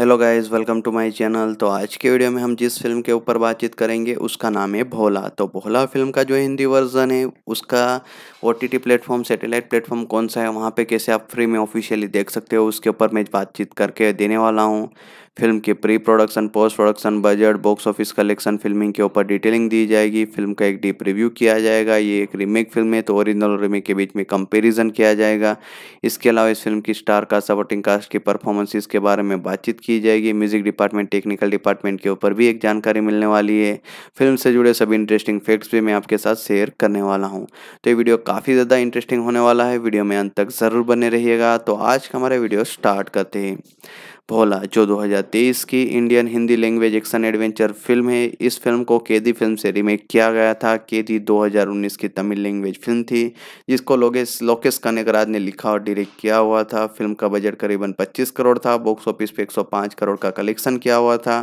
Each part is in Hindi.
hello guys welcome to my channel तो आज के वीडियो में हम जिस फिल्म के ऊपर बातचीत करेंगे उसका नाम है भोला तो भोला फिल्म का जो हिंदी वर्जन है उसका O T platform satellite platform कौन सा है वहाँ पे कैसे आप फ्री में ऑफिशियली देख सकते हो उसके ऊपर मैं बातचीत करके देने वाला हूँ फिल्म के pre production post production budget box office collection filming के ऊपर डिटेलिंग दी जाएगी फिल्म का एक डीप रिव्यू किया जाएगा ये एक रीमेक फिल्म है तो ओरिजिनल रीमेक के बीच में कंपेरिजन किया जाएगा इसके अलावा इस फिल्म की स्टार का सपोर्टिंग कास्ट की परफॉर्मेंसिस के बारे में बातचीत की जाएगी म्यूजिक डिपार्टमेंट टेक्निकल डिपार्टमेंट के ऊपर भी एक जानकारी मिलने वाली है फिल्म से जुड़े सभी इंटरेस्टिंग फैक्ट्स भी मैं आपके साथ शेयर करने वाला हूँ तो ये वीडियो काफ़ी ज़्यादा इंटरेस्टिंग होने वाला है वीडियो में अंत तक ज़रूर बने रहिएगा तो आज का हमारा वीडियो स्टार्ट करते हैं भोला जो 2023 की Indian Hindi language action adventure film है इस फिल्म को केदी फिल्म से रीमेक किया गया था केदी 2019 की तमिल लैंग्वेज फिल्म थी जिसको लोकेश लोकेश कनकराज ने लिखा और डायरेक्ट किया हुआ था फिल्म का बजट करीबन 25 करोड़ था बॉक्स ऑफिस पे 105 करोड़ का कलेक्शन किया हुआ था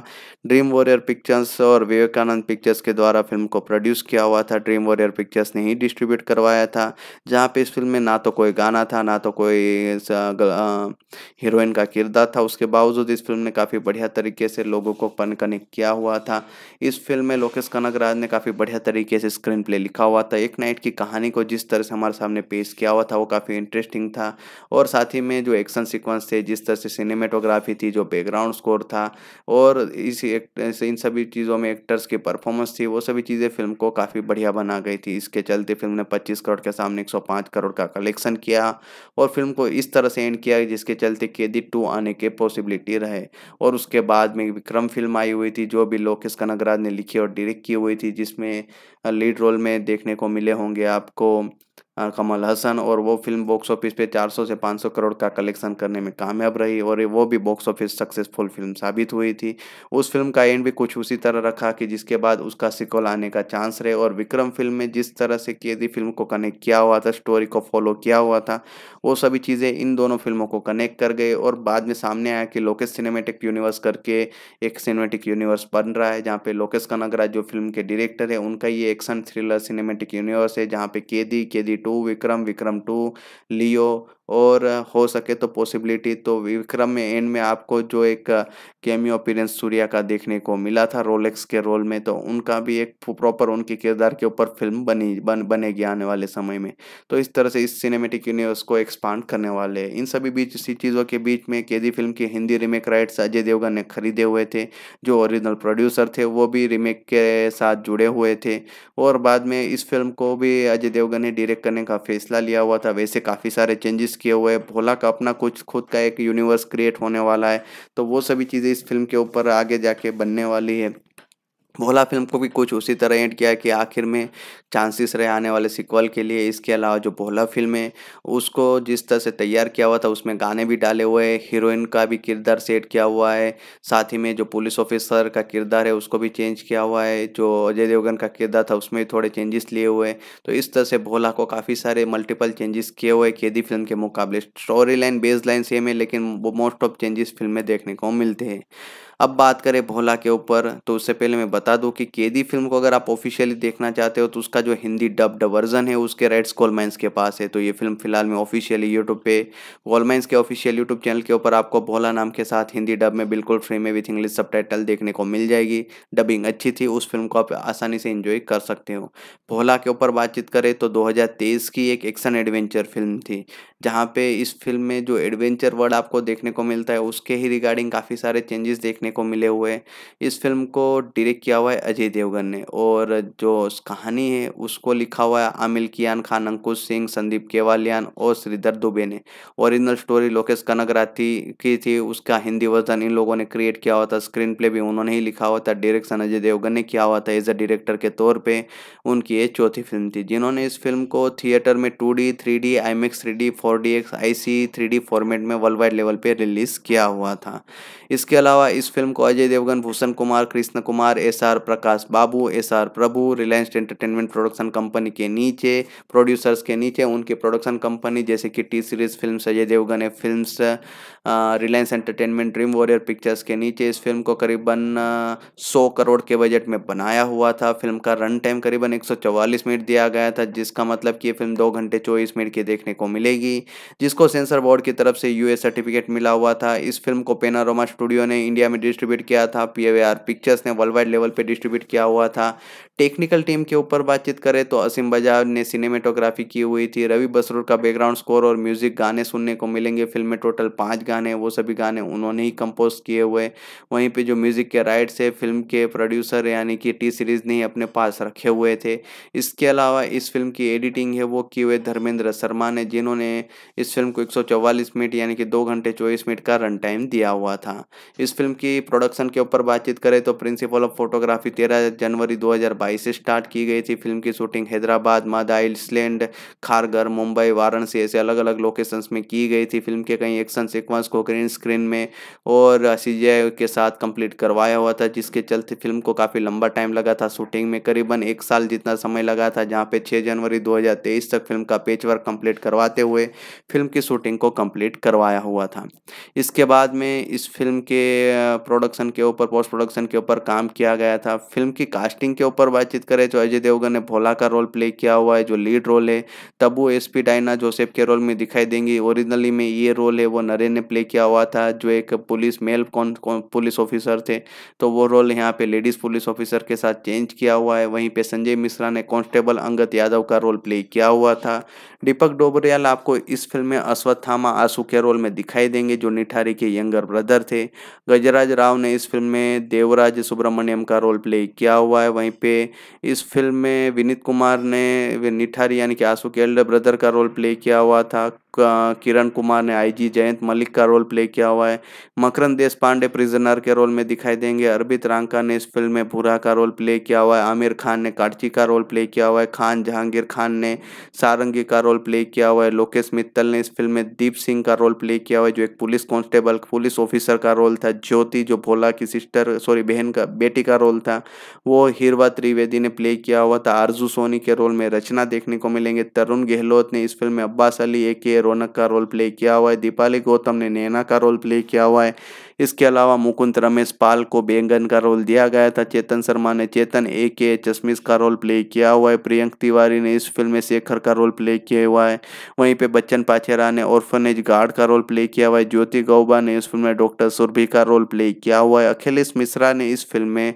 ड्रीम वॉरियर पिक्चर्स और विवेकानंद पिक्चर्स के द्वारा फिल्म को प्रोड्यूस किया हुआ था ड्रीम वॉरियर पिक्चर्स ने ही डिस्ट्रीब्यूट करवाया था जहाँ पे इस फिल्म में ना तो कोई गाना था ना तो कोई हीरोइन का किरदार था उसके बाद बावजूद इस फिल्म ने काफ़ी बढ़िया तरीके से लोगों को पन कनेक्ट किया हुआ था इस फिल्म में लोकेश कनकराज ने काफ़ी बढ़िया तरीके से स्क्रीन प्ले लिखा हुआ था एक नाइट की कहानी को जिस तरह से हमारे सामने पेश किया हुआ था वो काफ़ी इंटरेस्टिंग था और साथ ही में जो एक्शन सिक्वेंस थे जिस तरह से सिनेमेटोग्राफी थी जो बैकग्राउंड स्कोर था और इस इन सभी चीज़ों में एक्टर्स की परफॉर्मेंस थी वो सभी चीज़ें फिल्म को काफ़ी बढ़िया बना गई थी इसके चलते फिल्म ने पच्चीस करोड़ के सामने एक करोड़ का कलेक्शन किया और फिल्म को इस तरह से एंड किया जिसके चलते दी टू आने के पॉसिबल पॉसिबिलिटी रहे और उसके बाद में विक्रम फिल्म आई हुई थी जो भी लोकेश कनगराज ने लिखी और डायरेक्ट की हुई थी जिसमें लीड रोल में देखने को मिले होंगे आपको कमल हसन और वो फिल्म बॉक्स ऑफिस पे 400 से 500 करोड़ का कलेक्शन करने में कामयाब रही और वो भी बॉक्स ऑफिस सक्सेसफुल फिल्म साबित हुई थी उस फिल्म का एंड भी कुछ उसी तरह रखा कि जिसके बाद उसका सिकोल आने का चांस रहे और विक्रम फिल्म में जिस तरह से केदी फिल्म को कनेक्ट किया हुआ था स्टोरी को फॉलो किया हुआ था वो सभी चीज़ें इन दोनों फिल्मों को कनेक्ट कर गए और बाद में सामने आया कि लोकेश सिनेमेटिक यूनिवर्स करके एक सिनेमेटिक यूनिवर्स बन रहा है जहाँ पे लोकेश कनगराज जो फिल्म के डायरेक्टर है उनका ये एक्शन थ्रिलर सिनेमेटिक यूनिवर्स है जहाँ पे केदी केदी टू विक्रम विक्रम टू लियो और हो सके तो पॉसिबिलिटी तो विक्रम में एंड में आपको जो एक केमियो अपीरेंस सूर्या का देखने को मिला था रोलेक्स के रोल में तो उनका भी एक प्रॉपर उनके किरदार के ऊपर फिल्म बनी बन बनेगी आने वाले समय में तो इस तरह से इस सिनेमेटिक यूनिवर्स को एक्सपांड करने वाले इन सभी बीच इसी चीज़ों के बीच में केजी फिल्म की हिंदी रीमेक राइट्स अजय देवगन ने खरीदे हुए थे जो ओरिजिनल प्रोड्यूसर थे वो भी रीमेक के साथ जुड़े हुए थे और बाद में इस फिल्म को भी अजय देवगन ने डायरेक्ट करने का फैसला लिया हुआ था वैसे काफ़ी सारे चेंजेस किए हुए हैं भोला का अपना कुछ खुद का एक यूनिवर्स क्रिएट होने वाला है तो वो सभी चीज़ें इस फिल्म के ऊपर आगे जाके बनने वाली है भोला फिल्म को भी कुछ उसी तरह एंड किया कि आखिर में चांसेस रहे आने वाले सिक्वल के लिए इसके अलावा जो भोला फिल्म है उसको जिस तरह से तैयार किया हुआ था उसमें गाने भी डाले हुए हैं हीरोइन का भी किरदार सेट किया हुआ है साथ ही में जो पुलिस ऑफिसर का किरदार है उसको भी चेंज किया हुआ है जो अजय देवगन का किरदार था उसमें भी थोड़े चेंजेस लिए हुए हैं तो इस तरह से भोला को काफ़ी सारे मल्टीपल चेंजेस किए हुए हैं केदी फिल्म के मुकाबले story line base line same है लेकिन मोस्ट ऑफ चेंजेस फिल्म में देखने को मिलते हैं अब बात करें भोला के ऊपर तो उससे पहले मैं बता दूं कि केदी फिल्म को अगर आप ऑफिशियली देखना चाहते हो तो उसका जो हिंदी डब्ड वर्जन है उसके राइट्स गोलमाइंस के पास है तो ये फिल्म फिलहाल में ऑफिशियली यूट्यूब पे गोलमाइंस के ऑफिशियल यूट्यूब चैनल के ऊपर आपको भोला नाम के साथ हिंदी डब में बिल्कुल फ्री में विथ इंग्लिश सब देखने को मिल जाएगी डबिंग अच्छी थी उस फिल्म को आप आसानी से इंजॉय कर सकते हो भोला के ऊपर बातचीत करें तो दो की एक एक्शन एडवेंचर फिल्म थी जहाँ पे इस फिल्म में जो एडवेंचर वर्ड आपको देखने को मिलता है उसके ही रिगार्डिंग काफ़ी सारे चेंजेस देखने देखने को मिले हुए इस फिल्म को डायरेक्ट किया हुआ है अजय देवगन ने और जो कहानी है उसको लिखा हुआ है आमिल कियान खान अंकुश सिंह संदीप केवालियान और श्रीधर दुबे ने ओरिजिनल स्टोरी लोकेश कनगराथी की थी उसका हिंदी वर्जन इन लोगों ने क्रिएट किया हुआ था स्क्रीन प्ले भी उन्होंने ही लिखा हुआ था डायरेक्शन अजय देवगन ने किया हुआ था एज अ डायरेक्टर के तौर पर उनकी ये चौथी फिल्म थी जिन्होंने इस फिल्म को थिएटर में two D three D IMAX three D four D X I C three D format में वर्ल्ड वाइड लेवल पर रिलीज़ किया हुआ था इसके अलावा इस फिल्म को Ajay Devgn Bhushan Kumar Krishan Kumar S R Prakash Babu S R Prabhu Reliance Entertainment production company के नीचे प्रोड्यूसर्स के नीचे उनके प्रोडक्शन कंपनी जैसे कि T Series film Ajay Devgn है film Reliance Entertainment Dream Warrior Pictures के नीचे इस फिल्म को करीबन सौ करोड़ के बजट में बनाया हुआ था फिल्म का रन टाइम करीबन एक मिनट दिया गया था जिसका मतलब कि ये फिल्म दो घंटे चौबीस मिनट की देखने को मिलेगी जिसको सेंसर बोर्ड की तरफ से यूएस सर्टिफिकेट मिला हुआ था इस फिल्म को पेनारोमा स्टूडियो ने इंडिया में डिस्ट्रीब्यूट किया था पी पिक्चर्स ने वर्ल्ड वाइड लेवल पर डिस्ट्रीब्यूट किया हुआ था टेक्निकल टीम के ऊपर बातचीत करें तो असीम बजाज ने सिनेमेटोग्राफी की हुई थी रवि बसरूर का बैकग्राउंड स्कोर और म्यूजिक गाने सुनने को मिलेंगे फिल्म में टोटल पाँच गाने वो सभी गाने उन्होंने ही कंपोज किए हुए वहीं पे जो म्यूजिक के राइट्स है फिल्म के प्रोड्यूसर यानी कि टी सीरीज ने अपने पास रखे हुए थे इसके अलावा इस फिल्म की एडिटिंग है वो किए हुए धर्मेंद्र शर्मा ने जिन्होंने इस फिल्म को एक मिनट यानी कि दो घंटे चौबीस मिनट का रन टाइम दिया हुआ था इस फिल्म की प्रोडक्शन के ऊपर बातचीत करें तो प्रिंसिपल ऑफ फोटोग्राफी तेरह जनवरी दो 2005 से स्टार्ट की गई थी फिल्म की शूटिंग हैदराबाद मादा आइसलैंड खारगर मुंबई वाराणसी ऐसे अलग अलग लोकेशंस में की गई थी फिल्म के कई एक्शन सिक्वेंस को ग्रीन स्क्रीन में और सी के साथ कंप्लीट करवाया हुआ था जिसके चलते फिल्म को काफ़ी लंबा टाइम लगा था शूटिंग में करीबन एक साल जितना समय लगा था जहाँ पे छः जनवरी दो तक फिल्म का पेच वर्क कम्प्लीट करवाते हुए फिल्म की शूटिंग को कम्प्लीट करवाया हुआ था इसके बाद में इस फिल्म के प्रोडक्शन के ऊपर पोस्ट प्रोडक्शन के ऊपर काम किया गया था फिल्म की कास्टिंग के ऊपर बातचीत करें तो अजय देवगन ने भोला का रोल प्ले किया हुआ है जो लीड रोल है Tabu S P Diana Joseph के रोल में दिखाई देंगी ओरिजिनली में ये रोल है वो नरेन ने प्ले किया हुआ था जो एक पुलिस मेल कौन, कौन पुलिस ऑफिसर थे तो वो रोल यहाँ पे लेडीज़ पुलिस ऑफिसर के साथ चेंज किया हुआ है वहीं पे संजय मिश्रा ने कॉन्स्टेबल अंगत यादव का रोल प्ले किया हुआ था दीपक डोबरियाल आपको इस फिल्म में अश्वत्थामा आंसू के रोल में दिखाई देंगे जो निठारी के यंगर ब्रदर थे गजराज राव ने इस फिल्म में देवराज सुब्रमण्यम का रोल प्ले किया हुआ है वहीं पे इस फिल्म में विनीत कुमार ने निठारी यानी कि आंसू के एल्डर ब्रदर का रोल प्ले किया हुआ था किरण कुमार ने आईजी जयंत मलिक का रोल प्ले किया हुआ है मकरंद देश पांडे प्रिजनर के रोल में दिखाई देंगे अरबित रांका ने इस फिल्म में भूरा का रोल प्ले किया हुआ है आमिर खान ने कार्ची का रोल प्ले किया हुआ है खान जहांगीर खान ने सारंगी का रोल प्ले किया हुआ है लोकेश मित्तल ने इस फिल्म में दीप सिंह का रोल प्ले किया हुआ है जो एक पुलिस कॉन्स्टेबल पुलिस ऑफिसर का रोल था ज्योति जो भोला की सिस्टर सॉरी बहन का बेटी का रोल था वो हीरवा त्रिवेदी ने प्ले किया हुआ था आरजू सोनी के रोल में रचना देखने को मिलेंगे तरुण गहलोत ने इस फिल्म में अब्बास अली एक रौनक का रोल प्ले किया हुआ है दीपाली गौतम ने नैना का रोल प्ले किया हुआ है इसके अलावा मुकुंद रमेश पाल को बेंगन का रोल दिया गया था चेतन शर्मा ने चेतन ए के चश्मिश का रोल प्ले किया हुआ है प्रियंक तिवारी ने इस फिल्म में शेखर का रोल प्ले किया हुआ है वहीं पे बच्चन पाचेरा ने ऑर्फनेज गार्ड का रोल प्ले किया हुआ है ज्योति गौबा ने इस फिल्म में डॉक्टर सुरभि का रोल प्ले किया हुआ है अखिलेश मिश्रा ने इस फिल्म में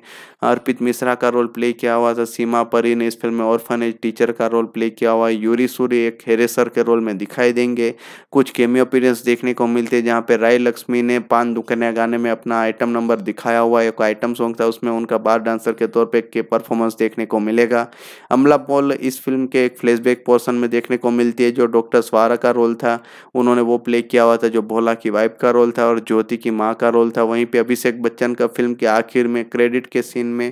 अर्पित मिश्रा का रोल प्ले किया हुआ था सीमा परी ने इस फिल्म में एज टीचर का रोल प्ले किया हुआ है यूरी सूर्य एक हेरेसर के रोल में दिखाई देंगे कुछ केमियो अपीरेंस देखने को मिलते हैं जहाँ पे राय लक्ष्मी ने पान दुकनिया गाने में अपना आइटम नंबर दिखाया हुआ एक आइटम सॉन्ग था उसमें उनका बार डांसर के तौर पर के परफॉर्मेंस देखने को मिलेगा अमला पॉल इस फिल्म के एक फ्लैशबैक पोर्सन में देखने को मिलती है जो डॉक्टर स्वारा का रोल था उन्होंने वो प्ले किया हुआ था जो भोला की वाइफ का रोल था और ज्योति की माँ का रोल था वहीं पर अभिषेक बच्चन का फिल्म के आखिर में क्रेडिट के सीन में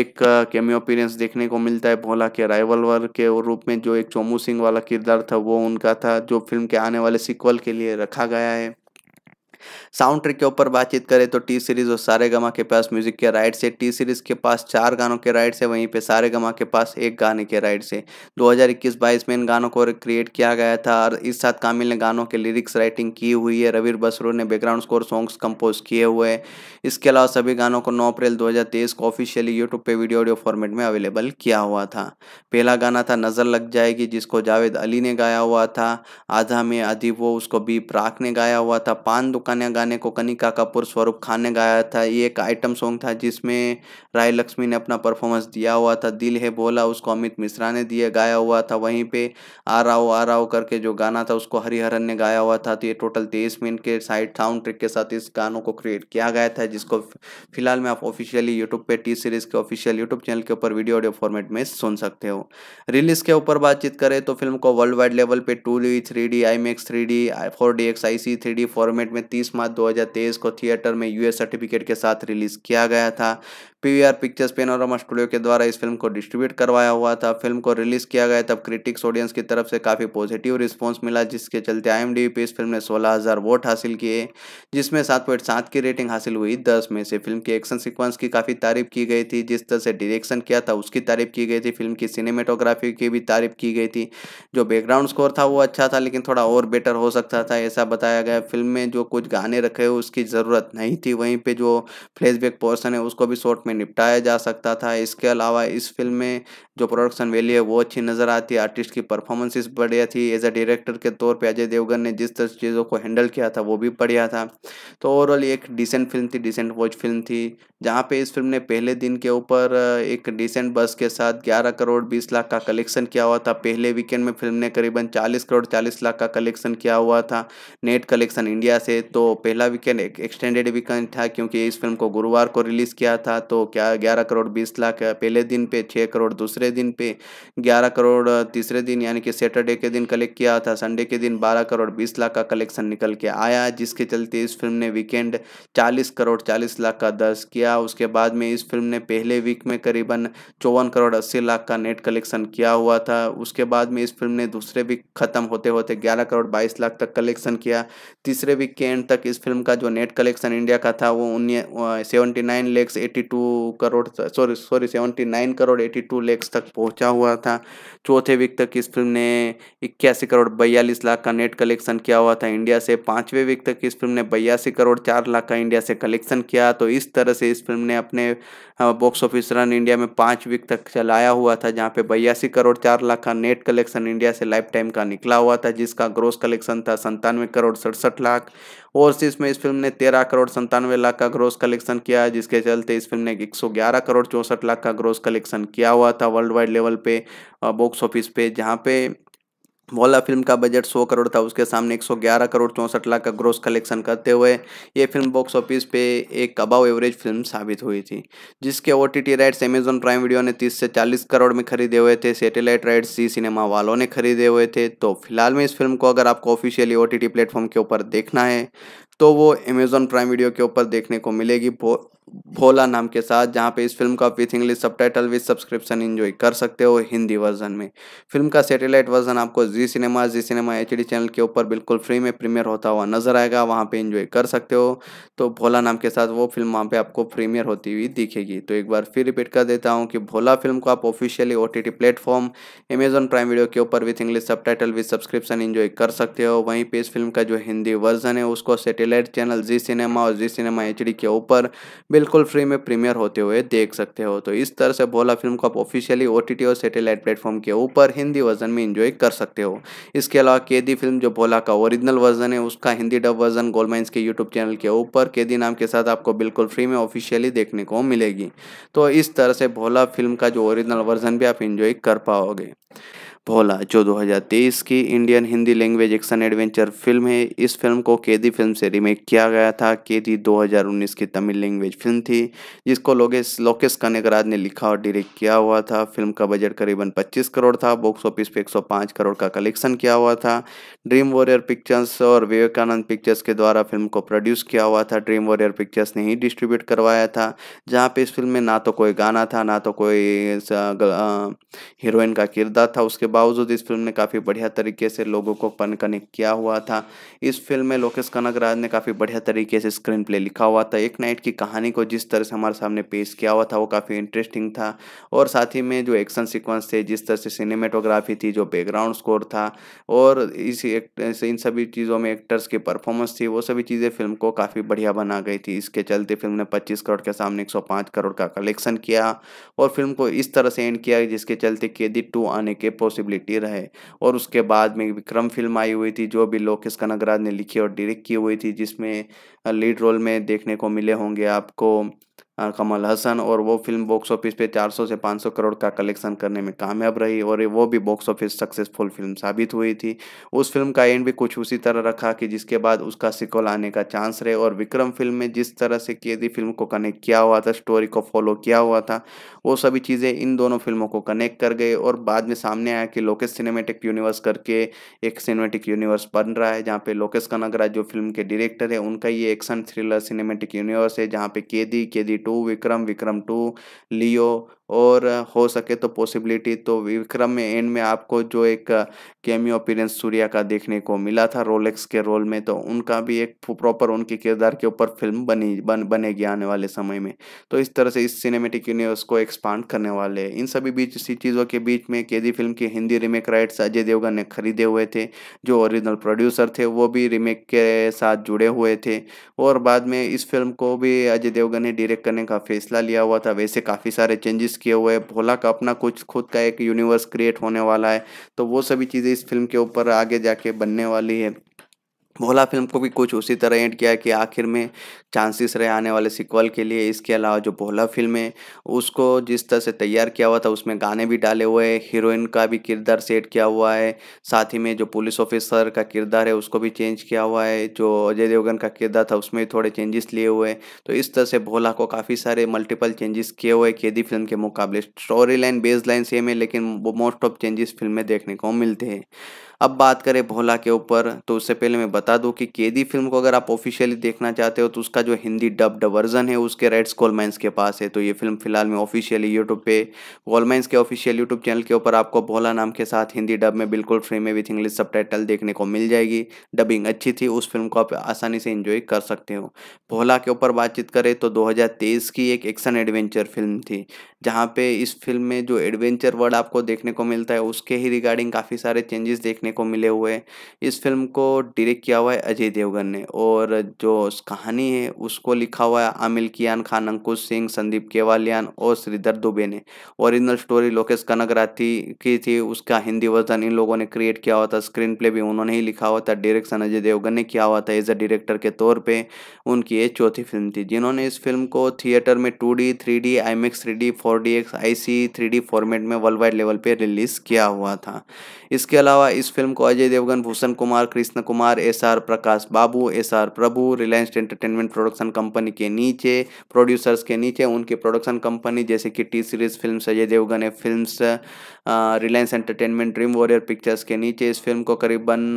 एक कैमियो अपीरेंस देखने को मिलता है भोला के राइवलवर के रूप में जो एक चोमू सिंह वाला किरदार था वो उनका था जो फिल्म के आने वाले सिक्वल के लिए रखा गया है साउंड ट्रिक के ऊपर बातचीत करें तो टी सीरीज़ और सारे गमा के पास म्यूजिक के राइट्स है टी सीरीज़ के पास चार गानों के राइट्स है वहीं पे सारे गमा के पास एक गाने के राइट्स है दो हज़ार इक्कीस में इन गानों को क्रिएट किया गया था और इस साथ कामिल ने गानों के लिरिक्स राइटिंग की हुई है रवीर बसरू ने बैकग्राउंड स्कोर सॉन्ग्स कंपोज किए हुए हैं इसके अलावा सभी गानों को नौ अप्रैल दो को ऑफिशियली यूट्यूब पे वीडियो ऑडियो फॉर्मेट में अवेलेबल किया हुआ था पहला गाना था नज़र लग जाएगी जिसको जावेद अली ने गाया हुआ था आधा में आधी वो उसको बी प्राक ने गाया हुआ था पान दुकान ने गाने को कनिका कपूर स्वरूप खान ने गाया था ये एक आइटम सॉन्ग था जिसमें राय लक्ष्मी ने अपना परफॉर्मेंस दिया हुआ था दिल है बोला उसको अमित मिश्रा ने दिया गाया हुआ था वहीं पे आ राओ आ राओ करके जो गाना था उसको हरिहरन ने गाया हुआ था तो ये टोटल तेईस मिनट के साइड साउंड ट्रिक के साथ इस गानों को क्रिएट किया गया था जिसको फिलहाल में आप ऑफिशियली यूट्यूब पर टी सीरीज़ के ऑफिशियल यूट्यूब चैनल के ऊपर वीडियो ऑडियो फॉर्मेट में सुन सकते हो रिलीज़ के ऊपर बातचीत करें तो फिल्म को वर्ल्ड वाइड लेवल पे two D three D IMAX three D four D X I C three D format में तीन 30 मार्च 2023 को थिएटर में यूएस सर्टिफिकेट के साथ रिलीज किया गया था पीवीआर पिक्चर्स पेनोरमा स्टूडियो के द्वारा इस फिल्म को डिस्ट्रीब्यूट करवाया हुआ था फिल्म को रिलीज किया गया तब क्रिटिक्स ऑडियंस की तरफ से काफ़ी पॉजिटिव रिस्पॉन्स मिला जिसके चलते आई पे इस फिल्म ने सोलह वोट हासिल किए जिसमें सात पॉइंट सात की रेटिंग हासिल हुई दस में से फिल्म के एक्शन सिक्वेंस की काफ़ी तारीफ की गई थी जिस तरह से डिरेक्शन किया था उसकी तारीफ की गई थी फिल्म की सिनेमेटोग्राफी की भी तारीफ की गई थी जो बैकग्राउंड स्कोर था वो अच्छा था लेकिन थोड़ा और बेटर हो सकता था ऐसा बताया गया फिल्म में जो कुछ गाने रखे उसकी ज़रूरत नहीं थी वहीं पर जो फ्लैशबैक पोर्सन है उसको भी शॉर्ट में निपटाया जा सकता था इसके अलावा इस फिल्म में जो प्रोडक्शन वैल्यू है वो अच्छी नज़र आती है आर्टिस्ट की परफॉर्मेंसेस बढ़िया थी एज अ डायरेक्टर के तौर पे अजय देवगन ने जिस तरह चीज़ों को हैंडल किया था वो भी बढ़िया था तो ओवरऑल एक डिसेंट फिल्म थी डिसेंट वॉच फिल्म थी जहाँ पे इस फिल्म ने पहले दिन के ऊपर एक डिसेंट बस के साथ ग्यारह करोड़ बीस लाख का कलेक्शन किया हुआ था पहले वीकेंड में फिल्म ने करीबन चालीस करोड़ चालीस लाख का कलेक्शन किया हुआ था नेट कलेक्शन इंडिया से तो पहला वीकेंड एक एक्सटेंडेड वीकेंड था क्योंकि इस फिल्म को गुरुवार को रिलीज़ किया था तो क्या ग्यारह करोड़ बीस लाख पहले दिन पे छः करोड़ दूसरे दिन पे ग्यारह करोड़ तीसरे दिन यानी कि सैटरडे के दिन कलेक्ट किया था संडे के दिन बारह करोड़ बीस लाख का कलेक्शन निकल के आया जिसके चलते इस फिल्म ने वीकेंड चालीस करोड़ चालीस लाख का दर्ज किया उसके बाद में इस फिल्म ने पहले वीक में करीबन चौवन करोड़ अस्सी लाख का नेट कलेक्शन किया हुआ था उसके बाद में इस फिल्म ने दूसरे वीक खत्म होते होते ग्यारह करोड़ बाईस लाख तक कलेक्शन किया तीसरे वीक के एंड तक इस फिल्म का जो नेट कलेक्शन इंडिया का था वो उन्नीस seventy nine lakhs eighty two crore sorry sorry seventy nine crore eighty two lakhs तक पहुंचा हुआ था चौथे वीक तक इस फिल्म ने इक्यासी करोड़ बयालीस लाख का नेट कलेक्शन किया हुआ था इंडिया से पाँचवें वीक तक इस फिल्म ने बयासी करोड़ चार लाख का इंडिया से कलेक्शन किया तो इस तरह से इस फिल्म ने अपने बॉक्स ऑफिस रन इंडिया में पाँच वीक तक चलाया हुआ था जहाँ पे बयासी करोड़ चार लाख का नेट कलेक्शन इंडिया से लाइफ टाइम का निकला हुआ था जिसका ग्रोस कलेक्शन था संतानवे करोड़ सड़सठ लाख ओवरसीज में इस फिल्म ने तेरह करोड़ संतानवे लाख का ग्रोस कलेक्शन किया है जिसके चलते इस फिल्म ने एक सौ ग्यारह करोड़ चौंसठ लाख का ग्रोस कलेक्शन किया हुआ था वर्ल्ड वाइड लेवल पे बॉक्स ऑफिस पे जहाँ पे मौला फिल्म का बजट 100 करोड़ था उसके सामने 111 करोड़ चौंसठ लाख का ग्रोस कलेक्शन करते हुए ये फिल्म बॉक्स ऑफिस पे एक अबाव एवरेज फिल्म साबित हुई थी जिसके O T rights Amazon Prime Video ने 30 से 40 करोड़ में खरीदे हुए थे सैटेलाइट राइट्स जी सिनेमा वालों ने खरीदे हुए थे तो फिलहाल में इस फिल्म को अगर आपको ऑफिशियली ओ टी प्लेटफॉर्म के ऊपर देखना है तो वो अमेजोन प्राइम वीडियो के ऊपर देखने को मिलेगी भोला नाम के साथ जहाँ पे इस फिल्म का with English subtitle with subscription enjoy कर सकते हो हिंदी वर्जन में फिल्म का सेटेलाइट वर्जन आपको जी सिनेमा जी सिनेमा एच चैनल के ऊपर बिल्कुल फ्री में प्रीमियर होता हुआ नजर आएगा वहाँ पे इन्जॉय कर सकते हो तो भोला नाम के साथ वो फिल्म वहाँ पे आपको प्रीमियर होती हुई दिखेगी तो एक बार फिर रिपीट कर देता हूँ कि भोला फिल्म को आप officially O T platform Amazon Prime Video के ऊपर with English subtitle with subscription enjoy कर सकते हो वहीं पर इस फिल्म का जो हिंदी वर्जन है उसको सेटेलाइट चैनल जी सिनेमा और जी सिनेमा एच के ऊपर बिल्कुल फ्री में प्रीमियर होते हुए देख सकते हो तो इस तरह से भोला फिल्म को आप ऑफिशियली ओ और सेटेलाइट प्लेटफॉर्म के ऊपर हिंदी वर्जन में इंजॉय कर सकते हो इसके अलावा केदी फिल्म जो भोला का ओरिजिनल वर्जन है उसका हिंदी डब वर्जन गोलमाइंस के यूट्यूब चैनल के ऊपर केदी नाम के साथ आपको बिल्कुल फ्री में ऑफिशियली देखने को मिलेगी तो इस तरह से भोला फिल्म का जो ओरिजिनल वर्जन भी आप इंजॉय कर पाओगे भोला जो 2023 की Indian Hindi language action adventure film है इस फिल्म को केदी फिल्म से रीमेक किया गया था केदी 2019 की तमिल लैंग्वेज फिल्म थी जिसको लोकेश लोकेश कनेकराज ने लिखा और डायरेक्ट किया हुआ था फिल्म का बजट करीबन 25 करोड़ था बॉक्स ऑफिस पे 105 करोड़ का कलेक्शन किया हुआ था ड्रीम वॉरियर पिक्चर्स और विवेकानंद पिक्चर्स के द्वारा फिल्म को प्रोड्यूस किया हुआ था ड्रीम वॉरियर पिक्चर्स ने ही डिस्ट्रीब्यूट करवाया था जहाँ पे इस फिल्म में ना तो कोई गाना था ना तो कोई हीरोइन का किरदार था उसके बावजूद इस फिल्म ने काफ़ी बढ़िया तरीके से लोगों को पन कनेक्ट किया हुआ था इस फिल्म में लोकेश कनकराज ने काफ़ी बढ़िया तरीके से स्क्रीन प्ले लिखा हुआ था एक नाइट की कहानी को जिस तरह से हमारे सामने पेश किया हुआ था वो काफ़ी इंटरेस्टिंग था और साथ ही में जो एक्शन सिक्वेंस थे जिस तरह से सिनेमेटोग्राफी थी जो बैकग्राउंड स्कोर था और इस इन सभी चीज़ों में एक्टर्स की परफॉर्मेंस थी वो सभी चीज़ें फिल्म को काफ़ी बढ़िया बना गई थी इसके चलते फिल्म ने 25 करोड़ के सामने 105 करोड़ का कलेक्शन किया और फिल्म को इस तरह से एंड किया जिसके चलते दी टू आने के पॉसिबल पॉसिबिलिटी रहे और उसके बाद में विक्रम फिल्म आई हुई थी जो भी लोकेश कनगराज ने लिखी और डायरेक्ट की हुई थी जिसमें लीड रोल में देखने को मिले होंगे आपको कमल हसन और वो फिल्म बॉक्स ऑफिस पे 400 से 500 करोड़ का कलेक्शन करने में कामयाब रही और वो भी बॉक्स ऑफिस सक्सेसफुल फिल्म साबित हुई थी उस फिल्म का एंड भी कुछ उसी तरह रखा कि जिसके बाद उसका सिकोल आने का चांस रहे और विक्रम फिल्म में जिस तरह से केदी फिल्म को कनेक्ट किया हुआ था स्टोरी को फॉलो किया हुआ था वो सभी चीज़ें इन दोनों फिल्मों को कनेक्ट कर गए और बाद में सामने आया कि लोकेश सिनेमेटिक यूनिवर्स करके एक सिनेमेटिक यूनिवर्स बन रहा है जहाँ पे लोकेश कनगराज जो फिल्म के डायरेक्टर है उनका ये एक्शन थ्रिलर सिनेमेटिक यूनिवर्स है जहाँ पे Kaithi Kaithi two two Vikram Vikram to लियो और हो सके तो पॉसिबिलिटी तो विक्रम में एंड में आपको जो एक कैमियो अपीरेंस सूर्या का देखने को मिला था रोलेक्स के रोल में तो उनका भी एक प्रॉपर उनके किरदार के ऊपर फिल्म बनी बन बनेगी आने वाले समय में तो इस तरह से इस सिनेमेटिक यूनिवर्स को एक्सपांड करने वाले इन सभी बीच सी चीज़ों के बीच में केदी फिल्म के हिंदी रीमेक राइट्स अजय देवगन ने खरीदे हुए थे जो ओरिजिनल प्रोड्यूसर थे वो भी रीमेक के साथ जुड़े हुए थे और बाद में इस फिल्म को भी अजय देवगन ने डायरेक्ट करने का फैसला लिया हुआ था वैसे काफ़ी सारे चेंजेस किए हुए भोला का अपना कुछ खुद का एक यूनिवर्स क्रिएट होने वाला है तो वो सभी चीज़ें इस फिल्म के ऊपर आगे जाके बनने वाली है भोला फिल्म को भी कुछ उसी तरह एंड किया कि आखिर में चांसेस रहे आने वाले सिक्वल के लिए इसके अलावा जो भोला फिल्म है उसको जिस तरह से तैयार किया हुआ था उसमें गाने भी डाले हुए हैं हीरोइन का भी किरदार सेट किया हुआ है साथ ही में जो पुलिस ऑफिसर का किरदार है उसको भी चेंज किया हुआ है जो अजय देवगन का किरदार था उसमें भी थोड़े चेंजेस लिए हुए हैं तो इस तरह से भोला को काफ़ी सारे मल्टीपल चेंजेस किए हुए केदी फिल्म के मुकाबले story line base line same है लेकिन मोस्ट ऑफ चेंजेस फिल्म में देखने को मिलते हैं अब बात करें भोला के ऊपर तो उससे पहले मैं बता दूं कि केदी फिल्म को अगर आप ऑफिशियली देखना चाहते हो तो उसका जो हिंदी डब्ड वर्जन है उसके राइट्स गोलमाइंस के पास है तो ये फिल्म फिलहाल में ऑफिशियली यूट्यूब पे गोलमाइंस के ऑफिशियल यूट्यूब चैनल के ऊपर आपको भोला नाम के साथ हिंदी डब में बिल्कुल फ्री में विथ इंग्लिश सब देखने को मिल जाएगी डबिंग अच्छी थी उस फिल्म को आप आसानी से इंजॉय कर सकते हो भोला के ऊपर बातचीत करें तो दो की एक एक्शन एडवेंचर फिल्म थी जहाँ पे इस फिल्म में जो एडवेंचर वर्ड आपको देखने को मिलता है उसके ही रिगार्डिंग काफ़ी सारे चेंजेस देखने को मिले हुए हैं इस फिल्म को डायरेक्ट किया हुआ है अजय देवगन ने और जो कहानी है उसको लिखा हुआ है आमिल कियान खान अंकुश सिंह संदीप केवालियान और श्रीधर दुबे ने ओरिजिनल स्टोरी लोकेश कनगराती की थी उसका हिंदी वर्जन इन लोगों ने क्रिएट किया हुआ था स्क्रीन प्ले भी उन्होंने ही लिखा हुआ था डायरेक्शन अजय देवगन ने किया हुआ था एज अ डायरेक्टर के तौर पर उनकी ये चौथी फिल्म थी जिन्होंने इस फिल्म को थिएटर में two D three D IMAX three D four four D X I C three D format में वर्ल्ड वाइड लेवल पर रिलीज़ किया हुआ था इसके अलावा इस फिल्म को Ajay Devgn Bhushan Kumar Krishan Kumar S R Prakash Babu S R Prabhu Reliance Entertainment production company के नीचे प्रोड्यूसर्स के नीचे उनके प्रोडक्शन कंपनी जैसे कि T Series film Ajay Devgn है film Reliance Entertainment Dream Warrior Pictures के नीचे इस फिल्म को करीबन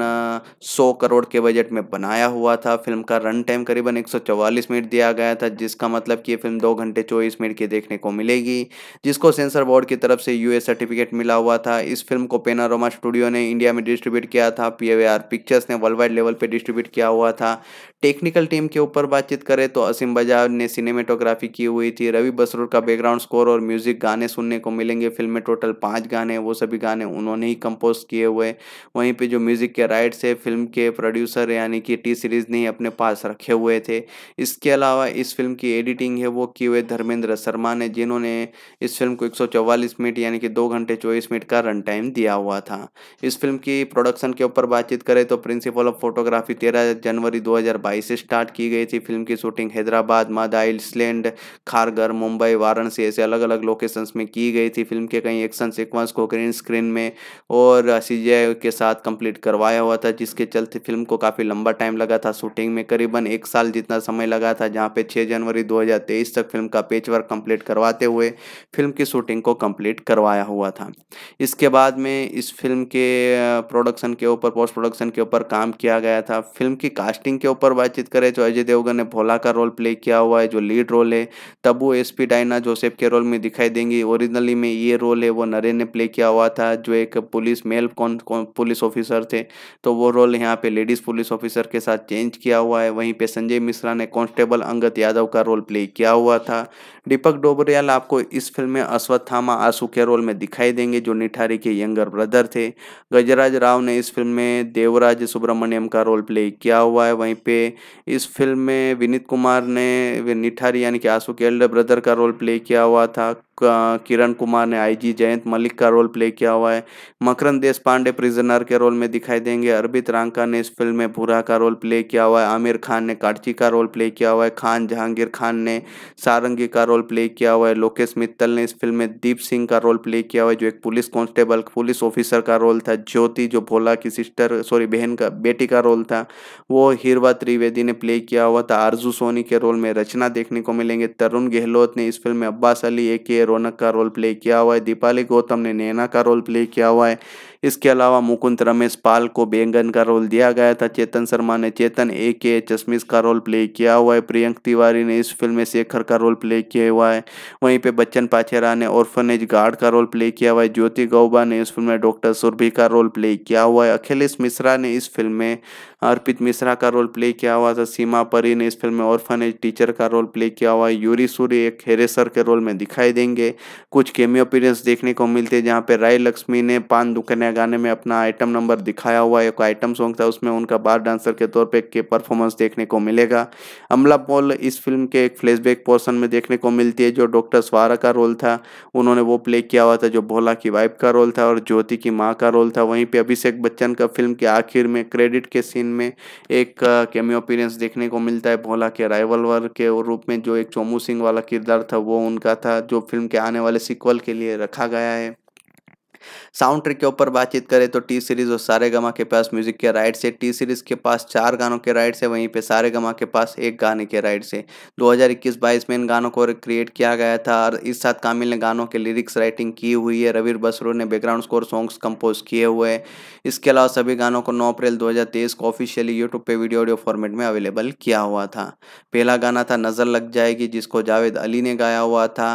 सौ करोड़ के बजट में बनाया हुआ था फिल्म का रन टाइम करीबन 144 मिनट दिया गया था जिसका मतलब कि ये फिल्म दो घंटे चौबीस मिनट की देखने को मिलेगी थी जिसको सेंसर बोर्ड की तरफ से यूएस सर्टिफिकेट मिला हुआ था इस फिल्म को पेनारोमा स्टूडियो ने इंडिया में डिस्ट्रीब्यूट किया था पी पिक्चर्स ने वर्ल्ड वाइड लेवल पर डिस्ट्रीब्यूट किया हुआ था टेक्निकल टीम के ऊपर बातचीत करें तो असीम बजाज ने सिनेमेटोग्राफी की हुई थी रवि बसरूर का बैकग्राउंड स्कोर और म्यूजिक गाने सुनने को मिलेंगे फिल्म में टोटल पाँच गाने वो सभी गाने उन्होंने ही कंपोज किए हुए वहीं पे जो म्यूजिक के राइट्स है फिल्म के प्रोड्यूसर यानी कि टी सीरीज ने अपने पास रखे हुए थे इसके अलावा इस फिल्म की एडिटिंग है वो किए हुए धर्मेंद्र शर्मा ने जिन्होंने इस फिल्म को 144 मिनट यानी कि दो घंटे चौबीस मिनट का रन टाइम दिया हुआ था इस फिल्म की प्रोडक्शन के ऊपर बातचीत करें तो प्रिंसिपल ऑफ फोटोग्राफी 13 जनवरी 2022 से स्टार्ट की गई थी फिल्म की शूटिंग हैदराबाद मादा इल्सलैंड खारगर मुंबई वाराणसी ऐसे अलग अलग लोकेशंस में की गई थी फिल्म के कई एक्शन सिक्वेंस को ग्रीन स्क्रीन में और सी के साथ कंप्लीट करवाया हुआ था जिसके चलते फिल्म को काफ़ी लंबा टाइम लगा था शूटिंग में करीबन एक साल जितना समय लगा था जहाँ पे छः जनवरी 2023 तक फिल्म का पेच वर्क कंप्लीट करवाते हुए फिल्म की शूटिंग को कंप्लीट करवाया हुआ था इसके बाद में इस फिल्म के प्रोडक्शन के ऊपर पोस्ट प्रोडक्शन के ऊपर काम किया गया था फिल्म की कास्टिंग के ऊपर बातचीत करें तो अजय देवगन ने भोला का रोल प्ले किया हुआ है जो लीड रोल है तब वो एस पी डाइना जोसेफ के रोल में दिखाई देंगी ओरिजिनली में ये रोल है वो नरेन ने प्ले किया हुआ था जो एक पुलिस मेल कौन पुलिस ऑफिसर थे तो वो रोल यहाँ पे लेडीज़ पुलिस ऑफिसर के साथ चेंज किया हुआ है वहीं पे संजय मिश्रा ने कांस्टेबल अंगत यादव का रोल प्ले किया हुआ था दीपक डोबरियाल आपको इस फिल्म में अश्वत्थामा आंसू के रोल में दिखाई देंगे जो निठारी के यंगर ब्रदर थे गजराज राव ने इस फिल्म में देवराज सुब्रमण्यम का रोल प्ले किया हुआ है वहीं पे इस फिल्म में विनीत कुमार ने निठारी यानी कि आंसू के एल्डर ब्रदर का रोल प्ले किया हुआ था किरण कुमार ने आईजी जयंत मलिक का रोल प्ले किया हुआ है मकरंद देश पांडे प्रिजनर के रोल में दिखाई देंगे अरबित रांका ने इस फिल्म में भूरा का रोल प्ले किया हुआ है आमिर खान ने काटची का रोल प्ले किया हुआ है खान जहांगीर खान ने सारंगी का रोल प्ले किया हुआ है लोकेश मित्तल ने इस फिल्म में दीप सिंह का रोल प्ले किया हुआ है जो एक पुलिस कॉन्स्टेबल पुलिस ऑफिसर का रोल था ज्योति जो भोला की सिस्टर सॉरी बहन का बेटी का रोल था वो हिरवा त्रिवेदी ने प्ले किया हुआ था आरजू सोनी के रोल में रचना देखने को मिलेंगे तरुण गहलोत ने इस फिल्म में अब्बास अली ए के रौनक का रोल प्ले किया हुआ है दीपाली गौतम ने नैना का रोल प्ले किया हुआ है इसके अलावा मुकुंद रमेश पाल को बेंगन का रोल दिया गया था चेतन शर्मा ने चेतन ए के चश्मिश का रोल प्ले किया हुआ है प्रियंक तिवारी ने इस फिल्म में शेखर का रोल प्ले किया हुआ है वहीं पे बच्चन पाचेरा ने ऑर्फनेज गार्ड का रोल प्ले किया हुआ है ज्योति गौबा ने इस फिल्म में डॉक्टर सुरभि का रोल प्ले किया हुआ है अखिलेश मिश्रा ने इस फिल्म में अर्पित मिश्रा का रोल प्ले किया हुआ था सीमा परी ने इस फिल्म में ऑर्फनेज टीचर का रोल प्ले किया हुआ है यूरी सूर्य एक हेरेसर के रोल में दिखाई देंगे कुछ केमियोपीरियंस देखने को मिलते हैं जहाँ पे राय लक्ष्मी ने पान दुकने गाने में अपना आइटम नंबर दिखाया हुआ एक आइटम सॉन्ग था उसमें उनका बार डांसर के तौर पे के परफॉर्मेंस देखने को मिलेगा अमला पॉल इस फिल्म के एक फ्लैशबैक पोर्शन में देखने को मिलती है जो डॉक्टर स्वारा का रोल था उन्होंने वो प्ले किया हुआ था जो भोला की वाइफ का रोल था और ज्योति की माँ का रोल था वहीं पर अभिषेक बच्चन का फिल्म के आखिर में क्रेडिट के सीन में एक कैमियो अपीरेंस देखने को मिलता है भोला के राइवलवर के रूप में जो एक चोमू सिंह वाला किरदार था वो उनका था जो फिल्म के आने वाले सिक्वल के लिए रखा गया है साउंड ट्रिक के ऊपर बातचीत करें तो टी सीरीज और सारे गमा के पास म्यूजिक के राइट्स है टी सीरीज के पास चार गानों के राइट्स है वहीं पे सारे गमा के पास एक गाने के राइट्स है दो हजार इक्कीस में इन गानों को क्रिएट किया गया था और इस साथ कामिल ने गानों के लिरिक्स राइटिंग की हुई है रवीर बसरू ने बैकग्राउंड स्कोर सॉन्ग्स कंपोज किए हुए हैं इसके अलावा सभी गानों को नौ अप्रैल दो को ऑफिशियली यूट्यूब पे वीडियो ऑडियो फॉर्मेट में अवेलेबल किया हुआ था पहला गाना था नज़र लग जाएगी जिसको जावेद अली ने गाया हुआ था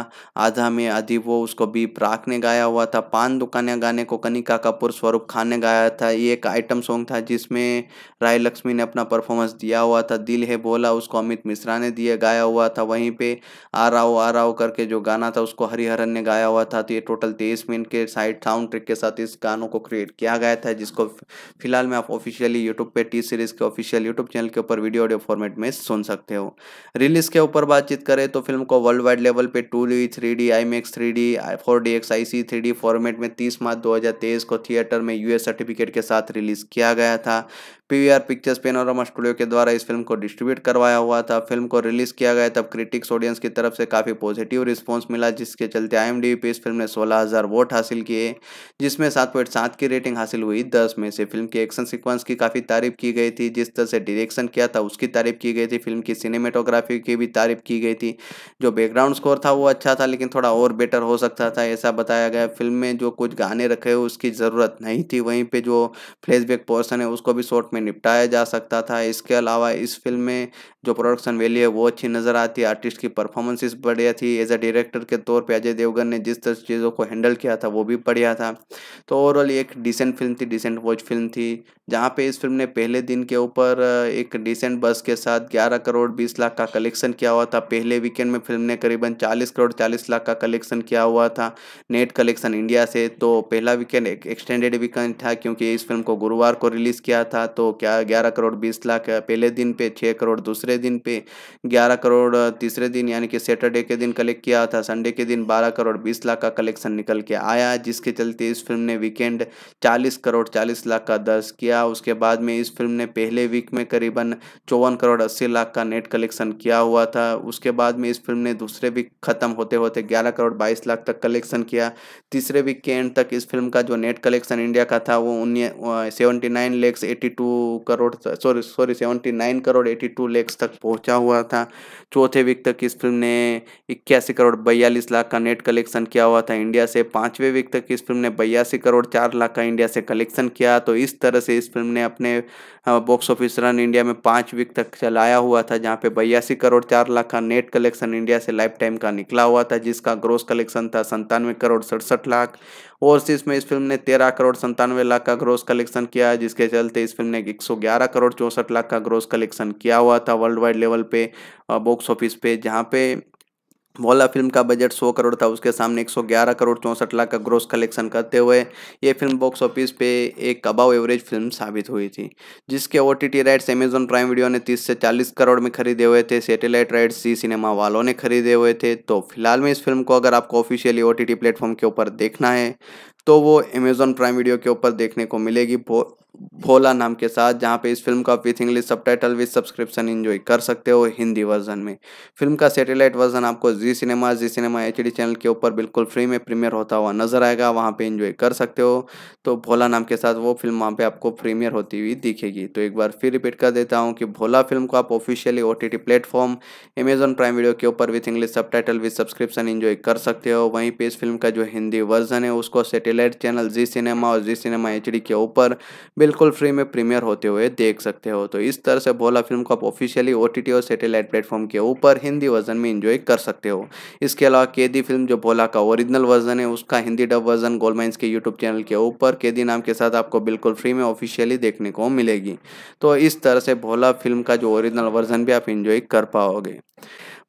आधा में आधी वो उसको बी प्राक ने गाया हुआ था पान दुकान कन्या गाने को कनिका कपूर स्वरूप खान ने गाया था ये एक आइटम सॉन्ग था जिसमें राय लक्ष्मी ने अपना परफॉर्मेंस दिया हुआ था दिल है बोला उसको अमित मिश्रा ने दिया गाया हुआ था वहीं पे आ राव आ राव करके जो गाना था उसको हरिहरन ने गाया हुआ था तो ये टोटल तेईस मिनट के साइड साउंड ट्रिक के साथ इस गानों को क्रिएट किया गया था जिसको फिलहाल में आप ऑफिशियली यूट्यूब पे टी सीरीज के ऑफिशियल यूट्यूब चैनल के ऊपर वीडियो ऑडियो फॉर्मेट में सुन सकते हो रिलीज के ऊपर बातचीत करें तो फिल्म को वर्ल्ड वाइड लेवल पे two D three D IMAX three D four D X I C three D format में तीस मार्च दो हजार तेईस को थिएटर में यूएस सर्टिफिकेट के साथ रिलीज किया गया था पीवीआर पिक्चर्स पेनोरमा स्टूडियो के द्वारा इस फिल्म को डिस्ट्रीब्यूट करवाया हुआ था फिल्म को रिलीज किया गया तब क्रिटिक्स ऑडियंस की तरफ से काफ़ी पॉजिटिव रिस्पांस मिला जिसके चलते आईएमडीबी पे इस फिल्म ने 16000 वोट हासिल किए जिसमें सात पॉइंट सात की रेटिंग हासिल हुई दस में से फिल्म की एक्शन सिक्वेंस की काफ़ी तारीफ की गई थी जिस तरह से डिरेक्शन किया था उसकी तारीफ की गई थी फिल्म की सिनेमेटोग्राफी की भी तारीफ की गई थी जो बैकग्राउंड स्कोर था वो अच्छा था लेकिन थोड़ा और बेटर हो सकता था ऐसा बताया गया फिल्म में जो कुछ गाने रखे उसकी ज़रूरत नहीं थी वहीं पर जो फ्लैशबैक पोर्सन है उसको भी शॉर्ट में में निपटाया जा सकता था इसके अलावा इस फिल्म में जो प्रोडक्शन वैल्यू है वो अच्छी नज़र आती है आर्टिस्ट की परफॉर्मेंसेस बढ़िया थी एज अ डायरेक्टर के तौर पे अजय देवगन ने जिस तरह चीज़ों को हैंडल किया था वो भी बढ़िया था तो ओवरऑल एक डिसेंट फिल्म थी डिसेंट वॉच फिल्म थी जहाँ पे इस फिल्म ने पहले दिन के ऊपर एक डिसेंट बस के साथ ग्यारह करोड़ बीस लाख का कलेक्शन किया हुआ था पहले वीकेंड में फिल्म ने करीबन चालीस करोड़ चालीस लाख का कलेक्शन किया हुआ था नेट कलेक्शन इंडिया से तो पहला वीकेंड एक एक्सटेंडेड वीकेंड था क्योंकि इस फिल्म को गुरुवार को रिलीज़ किया था तो क्या ग्यारह करोड़ बीस लाख पहले दिन पे छः करोड़ दूसरे दूसरे दिन पे ग्यारह करोड़ तीसरे दिन यानी कि सैटरडे के दिन कलेक्ट किया था संडे के दिन बारह करोड़ बीस लाख का कलेक्शन निकल के आया जिसके चलते इस फिल्म ने वीकेंड चालीस करोड़ चालीस लाख का दर्ज किया उसके बाद में इस फिल्म ने पहले वीक में करीबन चौवन करोड़ अस्सी लाख का नेट कलेक्शन किया हुआ था उसके बाद में इस फिल्म ने दूसरे वीक ख़त्म होते होते ग्यारह करोड़ बाईस लाख तक कलेक्शन किया तीसरे वीक के एंड तक इस फिल्म का जो नेट कलेक्शन इंडिया का था वो उन्नीस seventy nine lakhs eighty two crore sorry sorry seventy nine crore eighty two lakhs तक पहुंचा हुआ था चौथे वीक तक इस फिल्म ने इक्यासी करोड़ बयालीस लाख का नेट कलेक्शन किया हुआ था इंडिया से पाँचवें वीक तक इस फिल्म ने बयासी करोड़ चार लाख का इंडिया से कलेक्शन किया तो इस तरह से इस फिल्म ने अपने बॉक्स ऑफिस रन इंडिया में पाँच वीक तक चलाया हुआ था जहाँ पे बयासी करोड़ चार लाख का नेट कलेक्शन इंडिया से लाइफ टाइम का निकला हुआ था जिसका ग्रोस कलेक्शन था संतानवे करोड़ सड़सठ लाख ओवरसीज में इस फिल्म ने तेरह करोड़ संतानवे लाख का ग्रोस कलेक्शन किया जिसके चलते इस फिल्म ने एक करोड़ चौंसठ लाख का ग्रोस कलेक्शन किया हुआ था वर्ल्ड वाइड लेवल पे बॉक्स ऑफिस पे जहाँ पे वाला फिल्म का बजट 100 करोड़ था उसके सामने 111 करोड़ चौंसठ लाख का ग्रोस कलेक्शन करते हुए ये फिल्म बॉक्स ऑफिस पे एक अबाव एवरेज फिल्म साबित हुई थी जिसके O T rights Amazon Prime Video ने 30 से 40 करोड़ में खरीदे हुए थे सैटेलाइट राइट्स सी सिनेमा वालों ने खरीदे हुए थे तो फिलहाल में इस फिल्म को अगर आपको ऑफिशियली ओ टी प्लेटफॉर्म के ऊपर देखना है तो वो अमेजोन प्राइम वीडियो के ऊपर देखने को मिलेगी भो भोला नाम के साथ जहाँ पे इस फिल्म का with English subtitle with subscription enjoy कर सकते हो हिंदी वर्जन में फिल्म का सेटेलाइट वर्जन आपको जी सिनेमा जी सिनेमा एच चैनल के ऊपर बिल्कुल फ्री में प्रीमियर होता हुआ नजर आएगा वहाँ पे इन्जॉय कर सकते हो तो भोला नाम के साथ वो फिल्म वहाँ पे आपको प्रीमियर होती हुई दिखेगी तो एक बार फिर रिपीट कर देता हूँ कि भोला फिल्म को आप officially O T platform Amazon Prime Video के ऊपर with English subtitle with subscription enjoy कर सकते हो वहीं पर इस फिल्म का जो हिंदी वर्जन है उसको सेटेलाइट सैटेलाइट चैनल जी सिनेमा और जी सिनेमा एच के ऊपर बिल्कुल फ्री में प्रीमियर होते हुए देख सकते हो तो इस तरह से भोला फिल्म को आप ऑफिशियली ओ और सैटेलाइट प्लेटफॉर्म के ऊपर हिंदी वर्जन में इंजॉय कर सकते हो इसके अलावा केदी फिल्म जो भोला का ओरिजिनल वर्जन है उसका हिंदी डब वर्जन गोलमाइंस के यूट्यूब चैनल के ऊपर केदी नाम के साथ आपको बिल्कुल फ्री में ऑफिशियली देखने को मिलेगी तो इस तरह से भोला फिल्म का जो ओरिजिनल वर्जन भी आप इंजॉय कर पाओगे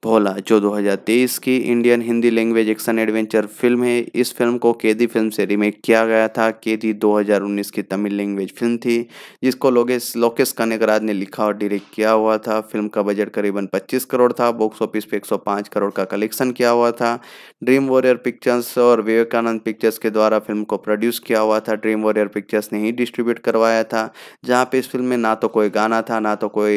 भोला जो 2023 की Indian Hindi language action adventure film है इस फिल्म को केदी फिल्म से रीमेक किया गया था केदी 2019 की तमिल लैंग्वेज फिल्म थी जिसको लोकेश लोकेश कनेकराज ने लिखा और डायरेक्ट किया हुआ था फिल्म का बजट करीबन 25 करोड़ था बॉक्स ऑफिस पे 105 करोड़ का कलेक्शन किया हुआ था ड्रीम वॉरियर पिक्चर्स और विवेकानंद पिक्चर्स के द्वारा फिल्म को प्रोड्यूस किया हुआ था ड्रीम वॉरियर पिक्चर्स ने ही डिस्ट्रीब्यूट करवाया था जहाँ पे इस फिल्म में ना तो कोई गाना था ना तो कोई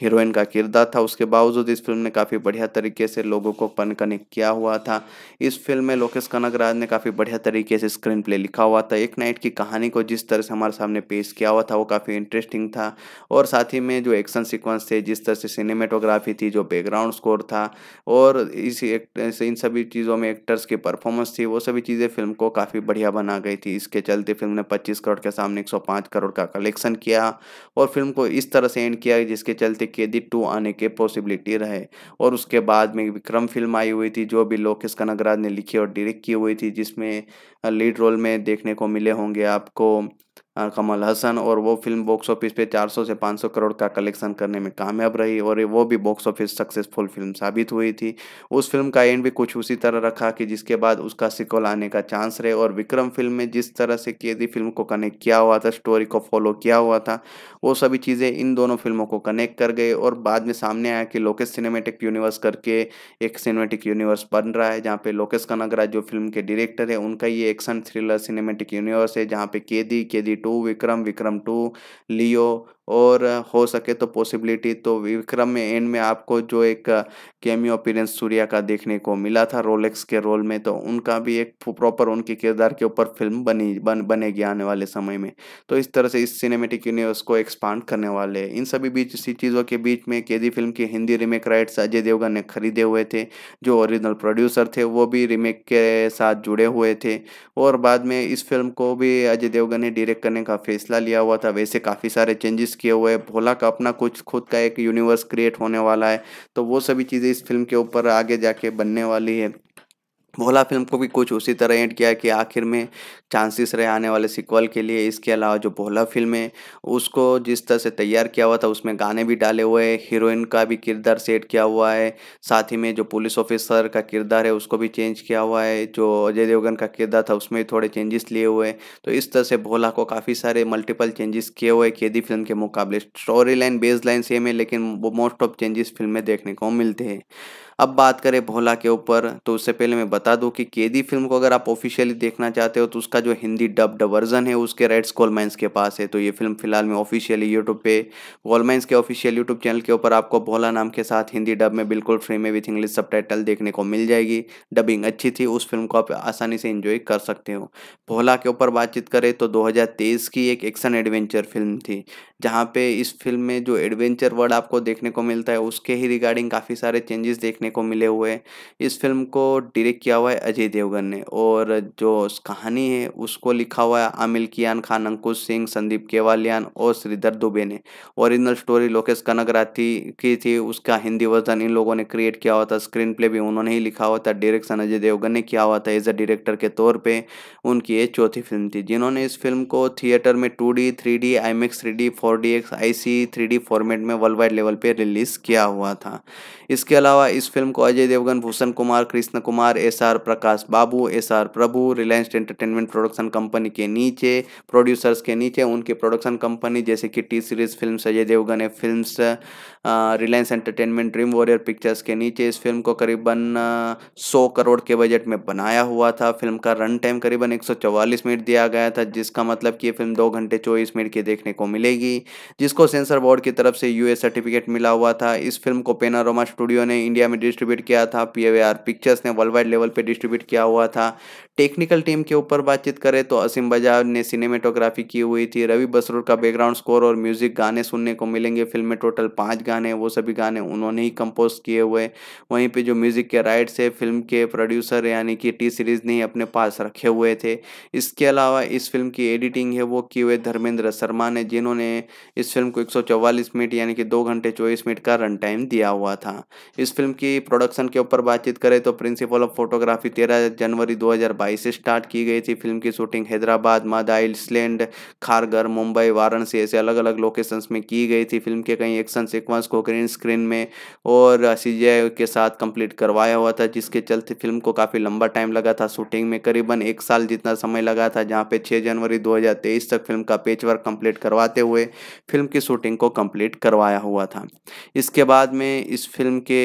हीरोइन का किरदार था उसके बावजूद इस फिल्म ने काफ़ी बढ़िया तरीके से लोगों को पन कनेक्ट किया हुआ था इस फिल्म में लोकेश कनकराज ने काफ़ी बढ़िया तरीके से स्क्रीन प्ले लिखा हुआ था एक नाइट की कहानी को जिस तरह से हमारे सामने पेश किया हुआ था वो काफ़ी इंटरेस्टिंग था और साथ ही में जो एक्शन सिक्वेंस थे जिस तरह से सिनेमेटोग्राफी थी जो बैकग्राउंड स्कोर था और इस इन सभी चीज़ों में एक्टर्स की परफॉर्मेंस थी वो सभी चीज़ें फिल्म को काफ़ी बढ़िया बना गई थी इसके चलते फिल्म ने पच्चीस करोड़ के सामने एक करोड़ का कलेक्शन किया और फिल्म को इस तरह से एंड किया जिसके चलते केदी टू आने के पॉसिबल पॉसिबिलिटी रहे और उसके बाद में विक्रम फिल्म आई हुई थी जो भी लोकेश कनगराज ने लिखी और डायरेक्ट की हुई थी जिसमें लीड रोल में देखने को मिले होंगे आपको कमल हसन और वो फिल्म बॉक्स ऑफिस पे 400 से 500 करोड़ का कलेक्शन करने में कामयाब रही और वो भी बॉक्स ऑफिस सक्सेसफुल फिल्म साबित हुई थी उस फिल्म का एंड भी कुछ उसी तरह रखा कि जिसके बाद उसका सिकोल आने का चांस रहे और विक्रम फिल्म में जिस तरह से केदी फिल्म को कनेक्ट किया हुआ था स्टोरी को फॉलो किया हुआ था वो सभी चीज़ें इन दोनों फिल्मों को कनेक्ट कर गए और बाद में सामने आया कि लोकेश सिनेमेटिक यूनिवर्स करके एक सिनेमेटिक यूनिवर्स बन रहा है जहाँ पे लोकेश कनगराज जो फिल्म के डायरेक्टर है उनका ये एक्शन थ्रिलर सिनेमेटिक यूनिवर्स है जहाँ पे केदी केदी टू विक्रम विक्रम टू लियो और हो सके तो पॉसिबिलिटी तो विक्रम में एंड में आपको जो एक कैमियो अपीरेंस सूर्या का देखने को मिला था रोलेक्स के रोल में तो उनका भी एक प्रॉपर उनके किरदार के ऊपर फिल्म बनी बन बनेगी आने वाले समय में तो इस तरह से इस सिनेमेटिक यूनिवर्स को एक्सपांड करने वाले इन सभी बीच इसी चीज़ों के बीच में के फिल्म के हिंदी रीमेक राइट्स अजय देवगन ने खरीदे हुए थे जो ओरिजिनल प्रोड्यूसर थे वो भी रीमेक के साथ जुड़े हुए थे और बाद में इस फिल्म को भी अजय देवगन ने डायरेक्ट करने का फैसला लिया हुआ था वैसे काफ़ी सारे चेंजेस रिलीज़ किए हुए भोला का अपना कुछ खुद का एक यूनिवर्स क्रिएट होने वाला है तो वो सभी चीज़ें इस फिल्म के ऊपर आगे जाके बनने वाली है भोला फिल्म को भी कुछ उसी तरह एंड किया कि आखिर में चांसेस रहे आने वाले सिक्वल के लिए इसके अलावा जो भोला फिल्म है उसको जिस तरह से तैयार किया हुआ था उसमें गाने भी डाले हुए हैं हीरोइन का भी किरदार सेट किया हुआ है साथ ही में जो पुलिस ऑफिसर का किरदार है उसको भी चेंज किया हुआ है जो अजय देवगन का किरदार था उसमें थोड़े चेंजेस लिए हुए हैं तो इस तरह से भोला को काफ़ी सारे मल्टीपल चेंजेस किए हुए केदी फिल्म के मुकाबले story line base line same है लेकिन मोस्ट ऑफ चेंजेस फिल्म में देखने को मिलते हैं अब बात करें भोला के ऊपर तो उससे पहले मैं बता दूं कि केदी फिल्म को अगर आप ऑफिशियली देखना चाहते हो तो उसका जो हिंदी डब्ड वर्जन है उसके राइट्स गोलमाइंस के पास है तो ये फिल्म फिलहाल में ऑफिशियली यूट्यूब पे गोलमाइंस के ऑफिशियल यूट्यूब चैनल के ऊपर आपको भोला नाम के साथ हिंदी डब में बिल्कुल फ्री में विथ इंग्लिश सब देखने को मिल जाएगी डबिंग अच्छी थी उस फिल्म को आप आसानी से इंजॉय कर सकते हो भोला के ऊपर बातचीत करें तो दो की एक एक्शन एडवेंचर फिल्म थी जहाँ पे इस फिल्म में जो एडवेंचर वर्ड आपको देखने को मिलता है उसके ही रिगार्डिंग काफ़ी सारे चेंजेस देखने को मिले हुए इस फिल्म को डायरेक्ट किया हुआ है अजय देवगन ने और जो कहानी है उसको लिखा हुआ है आमिल कियान खान अंकुश सिंह संदीप केवालियान और श्रीधर दुबे ने ओरिजिनल स्टोरी लोकेश कनगराती की थी उसका हिंदी वर्जन इन लोगों ने क्रिएट किया हुआ था स्क्रीन प्ले भी उन्होंने ही लिखा हुआ था डायरेक्शन अजय देवगन ने किया हुआ था एज अ डायरेक्टर के तौर पर उनकी ये चौथी फिल्म थी जिन्होंने इस फिल्म को थिएटर में two D three D I am x three D four D X I C three D format में वर्ल्ड वाइड लेवल पर रिलीज़ किया हुआ था इसके अलावा इस फिल्म फिल्म को Ajay Devgn Bhushan Kumar Krishan Kumar S R Prakash Babu S R Prabhu Reliance Entertainment production company के नीचे प्रोड्यूसर्स के नीचे उनके प्रोडक्शन कंपनी जैसे कि T Series film Ajay Devgn है film Reliance Entertainment Dream Warrior Pictures के नीचे इस फिल्म को करीबन सौ करोड़ के बजट में बनाया हुआ था फिल्म का रन टाइम करीबन एक मिनट दिया गया था जिसका मतलब कि ये फिल्म दो घंटे चौबीस मिनट की देखने को मिलेगी जिसको सेंसर बोर्ड की तरफ से यूएस सर्टिफिकेट मिला हुआ था इस फिल्म को पेनारोमा स्टूडियो ने इंडिया में डिस्ट्रीब्यूट किया था आर पिक्चर्स ने वर्ल्ड वाइड लेवल पे डिस्ट्रीब्यूट किया हुआ था टेक्निकल टीम के ऊपर बातचीत करें तो असीम बजाज ने सिनेमेटोग्राफी की हुई थी रवि बसरूर का बैकग्राउंड स्कोर और म्यूजिक गाने सुनने को मिलेंगे फिल्म में टोटल पाँच गाने वो सभी गाने उन्होंने ही कंपोज किए हुए वहीं पर जो म्यूजिक के राइट्स है फिल्म के प्रोड्यूसर यानी कि टी सीरीज ने ही अपने पास रखे हुए थे इसके अलावा इस फिल्म की एडिटिंग है वो किए हुए धर्मेंद्र शर्मा ने जिन्होंने इस फिल्म को एक मिनट यानी कि दो घंटे चौबीस मिनट का रन टाइम दिया हुआ था इस फिल्म की की प्रोडक्शन के ऊपर बातचीत करें तो प्रिंसिपल ऑफ फोटोग्राफी 13 जनवरी 2022 से स्टार्ट की गई थी फिल्म की शूटिंग हैदराबाद मादा आइसलैंड खारगर मुंबई वाराणसी ऐसे अलग अलग लोकेशंस में की गई थी फिल्म के कई एक्शन सिक्वेंस को ग्रीन स्क्रीन में और सी के साथ कंप्लीट करवाया हुआ था जिसके चलते फिल्म को काफ़ी लंबा टाइम लगा था शूटिंग में करीबन एक साल जितना समय लगा था जहाँ पे छः जनवरी दो तक फिल्म का पेच वर्क कंप्लीट करवाते हुए फिल्म की शूटिंग को कम्प्लीट करवाया हुआ था इसके बाद में इस फिल्म के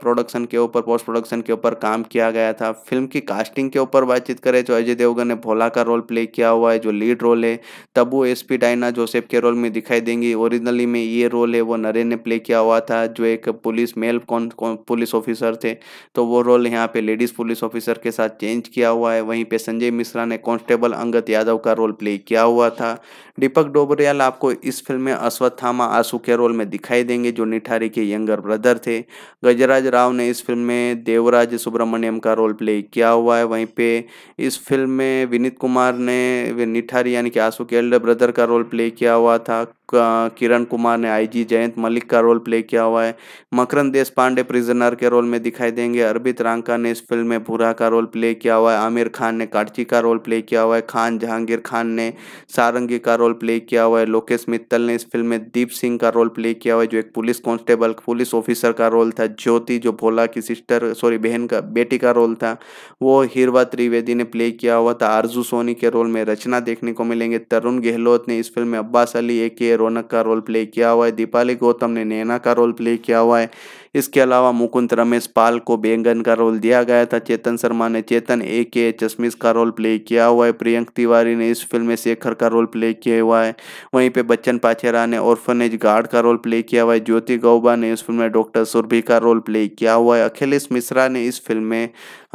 प्रोडक्शन के ऊपर पोस्ट प्रोडक्शन के ऊपर काम किया गया था फिल्म की कास्टिंग के ऊपर बातचीत करें तो अजय देवगन ने भोला का रोल प्ले किया हुआ है जो लीड रोल है वो एस पी डायना जोसेफ के रोल में दिखाई देंगी ओरिजिनली में ये रोल है वो नरेन ने प्ले किया हुआ था जो एक पुलिस मेल कौन, कौन पुलिस ऑफिसर थे तो वो रोल यहाँ पे लेडीज़ पुलिस ऑफिसर के साथ चेंज किया हुआ है वहीं पे संजय मिश्रा ने कॉन्स्टेबल अंगत यादव का रोल प्ले किया हुआ था दीपक डोबरियाल आपको इस फिल्म में अश्वत्थामा आंसू के रोल में दिखाई देंगे जो निठारी के यंगर ब्रदर थे गजराज राव ने इस फिल्म में देवराज सुब्रमण्यम का रोल प्ले किया हुआ है वहीं पे इस फिल्म में विनीत कुमार ने निठारी यानी कि आंसू के एल्डर ब्रदर का रोल प्ले किया हुआ था किरण कुमार ने आईजी जयंत मलिक का रोल प्ले किया हुआ है मकरंद देश पांडे प्रिजनर के रोल में दिखाई देंगे अरबित रांका ने इस फिल्म में भूरा का रोल प्ले किया हुआ है आमिर खान ने कार्ची का रोल प्ले किया हुआ है खान जहांगीर खान ने सारंगी का रोल प्ले किया हुआ है लोकेश मित्तल ने इस फिल्म में दीप सिंह का रोल प्ले किया हुआ है जो एक पुलिस कॉन्स्टेबल पुलिस ऑफिसर का रोल था ज्योति जो भोला की सिस्टर सॉरी बहन का बेटी का रोल था वो हिरवा त्रिवेदी ने प्ले किया हुआ था आरजू सोनी के रोल में रचना देखने को मिलेंगे तरुण गहलोत ने इस फिल्म में अब्बास अली ए के रौनक का रोल प्ले किया हुआ है दीपाली गौतम ने नैना का रोल प्ले किया हुआ है इसके अलावा मुकुंद रमेश पाल को बेंगन का रोल दिया गया था चेतन शर्मा ने चेतन ए के चश्मिश का रोल प्ले किया हुआ है प्रियंक तिवारी ने इस फिल्म में शेखर का रोल प्ले किया हुआ है वहीं पे बच्चन पाचेरा ने ऑर्फनेज गार्ड का रोल प्ले किया हुआ है ज्योति गौबा ने इस फिल्म में डॉक्टर सुरभि का रोल प्ले किया हुआ है अखिलेश मिश्रा ने इस फिल्म में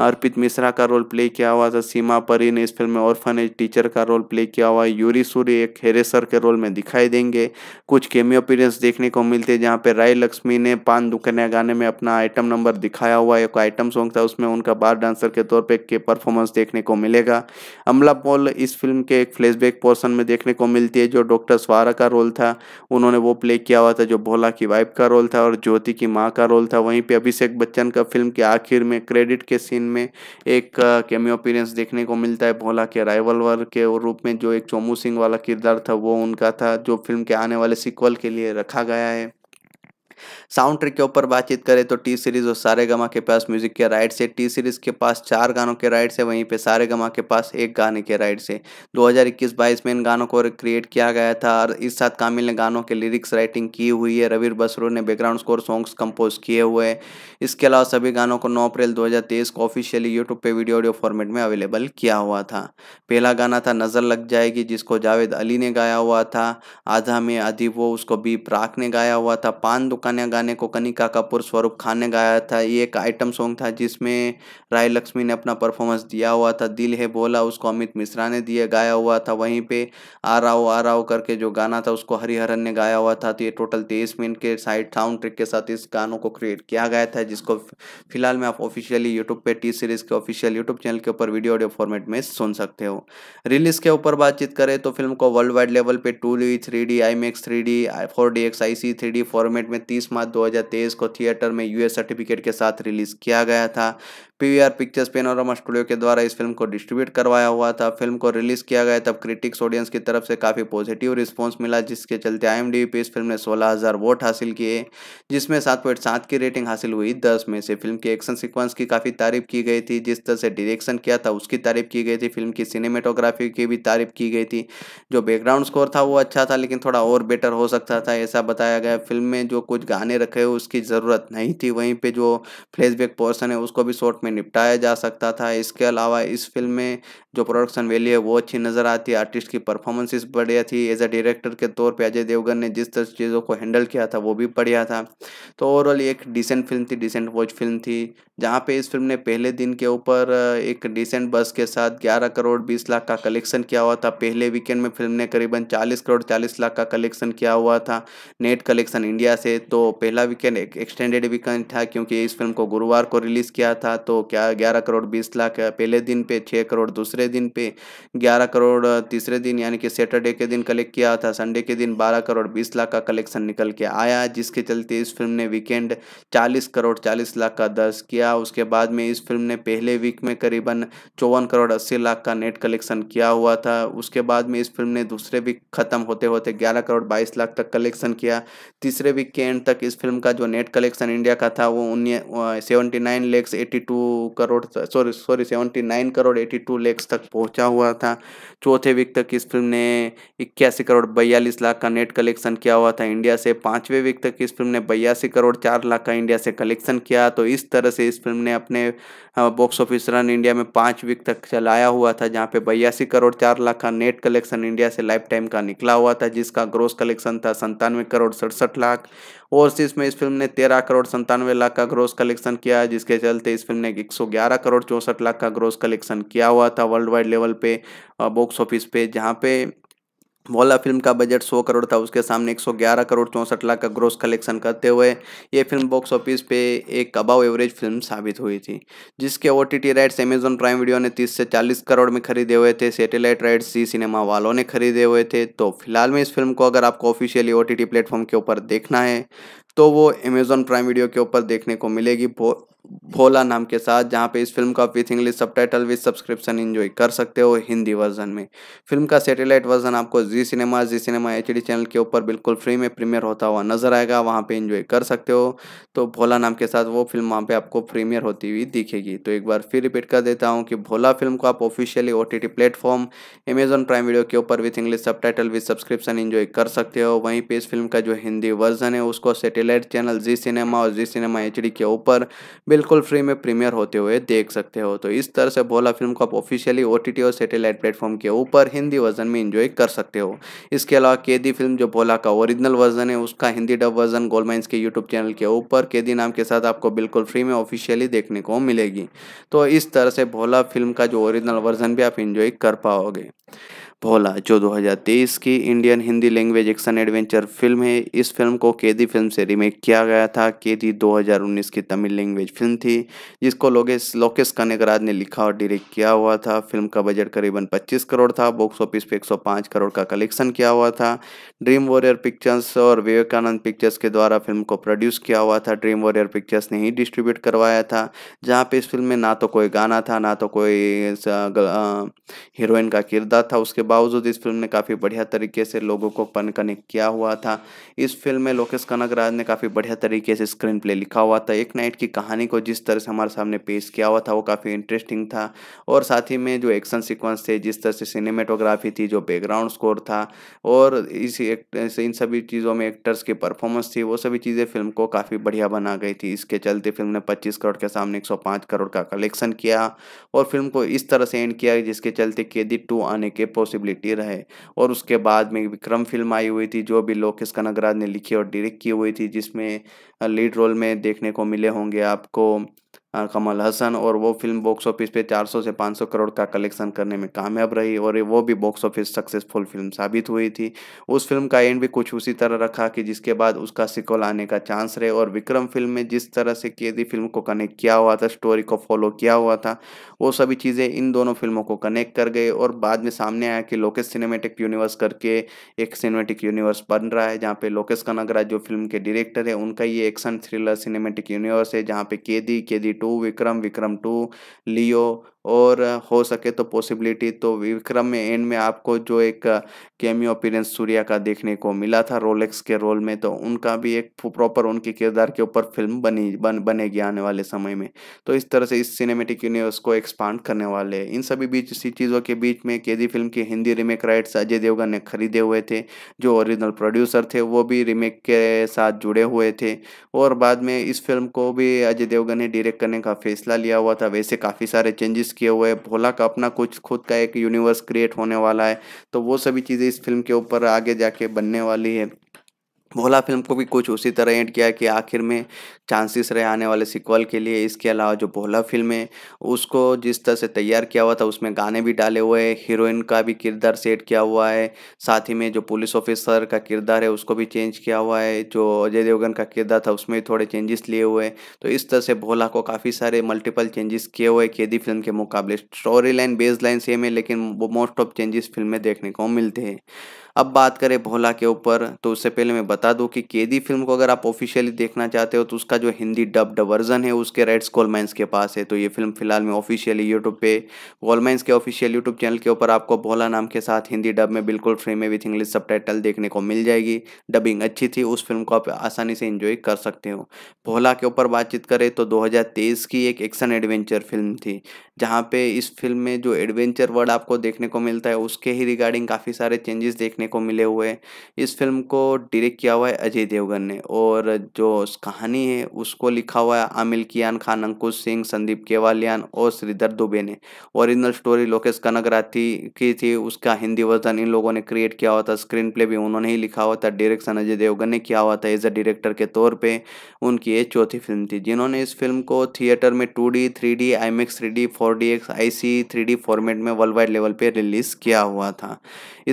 अर्पित मिश्रा का रोल प्ले किया हुआ था सीमा परी ने इस फिल्म में ऑर्फनेज टीचर का रोल प्ले किया हुआ है यूरी सूरी एक हेरेसर के रोल में दिखाई देंगे कुछ केमियो देखने को मिलते हैं जहाँ पे राय लक्ष्मी ने पान दुकन्या गाने में अपना आइटम नंबर दिखाया हुआ एक आइटम सॉन्ग था उसमें उनका बार डांसर के तौर पर के परफॉर्मेंस देखने को मिलेगा अमला पॉल इस फिल्म के एक फ्लैशबैक पोर्सन में देखने को मिलती है जो डॉक्टर स्वारा का रोल था उन्होंने वो प्ले किया हुआ था जो भोला की वाइफ का रोल था और ज्योति की माँ का रोल था वहीं पर अभिषेक बच्चन का फिल्म के आखिर में क्रेडिट के सीन में एक कैमियो अपीरेंस देखने को मिलता है भोला के राइवलवर के रूप में जो एक चोमू सिंह वाला किरदार था वो उनका था जो फिल्म के आने वाले सिक्वल के लिए रखा गया है साउंड ट्रिक के ऊपर बातचीत करें तो टी सीरीज़ और सारे गमा के पास म्यूजिक के राइट्स है टी सीरीज़ के पास चार गानों के राइट्स है वहीं पे सारे गमा के पास एक गाने के राइट्स है दो हज़ार में इन गानों को क्रिएट किया गया था और इस साथ कामिल ने गानों के लिरिक्स राइटिंग की हुई है रवीर बसरू ने बैकग्राउंड स्कोर सॉन्ग्स कंपोज किए हुए हैं इसके अलावा सभी गानों को नौ अप्रैल दो को ऑफिशियली यूट्यूब पर वीडियो ऑडियो फॉर्मेट में अवेलेबल किया हुआ था पहला गाना था नज़र लग जाएगी जिसको जावेद अली ने गाया हुआ था आधा में आधी वो उसको बी प्राक ने गाया हुआ था पान दुकान गाने गाने को कनिका कपूर स्वरूप खान ने गाया था ये एक आइटम सॉन्ग था जिसमें राय लक्ष्मी ने अपना परफॉर्मेंस दिया हुआ था दिल है बोला उसको अमित मिश्रा ने दिया गाया हुआ था वहीं पे आ रहा हो आ रहा हो करके जो गाना था उसको हरिहरन ने गाया हुआ था तो ये टोटल तेईस मिनट के साइड साउंड ट्रिक के साथ इस गानों को क्रिएट किया गया था जिसको फिलहाल में आप ऑफिशियली यूट्यूब पर टी सीरीज़ के ऑफिशियल यूट्यूब चैनल के ऊपर वीडियो ऑडियो फॉर्मेट में सुन सकते हो रिलीज के ऊपर बातचीत करें तो फिल्म को वर्ल्ड वाइड लेवल पे two D three D IMAX three D four D X I C three D format में तीस 23 मार्च 2023 को थिएटर में यूएस सर्टिफिकेट के साथ रिलीज किया गया था पीवीआर पिक्चर्स पेनोरमा स्टूडियो के द्वारा इस फिल्म को डिस्ट्रीब्यूट करवाया हुआ था फिल्म को रिलीज किया गया तब क्रिटिक्स ऑडियंस की तरफ से काफ़ी पॉजिटिव रिस्पॉन्स मिला जिसके चलते आई पे इस फिल्म ने सोलह वोट हासिल किए जिसमें सात की रेटिंग हासिल हुई दस में से फिल्म के एक्शन सिक्वेंस की काफ़ी तारीफ की गई थी जिस तरह से डिरेक्शन किया था उसकी तारीफ की गई थी फिल्म की सिनेमेटोग्राफी की भी तारीफ की गई थी जो बैकग्राउंड स्कोर था वो अच्छा था लेकिन थोड़ा और बेटर हो सकता था ऐसा बताया गया फिल्म में जो कुछ गाने रखे हुए उसकी ज़रूरत नहीं थी वहीं पे जो फ्लैशबैक पोर्सन है उसको भी शॉर्ट में निपटाया जा सकता था इसके अलावा इस फिल्म में जो प्रोडक्शन वैल्यू है वो अच्छी नज़र आती है आर्टिस्ट की परफॉर्मेंसेस बढ़िया थी एज अ डायरेक्टर के तौर पर अजय देवगन ने जिस तरह चीज़ों को हैंडल किया था वो भी बढ़िया था तो ओवरऑल एक डिसेंट फिल्म थी डिसेंट वॉच फिल्म थी जहाँ पे इस फिल्म ने पहले दिन के ऊपर एक डिसेंट बस के साथ 11 करोड़ 20 लाख का कलेक्शन किया हुआ था पहले वीकेंड में फिल्म ने करीबन 40 करोड़ 40 लाख का कलेक्शन किया हुआ था नेट कलेक्शन इंडिया से तो पहला वीकेंड एक एक्सटेंडेड वीकेंड था क्योंकि इस फिल्म को गुरुवार को रिलीज़ किया था तो क्या ग्यारह करोड़ बीस लाख पहले दिन पे छः करोड़ दूसरे दिन पे ग्यारह करोड़ तीसरे दिन यानी कि सैटरडे के दिन कलेक्ट किया था संडे के दिन बारह करोड़ बीस लाख का कलेक्शन निकल के आया जिसके चलते इस फिल्म ने वीकेंड चालीस करोड़ चालीस लाख का दर्ज किया उसके बाद में इस फिल्म ने पहले वीक में करीबन चौवन करोड़ अस्सी लाख का नेट कलेक्शन किया हुआ था उसके बाद में इस फिल्म ने दूसरे वीक खत्म होते होते ग्यारह करोड़ बाईस लाख तक कलेक्शन किया तीसरे वीक के एंड तक इस फिल्म का जो नेट कलेक्शन इंडिया का था वो उन्नीस seventy nine lakhs eighty two crore sorry sorry seventy nine crore eighty two lakhs तक पहुंचा हुआ था चौथे वीक तक इस फिल्म ने इक्यासी करोड़ बयालीस लाख का नेट कलेक्शन किया हुआ था इंडिया से पाँचवें वीक तक इस फिल्म ने बयासी करोड़ चार लाख का इंडिया से कलेक्शन किया तो इस तरह से इस फिल्म ने अपने बॉक्स ऑफिस रन इंडिया में पाँच वीक तक चलाया हुआ था जहाँ पे बयासी करोड़ चार लाख का नेट कलेक्शन इंडिया से लाइफ टाइम का निकला हुआ था जिसका ग्रोस कलेक्शन था संतानवे करोड़ सड़सठ लाख ओवरसीज में इस फिल्म ने तेरह करोड़ संतानवे लाख का ग्रोस कलेक्शन किया है जिसके चलते इस फिल्म ने एक सौ ग्यारह करोड़ चौंसठ लाख का ग्रोस कलेक्शन किया हुआ था वर्ल्ड वाइड लेवल पे बॉक्स ऑफिस पे जहाँ पे वाला फिल्म का बजट 100 करोड़ था उसके सामने 111 करोड़ चौंसठ लाख का ग्रोस कलेक्शन करते हुए ये फिल्म बॉक्स ऑफिस पे एक अबाव एवरेज फिल्म साबित हुई थी जिसके O rights Amazon Prime Video ने 30 से 40 करोड़ में खरीदे हुए थे सैटेलाइट राइट्स जी सिनेमा वालों ने खरीदे हुए थे तो फिलहाल में इस फिल्म को अगर आपको ऑफिशियली ओ टी प्लेटफॉर्म के ऊपर देखना है तो वो अमेजोन प्राइम वीडियो के ऊपर देखने को मिलेगी भोला नाम के साथ जहाँ पे इस फिल्म का with English subtitle with subscription enjoy कर सकते हो हिंदी वर्जन में फिल्म का सैटेलाइट वर्जन आपको जी सिनेमा जी सिनेमा एच चैनल के ऊपर बिल्कुल फ्री में प्रीमियर होता हुआ नजर आएगा वहाँ पे इन्जॉय कर सकते हो तो भोला नाम के साथ वो फिल्म वहाँ पे आपको प्रीमियर होती हुई दिखेगी तो एक बार फिर रिपीट कर देता हूँ कि भोला फिल्म को आप officially O T platform Amazon Prime Video के ऊपर with English subtitle with subscription enjoy कर सकते हो वहीं पर इस फिल्म का जो हिंदी वर्जन है उसको सेटेलाइट सैटेलाइट चैनल जी सिनेमा और जी सिनेमा एच के ऊपर बिल्कुल फ्री में प्रीमियर होते हुए देख सकते हो तो इस तरह से भोला फिल्म को आप ऑफिशियली ओ और सैटेलाइट प्लेटफॉर्म के ऊपर हिंदी वर्जन में इंजॉय कर सकते हो इसके अलावा केदी फिल्म जो भोला का ओरिजिनल वर्जन है उसका हिंदी डब वर्जन गोलमाइंस के यूट्यूब चैनल के ऊपर केदी नाम के साथ आपको बिल्कुल फ्री में ऑफिशियली देखने को मिलेगी तो इस तरह से भोला फिल्म का जो ओरिजिनल वर्जन भी आप इंजॉय कर पाओगे भोला जो 2023 की Indian Hindi language action adventure film है इस फिल्म को केदी फिल्म से रीमेक किया गया था केदी 2019 की तमिल लैंग्वेज फिल्म थी जिसको लोकेश लोकेश कनेकराज ने लिखा और डायरेक्ट किया हुआ था फिल्म का बजट करीबन 25 करोड़ था बॉक्स ऑफिस पे 105 करोड़ का कलेक्शन किया हुआ था ड्रीम वॉरियर पिक्चर्स और विवेकानंद पिक्चर्स के द्वारा फिल्म को प्रोड्यूस किया हुआ था ड्रीम वॉरियर पिक्चर्स ने ही डिस्ट्रीब्यूट करवाया था जहाँ पे इस फिल्म में ना तो कोई गाना था ना तो कोई हीरोइन का किरदार था उसके बावजूद इस फिल्म ने काफ़ी बढ़िया तरीके से लोगों को पन कनेक्ट किया हुआ था इस फिल्म में लोकेश कनकराज ने काफ़ी बढ़िया तरीके से स्क्रीन प्ले लिखा हुआ था एक नाइट की कहानी को जिस तरह से हमारे सामने पेश किया हुआ था वो काफ़ी इंटरेस्टिंग था और साथ ही में जो एक्शन सिक्वेंस थे जिस तरह से सिनेमेटोग्राफी थी जो बैकग्राउंड स्कोर था और इस इन सभी चीज़ों में एक्टर्स की परफॉर्मेंस थी वो सभी चीज़ें फिल्म को काफ़ी बढ़िया बना गई थी इसके चलते फिल्म ने पच्चीस करोड़ के सामने एक करोड़ का कलेक्शन किया और फिल्म को इस तरह से एंड किया जिसके चलते केदी टू आने के पोस्ट पॉसिबिलिटी रहे और उसके बाद में विक्रम फिल्म आई हुई थी जो भी लोकेश कनगराज ने लिखी और डायरेक्ट की हुई थी जिसमें लीड रोल में देखने को मिले होंगे आपको कमल हसन और वो फिल्म बॉक्स ऑफिस पे 400 से 500 करोड़ का कलेक्शन करने में कामयाब रही और वो भी बॉक्स ऑफिस सक्सेसफुल फिल्म साबित हुई थी उस फिल्म का एंड भी कुछ उसी तरह रखा कि जिसके बाद उसका सिकोल आने का चांस रहे और विक्रम फिल्म में जिस तरह से केदी फिल्म को कनेक्ट किया हुआ था स्टोरी को फॉलो किया हुआ था वो सभी चीज़ें इन दोनों फिल्मों को कनेक्ट कर गए और बाद में सामने आया कि लोकेश सिनेमेटिक यूनिवर्स करके एक सिनेमेटिक यूनिवर्स बन रहा है जहाँ पे लोकेश कनगराज जो फिल्म के डायरेक्टर है उनका ये एक्शन थ्रिलर सिनेमेटिक यूनिवर्स है जहाँ पे केदी केदी टू विक्रम विक्रम टू लियो और हो सके तो पॉसिबिलिटी तो विक्रम में एंड में आपको जो एक केमियो अपीरेंस सूर्या का देखने को मिला था रोलेक्स के रोल में तो उनका भी एक प्रॉपर उनके किरदार के ऊपर फिल्म बनी बन बनेगी आने वाले समय में तो इस तरह से इस सिनेमेटिक यूनिवर्स को एक्सपांड करने वाले हैं इन सभी बीच इसी चीज़ों के बीच में केजी फिल्म के हिंदी रीमेक राइट्स अजय देवगन ने खरीदे हुए थे जो ओरिजिनल प्रोड्यूसर थे वो भी रीमेक के साथ जुड़े हुए थे और बाद में इस फिल्म को भी अजय देवगन ने डायरेक्ट करने का फैसला लिया हुआ था वैसे काफ़ी सारे चेंजेस किए हुए हैं भोला का अपना कुछ खुद का एक यूनिवर्स क्रिएट होने वाला है तो वो सभी चीज़ें इस फिल्म के ऊपर आगे जाके बनने वाली है भोला फिल्म को भी कुछ उसी तरह एंड किया कि आखिर में चांसेस रहे आने वाले सिक्वल के लिए इसके अलावा जो भोला फिल्म है उसको जिस तरह से तैयार किया हुआ था उसमें गाने भी डाले हुए हैं हीरोइन का भी किरदार सेट किया हुआ है साथ ही में जो पुलिस ऑफिसर का किरदार है उसको भी चेंज किया हुआ है जो अजय देवगन का किरदार था उसमें भी थोड़े चेंजेस लिए हुए हैं तो इस तरह से भोला को काफ़ी सारे मल्टीपल चेंजेस किए हुए हैं केदी फिल्म के मुकाबले story line base line same है लेकिन मोस्ट ऑफ चेंजेस फिल्म में देखने को मिलते हैं अब बात करें भोला के ऊपर तो उससे पहले मैं बता दूं कि केदी फिल्म को अगर आप ऑफिशियली देखना चाहते हो तो उसका जो हिंदी डब्ड वर्जन है उसके राइट्स गोलमाइंस के पास है तो ये फिल्म फिलहाल में ऑफिशियली यूट्यूब पे गोलमाइंस के ऑफिशियल यूट्यूब चैनल के ऊपर आपको भोला नाम के साथ हिंदी डब में बिल्कुल फ्री में विथ इंग्लिश सब देखने को मिल जाएगी डबिंग अच्छी थी उस फिल्म को आप आसानी से इंजॉय कर सकते हो भोला के ऊपर बातचीत करें तो दो की एक एक्शन एडवेंचर फिल्म थी जहाँ पे इस फिल्म में जो एडवेंचर वर्ड आपको देखने को मिलता है उसके ही रिगार्डिंग काफ़ी सारे चेंजेस देखने को मिले हुए हैं इस फिल्म को डायरेक्ट किया हुआ है अजय देवगन ने और जो कहानी है उसको लिखा हुआ है आमिल कियान खान अंकुश सिंह संदीप केवालियान और श्रीधर दुबे ने ओरिजिनल स्टोरी लोकेश कनक कनगराथी की थी उसका हिंदी वर्जन इन लोगों ने क्रिएट किया हुआ था स्क्रीन प्ले भी उन्होंने ही लिखा हुआ था डायरेक्शन अजय देवगन ने किया हुआ था एज अ डायरेक्टर के तौर पर उनकी ये चौथी फिल्म थी जिन्होंने इस फिल्म को थिएटर में two D three D IMAX three D four D X I C three D format में वर्ल्ड वाइड लेवल पे रिलीज़ किया हुआ था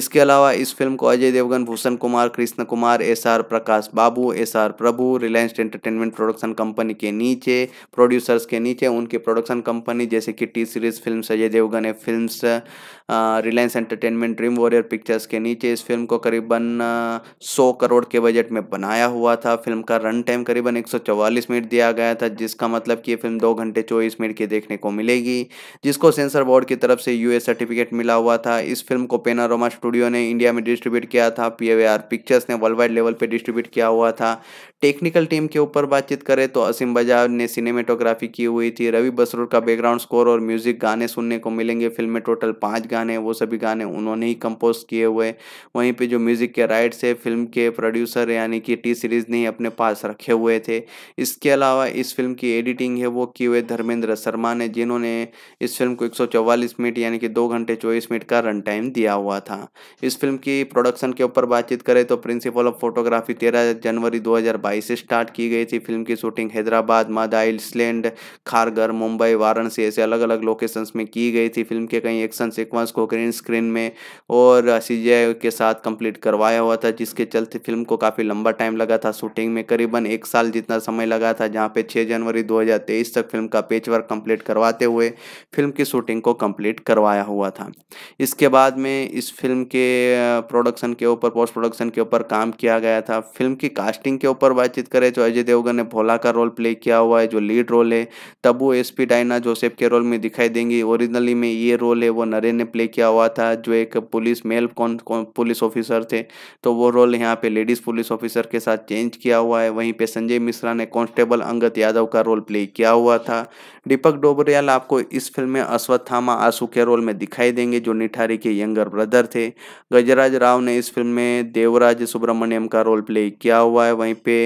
इसके अलावा इस फिल्म को Ajay Devgn Bhushan Kumar Krishan Kumar S R Prakash Babu S R Prabhu Reliance Entertainment production company के नीचे प्रोड्यूसर्स के नीचे उनकी प्रोडक्शन कंपनी जैसे कि T Series film Ajay Devgn है film Reliance Entertainment Dream Warrior Pictures के नीचे इस फिल्म को करीबन सौ करोड़ के बजट में बनाया हुआ था फिल्म का रन टाइम करीबन 144 मिनट दिया गया था जिसका मतलब कि ये फिल्म दो घंटे चौबीस मिनट की देखने को मिलेगी जिसको सेंसर बोर्ड की तरफ से यू सर्टिफिकेट मिला हुआ था इस फिल्म को पेनारोमा स्टूडियो ने इंडिया में डिस्ट्रीब्यूट किया था पी पिक्चर्स ने वर्ल्ड वाइड लेवल पर डिस्ट्रीब्यूट किया हुआ था टेक्निकल टीम के ऊपर बातचीत करें तो असीम बजाज ने सिनेमेटोग्राफी की हुई थी रवि बसरूर का बैकग्राउंड स्कोर और म्यूजिक गाने सुनने को मिलेंगे फिल्म में टोटल पाँच गाने गाने वो सभी गाने उन्होंने ही कंपोज किए हुए वहीं पे जो म्यूज़िक के राइट्स है फिल्म के प्रोड्यूसर यानी कि टी सीरीज़ ने अपने पास रखे हुए थे इसके अलावा इस फिल्म की एडिटिंग है वो की हुए धर्मेंद्र शर्मा ने जिन्होंने इस फिल्म को एक मिनट यानी कि दो घंटे चौबीस मिनट का रन टाइम दिया हुआ था इस फिल्म की प्रोडक्शन के ऊपर बातचीत करें तो प्रिंसिपल ऑफ फोटोग्राफी तेरह जनवरी दो से स्टार्ट की गई थी फिल्म की शूटिंग हैदराबाद मादाइल स्लैंड खारगर मुंबई वाराणसी ऐसे अलग अलग लोकेशंस में की गई थी फिल्म के कई एक्शन सिक्वेंस परफॉर्मेंस को ग्रीन स्क्रीन में और सी uh, के साथ कंप्लीट करवाया हुआ था जिसके चलते फिल्म को काफ़ी लंबा टाइम लगा था शूटिंग में करीबन एक साल जितना समय लगा था जहाँ पे 6 जनवरी 2023 तक फिल्म का पेच वर्क कम्प्लीट करवाते हुए फिल्म की शूटिंग को कम्प्लीट करवाया हुआ था इसके बाद में इस फिल्म के प्रोडक्शन uh, के ऊपर पोस्ट प्रोडक्शन के ऊपर काम किया गया था फिल्म की कास्टिंग के ऊपर बातचीत करें तो अजय देवगन ने भोला का रोल प्ले किया हुआ है जो लीड रोल है तब वो एस पी डायना जोसेफ के रोल में दिखाई देंगी ओरिजिनली में ये रोल है वो नरेन ने प्ले किया हुआ था जो एक पुलिस मेल कौन कौन पुलिस ऑफिसर थे तो वो रोल यहाँ पे लेडीज़ पुलिस ऑफिसर के साथ चेंज किया हुआ है वहीं पे संजय मिश्रा ने कांस्टेबल अंगत यादव का रोल प्ले किया हुआ था दीपक डोबरियाल आपको इस फिल्म में अश्वत्थामा आंसू के रोल में दिखाई देंगे जो निठारी के यंगर ब्रदर थे गजराज राव ने इस फिल्म में देवराज सुब्रमण्यम का रोल प्ले किया हुआ है वहीं पे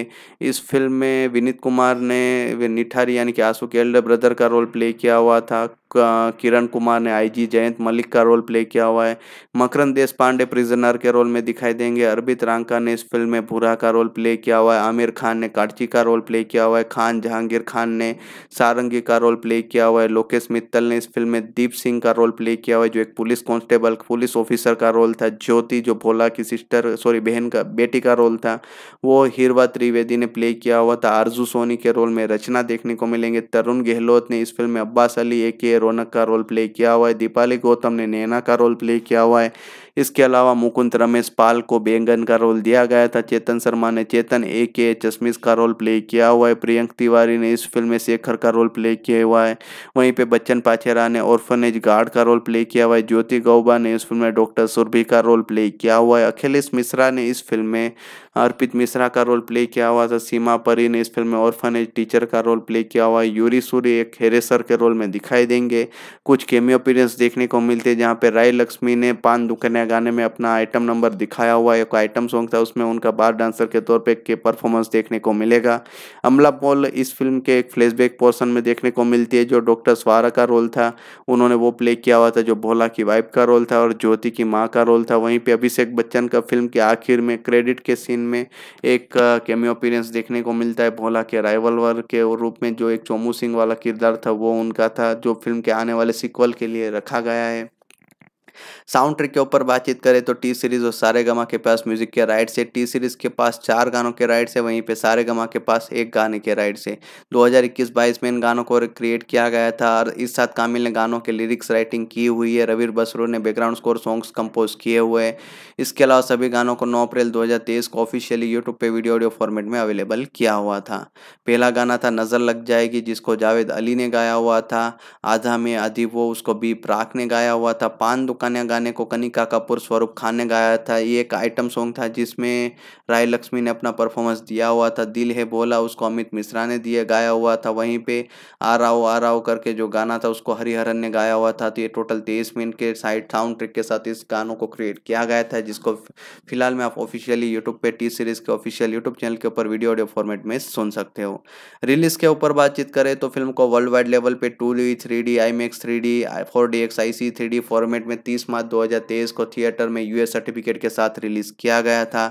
इस फिल्म में विनीत कुमार ने निठारी यानी कि आंसू के एल्डर ब्रदर का रोल प्ले किया हुआ था किरण कुमार ने आईजी जयंत मलिक का रोल प्ले किया हुआ है मकरंद देश पांडे प्रिजनर के रोल में दिखाई देंगे अरबित रांका ने इस फिल्म में भूरा का रोल प्ले किया हुआ है आमिर खान ने कार्ची का रोल प्ले किया हुआ है खान जहांगीर खान ने सारंगी का रोल प्ले किया हुआ है लोकेश मित्तल ने इस फिल्म में दीप सिंह का रोल प्ले किया हुआ है जो एक पुलिस कॉन्स्टेबल पुलिस ऑफिसर का रोल था ज्योति जो भोला की सिस्टर सॉरी बहन का बेटी का रोल था वो हिरवा त्रिवेदी ने प्ले किया हुआ था आरजू सोनी के रोल में रचना देखने को मिलेंगे तरुण गहलोत ने इस फिल्म में अब्बास अली ए रौनक का रोल प्ले किया हुआ है दीपाली गौतम ने नैना का रोल प्ले किया हुआ है इसके अलावा मुकुंद रमेश पाल को बेंगन का रोल दिया गया था चेतन शर्मा ने चेतन ए के चश्मिश का रोल प्ले किया हुआ है प्रियंक तिवारी ने इस फिल्म में शेखर का रोल प्ले किया हुआ है वहीं पे बच्चन पाचेरा ने ऑर्फनेज गार्ड का रोल प्ले किया हुआ है ज्योति गौबा ने इस फिल्म में डॉक्टर सुरभि का रोल प्ले किया हुआ है अखिलेश मिश्रा ने इस फिल्म में अर्पित मिश्रा का रोल प्ले किया हुआ था सीमा परी ने इस फिल्म में ऑर्फनेज टीचर का रोल प्ले किया हुआ है यूरी सूर्य एक हेरेसर के रोल में दिखाई देंगे कुछ केमियो अपीरेंस देखने को मिलते हैं जहाँ पे राय लक्ष्मी ने पान दुकान नया गाने में अपना आइटम नंबर दिखाया हुआ एक आइटम सॉन्ग था उसमें उनका बार डांसर के तौर पे के परफॉर्मेंस देखने को मिलेगा अमला पॉल इस फिल्म के एक फ्लैशबैक पोर्शन में देखने को मिलती है जो डॉक्टर स्वारा का रोल था उन्होंने वो प्ले किया हुआ था जो भोला की वाइफ का रोल था और ज्योति की माँ का रोल था वहीं पर अभिषेक बच्चन का फिल्म के आखिर में क्रेडिट के सीन में एक कैमियो अपीरेंस देखने को मिलता है भोला के वर के रूप में जो एक चोमू सिंह वाला किरदार था वो उनका था जो फिल्म के आने वाले सिक्वल के लिए रखा गया है साउंड ट्रिक के ऊपर बातचीत करें तो टी सीरीज और सारे गमा के पास म्यूजिक के राइट्स है टी सीरीज के पास चार गानों के राइट्स है वहीं पे सारे गमा के पास एक गाने के राइट्स है 2021-22 में इन गानों को क्रिएट किया गया था और इस साथ कामिल ने गानों के लिरिक्स राइटिंग की हुई है रवीर बसरो ने बैकग्राउंड स्कोर सॉन्ग्स कंपोज किए हुए हैं इसके अलावा सभी गानों को नौ अप्रैल दो को ऑफिशियली यूट्यूब पे वीडियो ऑडियो फॉर्मेट में अवेलेबल किया हुआ था पहला गाना था नज़र लग जाएगी जिसको जावेद अली ने गाया हुआ था आधा में आधी वो उसको बी प्राक ने गाया हुआ था पान दुकान कन्या गाने को कनिका कपूर स्वरूप खान ने गाया था ये एक आइटम सॉन्ग था जिसमें राय लक्ष्मी ने अपना परफॉर्मेंस दिया हुआ था दिल है बोला उसको अमित मिश्रा ने दिया गाया हुआ था वहीं पे आ राओ आ राओ करके जो गाना था उसको हरिहरन ने गाया हुआ था तो ये टोटल तेईस मिनट के साइड साउंड ट्रिक के साथ इस गानों को क्रिएट किया गया था जिसको फिलहाल में आप ऑफिशियली यूट्यूब पर टी सीरीज़ के ऑफिशियल यूट्यूब चैनल के ऊपर वीडियो ऑडियो फॉर्मेट में सुन सकते हो रिलीज़ के ऊपर बातचीत करें तो फिल्म को वर्ल्ड वाइड लेवल पे two D three D IMAX three D four D X I C three D format में तीस मार्च दो को थिएटर में यूएस सर्टिफिकेट के साथ रिलीज किया गया था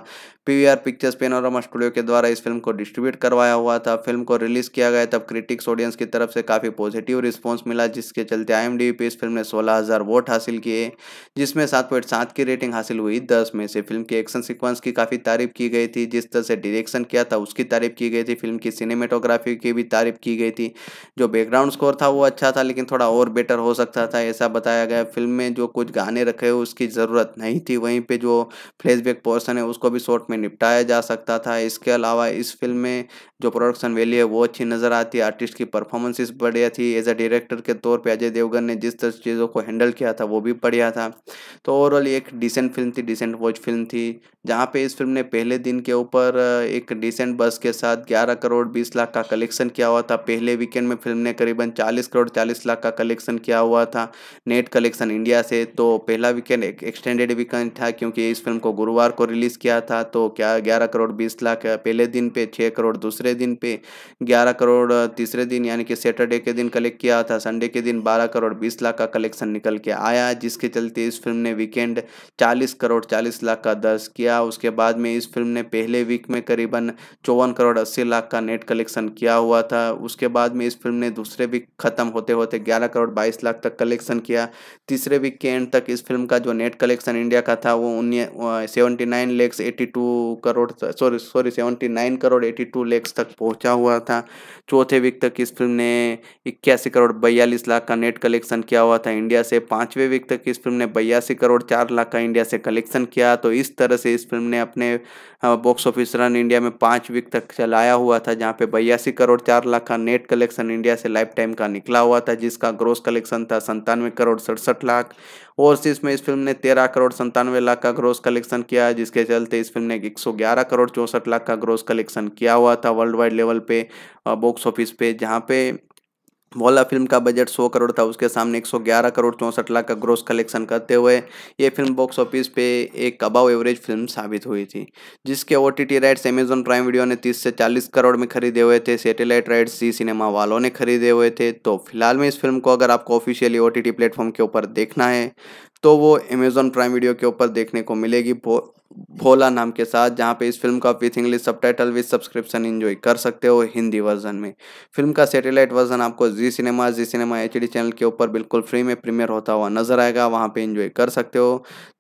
पीवीआर पिक्चर्स पेनोरमा स्टूडियो के द्वारा इस फिल्म को डिस्ट्रीब्यूट करवाया हुआ था फिल्म को रिलीज किया गया तब क्रिटिक्स ऑडियंस की तरफ से काफ़ी पॉजिटिव रिस्पॉन्स मिला जिसके चलते आई पे इस फिल्म ने सोलह वोट हासिल किए जिसमें सात पॉइंट सात की रेटिंग हासिल हुई दस में से फिल्म की एक्शन सिक्वेंस की काफ़ी तारीफ की गई थी जिस तरह से डिरेक्शन किया था उसकी तारीफ की गई थी फिल्म की सिनेमेटोग्राफी की भी तारीफ की गई थी जो बैकग्राउंड स्कोर था वो अच्छा था लेकिन थोड़ा और बेटर हो सकता था ऐसा बताया गया फिल्म में जो कुछ गाने रखे उसकी ज़रूरत नहीं थी वहीं पर जो फ्लैशबैक पोर्सन है उसको भी शॉर्ट में निपटाया जा सकता था इसके अलावा इस फिल्म में जो प्रोडक्शन वैल्यू है वो अच्छी नज़र आती है आर्टिस्ट की परफॉर्मेंसेस बढ़िया थी एज अ डायरेक्टर के तौर पे अजय देवगन ने जिस तरह चीज़ों को हैंडल किया था वो भी बढ़िया था तो ओवरऑल एक डिसेंट फिल्म थी डिसेंट वॉच फिल्म थी जहाँ पे इस फिल्म ने पहले दिन के ऊपर एक डिसेंट बस के साथ ग्यारह करोड़ बीस लाख का कलेक्शन किया हुआ था पहले वीकेंड में फिल्म ने करीबन चालीस करोड़ चालीस लाख का कलेक्शन किया हुआ था नेट कलेक्शन इंडिया से तो पहला वीकेंड एक एक्सटेंडेड वीकेंड था क्योंकि इस फिल्म को गुरुवार को रिलीज़ किया था तो क्या ग्यारह करोड़ बीस लाख पहले दिन पे छः करोड़ दूसरे दिन पे ग्यारह करोड़ तीसरे दिन यानी कि सैटरडे के दिन कलेक्ट किया था संडे के दिन बारह करोड़ बीस लाख का कलेक्शन निकल के आया जिसके चलते इस फिल्म ने वीकेंड चालीस करोड़ चालीस लाख का दर्ज किया उसके बाद में इस फिल्म ने पहले वीक में करीबन चौवन करोड़ अस्सी लाख का नेट कलेक्शन किया हुआ था उसके बाद में इस फिल्म ने दूसरे वीक खत्म होते होते ग्यारह करोड़ बाईस लाख तक कलेक्शन किया तीसरे वीक के एंड तक इस फिल्म का जो नेट कलेक्शन इंडिया का था वो उन्नीस seventy nine lakhs eighty two crore sorry sorry seventy nine crore eighty two lakhs तक पहुंचा हुआ था चौथे वीक तक इस फिल्म ने इक्यासी करोड़ बयालीस लाख का नेट कलेक्शन किया हुआ था इंडिया से पाँचवें वीक तक इस फिल्म ने बयासी करोड़ चार लाख का इंडिया से कलेक्शन किया तो इस तरह से इस फिल्म ने अपने बॉक्स ऑफिस रन इंडिया में पाँच वीक तक चलाया हुआ था जहाँ पे बयासी करोड़ चार लाख का नेट कलेक्शन इंडिया से लाइफ टाइम का निकला हुआ था जिसका ग्रोस कलेक्शन था संतानवे करोड़ सड़सठ लाख ओवरसीज में इस फिल्म ने तेरह करोड़ संतानवे लाख का ग्रोस कलेक्शन किया है जिसके चलते इस फिल्म ने एक करोड़ चौंसठ लाख का ग्रोस कलेक्शन किया हुआ था वर्ल्ड वाइड लेवल पे बॉक्स ऑफिस पे जहाँ पे भोला फिल्म का बजट 100 करोड़ था उसके सामने 111 करोड़ चौंसठ लाख का ग्रोस कलेक्शन करते हुए ये फिल्म बॉक्स ऑफिस पे एक अबाव एवरेज फिल्म साबित हुई थी जिसके O T rights Amazon Prime Video ने 30 से 40 करोड़ में खरीदे हुए थे सैटेलाइट राइट्स जी सिनेमा वालों ने खरीदे हुए थे तो फिलहाल में इस फिल्म को अगर आपको ऑफिशियली ओ टी प्लेटफॉर्म के ऊपर देखना है तो वो अमेजोन प्राइम वीडियो के ऊपर देखने को मिलेगी भोला नाम के साथ जहाँ पे इस फिल्म का with English subtitle with subscription enjoy कर सकते हो हिंदी वर्जन में फिल्म का सेटेलाइट वर्जन आपको जी सिनेमा जी सिनेमा एच चैनल के ऊपर बिल्कुल फ्री में प्रीमियर होता हुआ नजर आएगा वहाँ पे इन्जॉय कर सकते हो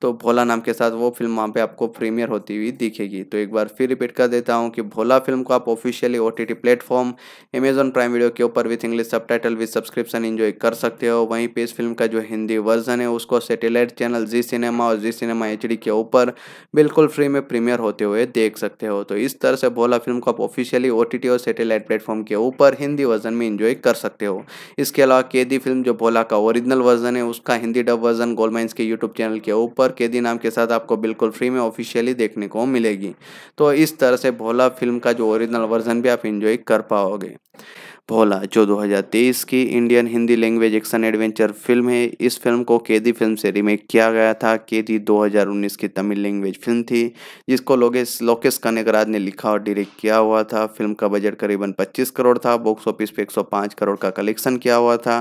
तो भोला नाम के साथ वो फिल्म वहाँ पर आपको प्रीमियर होती हुई दिखेगी तो एक बार फिर रिपीट कर देता हूँ कि भोला फिल्म को आप officially O T platform Amazon Prime Video के ऊपर with English subtitle with subscription enjoy कर सकते हो वहीं पर इस फिल्म का जो हिंदी वर्जन है उसको सेटेलाइट चैनल जी सिनेमा और जी सिनेमा एच के ऊपर बिल्कुल फ्री में प्रीमियर होते हुए देख सकते हो तो इस तरह से भोला फिल्म को आप ऑफिशियली ओ और सेटेलाइट प्लेटफॉर्म के ऊपर हिंदी वर्जन में इंजॉय कर सकते हो इसके अलावा केदी फिल्म जो भोला का ओरिजिनल वर्जन है उसका हिंदी डब वर्जन गोलमाइंस के यूट्यूब चैनल के ऊपर केदी नाम के साथ आपको बिल्कुल फ्री में ऑफिशियली देखने को मिलेगी तो इस तरह से भोला फिल्म का जो ओरिजिनल वर्जन भी आप इंजॉय कर पाओगे भोला जो 2023 की Indian Hindi language action adventure film है इस फिल्म को केदी फिल्म से रीमेक किया गया था केदी 2019 की तमिल लैंग्वेज फिल्म थी जिसको लोकेश लोकेश कनेकराज ने लिखा और डायरेक्ट किया हुआ था फिल्म का बजट करीबन 25 करोड़ था बॉक्स ऑफिस पे 105 करोड़ का कलेक्शन किया हुआ था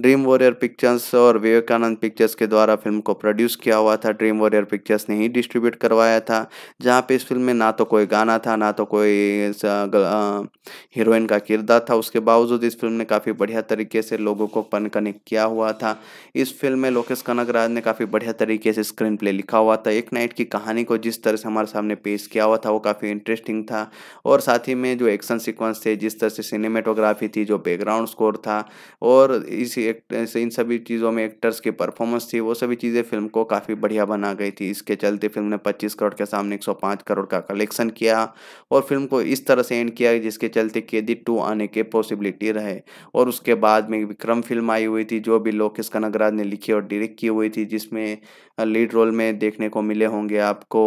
ड्रीम वॉरियर पिक्चर्स और विवेकानंद पिक्चर्स के द्वारा फिल्म को प्रोड्यूस किया हुआ था ड्रीम वॉरियर पिक्चर्स ने ही डिस्ट्रीब्यूट करवाया था जहाँ पे इस फिल्म में ना तो कोई गाना था ना तो कोई हीरोइन का किरदार था उसके बावजूद इस फिल्म ने काफ़ी बढ़िया तरीके से लोगों को पन कनेक्ट किया हुआ था इस फिल्म में लोकेश कनकराज ने काफ़ी बढ़िया तरीके से स्क्रीन प्ले लिखा हुआ था एक नाइट की कहानी को जिस तरह से हमारे सामने पेश किया हुआ था वो काफ़ी इंटरेस्टिंग था और साथ ही में जो एक्शन सिक्वेंस थे जिस तरह से सिनेमेटोग्राफी थी जो बैकग्राउंड स्कोर था और एक इन सभी चीज़ों में एक्टर्स की परफॉर्मेंस थी वो सभी चीज़ें फिल्म को काफ़ी बढ़िया बना गई थी इसके चलते फिल्म ने 25 करोड़ के सामने 105 करोड़ का कलेक्शन किया और फिल्म को इस तरह से एंड किया जिसके चलते दी टू आने के पॉसिबल पॉसिबिलिटी रहे और उसके बाद में विक्रम फिल्म आई हुई थी जो भी लोकेश कनगराज ने लिखी और डायरेक्ट की हुई थी जिसमें लीड रोल में देखने को मिले होंगे आपको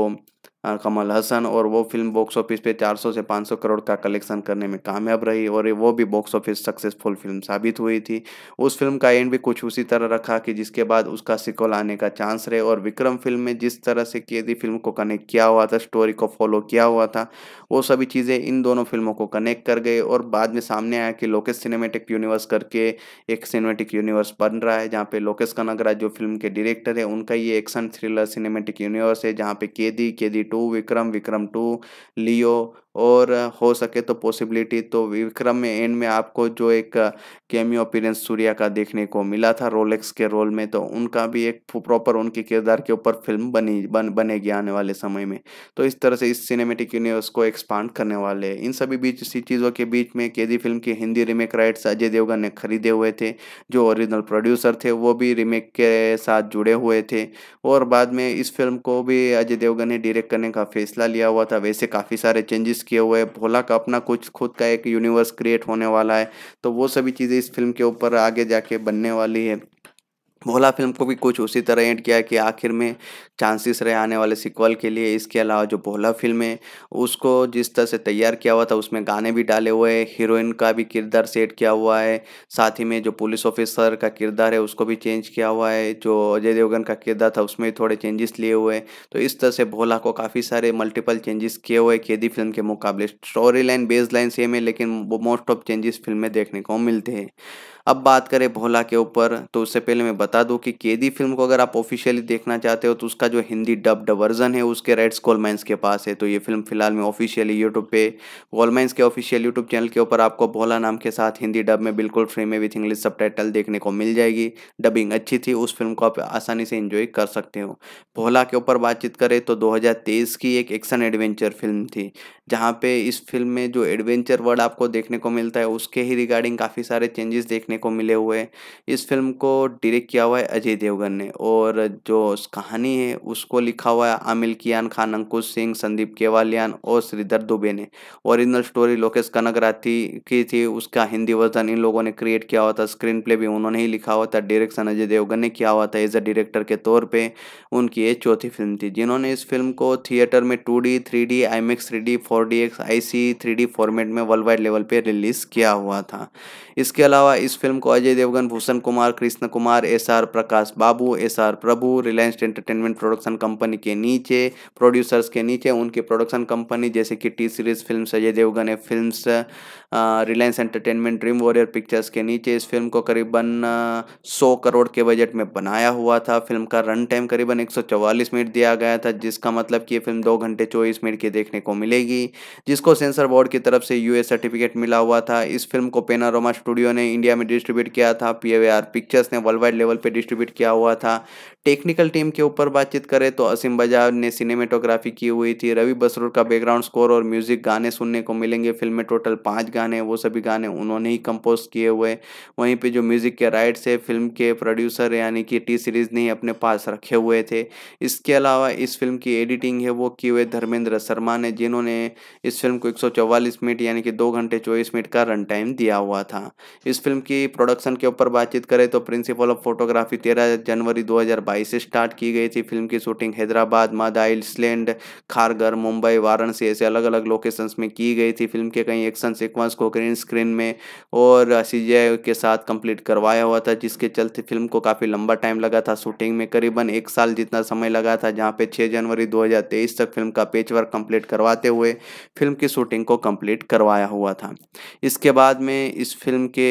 कमल हसन और वो फिल्म बॉक्स ऑफिस पे 400 से 500 करोड़ का कलेक्शन करने में कामयाब रही और वो भी बॉक्स ऑफिस सक्सेसफुल फिल्म साबित हुई थी उस फिल्म का एंड भी कुछ उसी तरह रखा कि जिसके बाद उसका सिकोल आने का चांस रहे और विक्रम फिल्म में जिस तरह से कैदी फिल्म को कनेक्ट किया हुआ था स्टोरी को फॉलो किया हुआ था वो सभी चीज़ें इन दोनों फिल्मों को कनेक्ट कर गए और बाद में सामने आया कि लोकेश सिनेमेटिक यूनिवर्स करके एक सिनेमेटिक यूनिवर्स बन रहा है जहाँ पे लोकेश कनगराज जो फिल्म के डायरेक्टर है उनका ये एक्शन थ्रिलर सिनेमेटिक यूनिवर्स है जहाँ पे Kaithi Kaithi two two Vikram Vikram to लियो और हो सके तो पॉसिबिलिटी तो विक्रम में एंड में आपको जो एक कैमियो अपीरेंस सूर्या का देखने को मिला था रोलेक्स के रोल में तो उनका भी एक प्रॉपर उनके किरदार के ऊपर फिल्म बनी बन बनेगी आने वाले समय में तो इस तरह से इस सिनेमेटिक यूनिवर्स को एक्सपांड करने वाले इन सभी बीच सी चीज़ों के बीच में केदी फिल्म के हिंदी रीमेक राइट्स अजय देवगन ने खरीदे हुए थे जो ओरिजिनल प्रोड्यूसर थे वो भी रीमेक के साथ जुड़े हुए थे और बाद में इस फिल्म को भी अजय देवगन ने डायरेक्ट करने का फैसला लिया हुआ था वैसे काफ़ी सारे चेंजेस किए हुए हैं भोला का अपना कुछ खुद का एक यूनिवर्स क्रिएट होने वाला है तो वो सभी चीज़ें इस फिल्म के ऊपर आगे जाके बनने वाली है भोला फिल्म को भी कुछ उसी तरह एंड किया कि आखिर में चांसेस रहे आने वाले सिक्वल के लिए इसके अलावा जो भोला फिल्म है उसको जिस तरह से तैयार किया हुआ था उसमें गाने भी डाले हुए हैं हीरोइन का भी किरदार सेट किया हुआ है साथ ही में जो पुलिस ऑफिसर का किरदार है उसको भी चेंज किया हुआ है जो अजय देवगन का किरदार था उसमें थोड़े चेंजेस लिए हुए हैं तो इस तरह से भोला को काफ़ी सारे मल्टीपल चेंजेस किए हुए केदी फिल्म के मुकाबले story line base line same है लेकिन मोस्ट ऑफ चेंजेस फिल्म में देखने को मिलते हैं अब बात करें भोला के ऊपर तो उससे पहले मैं बता दूं कि केदी फिल्म को अगर आप ऑफिशियली देखना चाहते हो तो उसका जो हिंदी डब्ड वर्जन है उसके राइट्स गोलमाइंस के पास है तो ये फिल्म फिलहाल में ऑफिशियली यूट्यूब पे गोलमाइंस के ऑफिशियल यूट्यूब चैनल के ऊपर आपको भोला नाम के साथ हिंदी डब में बिल्कुल फ्री में विथ इंग्लिश सब देखने को मिल जाएगी डबिंग अच्छी थी उस फिल्म को आप आसानी से इंजॉय कर सकते हो भोला के ऊपर बातचीत करें तो दो की एक एक्शन एडवेंचर फिल्म थी जहाँ पे इस फिल्म में जो एडवेंचर वर्ड आपको देखने को मिलता है उसके ही रिगार्डिंग काफ़ी सारे चेंजेस देखने देखने को मिले हुए इस फिल्म को डायरेक्ट किया हुआ है अजय देवगन ने और जो कहानी है उसको लिखा हुआ है आमिल कियान खान अंकुश सिंह संदीप केवालियान और श्रीधर दुबे ने ओरिजिनल स्टोरी लोकेश कनकराती की थी उसका हिंदी वर्जन इन लोगों ने क्रिएट किया हुआ था स्क्रीन प्ले भी उन्होंने ही लिखा हुआ था डायरेक्शन अजय देवगन ने किया हुआ था एज अ डायरेक्टर के तौर पर उनकी ये चौथी फिल्म थी जिन्होंने इस फिल्म को थिएटर में two D three D IMAX three D four D X I C three D format में वर्ल्ड वाइड लेवल पर रिलीज़ किया हुआ था इसके अलावा इस फिल्म फिल्म को Ajay Devgn Bhushan Kumar Krishan Kumar S R Prakash Babu S R Prabhu Reliance Entertainment production company के नीचे प्रोड्यूसर्स के नीचे उनके प्रोडक्शन कंपनी जैसे कि T Series film Ajay Devgn है film Reliance Entertainment Dream Warrior Pictures के नीचे इस फिल्म को करीबन सौ करोड़ के बजट में बनाया हुआ था फिल्म का रन टाइम करीबन एक मिनट दिया गया था जिसका मतलब कि ये फिल्म दो घंटे चौबीस मिनट की देखने को मिलेगी जिसको सेंसर बोर्ड की तरफ से यूएस सर्टिफिकेट मिला हुआ था इस फिल्म को पेनारोमा स्टूडियो ने इंडिया में डिस्ट्रीब्यूट किया था पी पिक्चर्स ने वर्ल्ड वाइड लेवल पे डिस्ट्रीब्यूट किया हुआ था टेक्निकल टीम के ऊपर बातचीत करें तो असीम बजाज ने सिनेमेटोग्राफी की हुई थी रवि बसरूर का बैकग्राउंड स्कोर और म्यूजिक गाने सुनने को मिलेंगे फिल्म में टोटल पाँच गाने वो सभी गाने उन्होंने ही कंपोज किए हुए वहीं पे जो म्यूजिक के राइट्स है फिल्म के प्रोड्यूसर यानी कि टी सीरीज ने अपने पास रखे हुए थे इसके अलावा इस फिल्म की एडिटिंग है वो किए हुए धर्मेंद्र शर्मा ने जिन्होंने इस फिल्म को एक मिनट यानी कि दो घंटे चौबीस मिनट का रन टाइम दिया हुआ था इस फिल्म की प्रोडक्शन के ऊपर बातचीत करें तो प्रिंसिपल ऑफ फोटोग्राफी तेरह जनवरी दो हुआ से स्टार्ट की गई थी फिल्म की शूटिंग हैदराबाद मादा आइसलैंड खारगर मुंबई वाराणसी ऐसे अलग अलग लोकेशंस में की गई थी फिल्म के कई एक्शन सिक्वेंस को ग्रीन स्क्रीन में और सी के साथ कंप्लीट करवाया हुआ था जिसके चलते फिल्म को काफ़ी लंबा टाइम लगा था शूटिंग में करीबन एक साल जितना समय लगा था जहाँ पे छः जनवरी दो तक फिल्म का पेच वर्क कम्प्लीट करवाते हुए फिल्म की शूटिंग को कम्प्लीट करवाया हुआ था इसके बाद में इस फिल्म के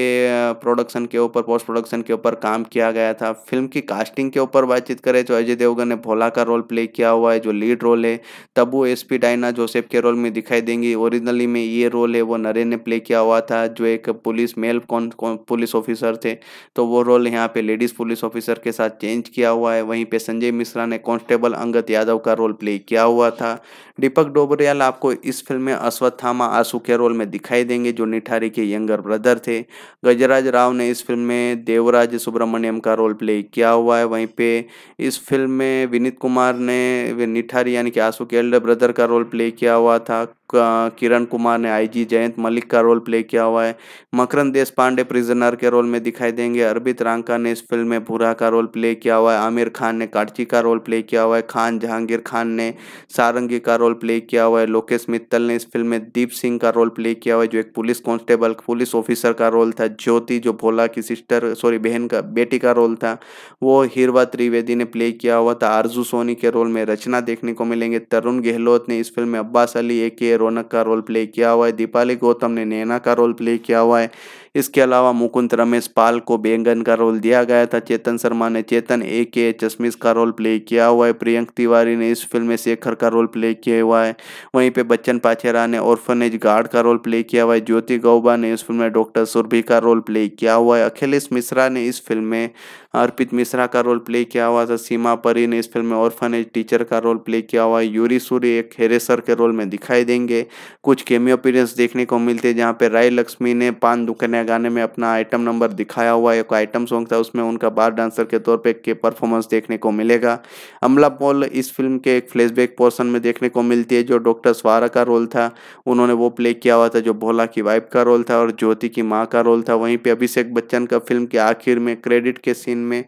प्रोडक्शन के ऊपर पोस्ट प्रोडक्शन के ऊपर काम किया गया था फिल्म की कास्टिंग के ऊपर बातचीत करें तो अजय देवगन ने भोला का रोल प्ले किया हुआ है जो लीड रोल है वो एस पी डायना जोसेफ के रोल में दिखाई देंगी ओरिजिनली में ये रोल है वो नरेन ने प्ले किया हुआ था जो एक पुलिस मेल कौन, कौन पुलिस ऑफिसर थे तो वो रोल यहाँ पे लेडीज़ पुलिस ऑफिसर के साथ चेंज किया हुआ है वहीं पे संजय मिश्रा ने कांस्टेबल अंगत यादव का रोल प्ले किया हुआ था दीपक डोबरियाल आपको इस फिल्म में अश्वत्थामा आंसू के रोल में दिखाई देंगे जो निठारी के यंगर ब्रदर थे गजराज राव ने इस फिल्म में देवराज सुब्रमण्यम का रोल प्ले किया हुआ है वहीं पे इस फिल्म में विनीत कुमार ने निठारी यानी कि आंसू के एल्डर ब्रदर का रोल प्ले किया हुआ था किरण कुमार ने आईजी जयंत मलिक का रोल प्ले किया हुआ है मकरंद देश पांडे प्रिजनर के रोल में दिखाई देंगे अरबित रांका ने इस फिल्म में भूरा का रोल प्ले किया हुआ है आमिर खान ने काटची का रोल प्ले किया हुआ है खान जहांगीर खान ने सारंगी का रोल प्ले किया हुआ है लोकेश मित्तल ने इस फिल्म में दीप सिंह का रोल प्ले किया हुआ है जो एक पुलिस कॉन्स्टेबल पुलिस ऑफिसर का रोल था ज्योति जो भोला की सिस्टर सॉरी बहन का बेटी का रोल था वो हिरवा त्रिवेदी ने प्ले किया हुआ था आरजू सोनी के रोल में रचना देखने को मिलेंगे तरुण गहलोत ने इस फिल्म में अब्बास अली ए के रौनक का रोल प्ले किया हुआ है दीपाली गौतम ने नैना का रोल प्ले किया हुआ है इसके अलावा मुकुंद रमेश पाल को बेंगन का रोल दिया गया था चेतन शर्मा ने चेतन ए के चश्मिश का रोल प्ले किया हुआ है प्रियंक तिवारी ने इस फिल्म में शेखर का रोल प्ले किया हुआ है वहीं पे बच्चन पाचेरा ने ऑर्फनेज गार्ड का रोल प्ले किया हुआ है ज्योति गौबा ने इस फिल्म में डॉक्टर सुरभि का रोल प्ले किया हुआ है अखिलेश मिश्रा ने इस फिल्म में अर्पित मिश्रा का रोल प्ले किया हुआ था सीमा परी ने इस फिल्म में ऑर्फनेज टीचर का रोल प्ले किया हुआ है यूरी सूर्य एक हेरेसर के रोल में दिखाई देंगे कुछ केमियो अपीरेंस देखने को मिलते हैं जहाँ पे राय लक्ष्मी ने पान दुकान गाने में अपना आइटम नंबर दिखाया हुआ एक आइटम सॉन्ग था उसमें उनका बार डांसर के तौर पर के परफॉर्मेंस देखने को मिलेगा अमला पॉल इस फिल्म के एक फ्लैशबैक पोर्शन में देखने को मिलती है जो डॉक्टर स्वारा का रोल था उन्होंने वो प्ले किया हुआ था जो भोला की वाइफ का रोल था और ज्योति की माँ का रोल था वहीं पर अभिषेक बच्चन का फिल्म के आखिर में क्रेडिट के सीन में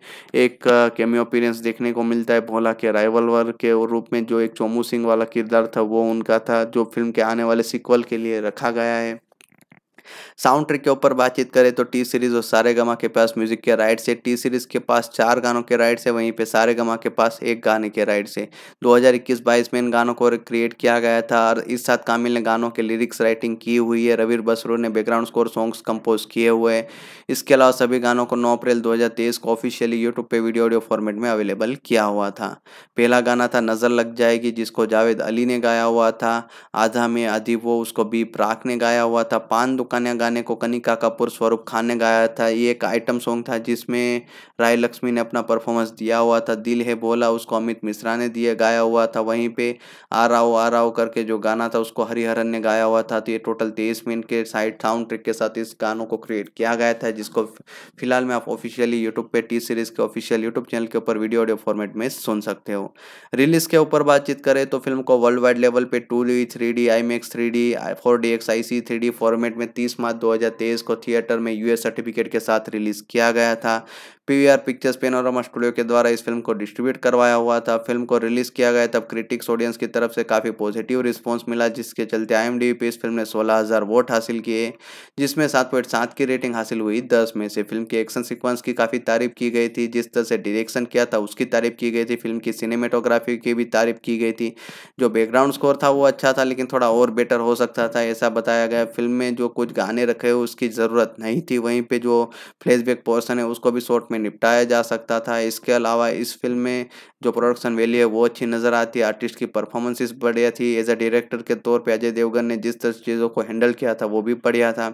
एक कैमियो अपीरेंस देखने को मिलता है भोला के राइवलवर के रूप में जो एक चोमू सिंह वाला किरदार था वो उनका था जो फिल्म के आने वाले सिक्वल के लिए रखा गया है साउंड ट्रिक के ऊपर बातचीत करें तो टी सीरीज़ और सारे गमा के पास म्यूजिक के राइट्स है टी सीरीज़ के पास चार गानों के राइट्स है वहीं पे सारे गमा के पास एक गाने के राइट्स है 2021-22 में इन गानों को क्रिएट किया गया था और इस साथ कामिल ने गानों के लिरिक्स राइटिंग की हुई है रवीर बसरू ने बैकग्राउंड स्कोर सॉन्ग्स कंपोज किए हुए हैं इसके अलावा सभी गानों को नौ अप्रैल दो को ऑफिशियली यूट्यूब पे वीडियो ऑडियो फॉर्मेट में अवेलेबल किया हुआ था पहला गाना था नज़र लग जाएगी जिसको जावेद अली ने गाया हुआ था आधा में आधी वो उसको बी प्राक ने गाया हुआ था पान दुकान खाने गाने को कनिका कपूर स्वरूप खान ने गाया था ये एक आइटम सॉन्ग था जिसमें राय लक्ष्मी ने अपना परफॉर्मेंस दिया हुआ था दिल है बोला उसको अमित मिश्रा ने दिया गाया हुआ था वहीं पे आ राव आ राव करके जो गाना था उसको हरिहरन ने गाया हुआ था तो ये टोटल तेईस मिनट के साइड साउंड ट्रिक के साथ इस गानों को क्रिएट किया गया था जिसको फिलहाल में आप ऑफिशियली यूट्यूब पर टी सीरीज़ के ऑफिशियल यूट्यूब चैनल के ऊपर वीडियो ऑडियो फॉर्मेट में सुन सकते हो रिलीज के ऊपर बातचीत करें तो फिल्म को वर्ल्ड वाइड लेवल पर two D three D IMAX three D four D X I C three D format में तीस तीस मार्च दो को थिएटर में यूएस सर्टिफिकेट के साथ रिलीज किया गया था पीवीआर पिक्चर्स पेनोरमा स्टूडियो के द्वारा इस फिल्म को डिस्ट्रीब्यूट करवाया हुआ था फिल्म को रिलीज किया गया तब क्रिटिक्स ऑडियंस की तरफ से काफ़ी पॉजिटिव रिस्पांस मिला जिसके चलते आईएमडीबी पे इस फिल्म ने 16000 वोट हासिल किए जिसमें सात की रेटिंग हासिल हुई दस में से फिल्म की एक्शन सिक्वेंस की काफ़ी तारीफ की गई थी जिस तरह से डिरेक्शन किया था उसकी तारीफ की गई थी फिल्म की सिनेमेटोग्राफी की भी तारीफ की गई थी जो बैकग्राउंड स्कोर था वो अच्छा था लेकिन थोड़ा और बेटर हो सकता था ऐसा बताया गया फिल्म में जो कुछ गाने रखे उसकी ज़रूरत नहीं थी वहीं पर जो फ्लैशबैक पोर्सन है उसको भी शॉर्ट में में निपटाया जा सकता था इसके अलावा इस फिल्म में जो प्रोडक्शन वैल्यू है वो अच्छी नज़र आती है आर्टिस्ट की परफॉर्मेंसेस बढ़िया थी एज अ डायरेक्टर के तौर पे अजय देवगन ने जिस तरह चीज़ों को हैंडल किया था वो भी बढ़िया था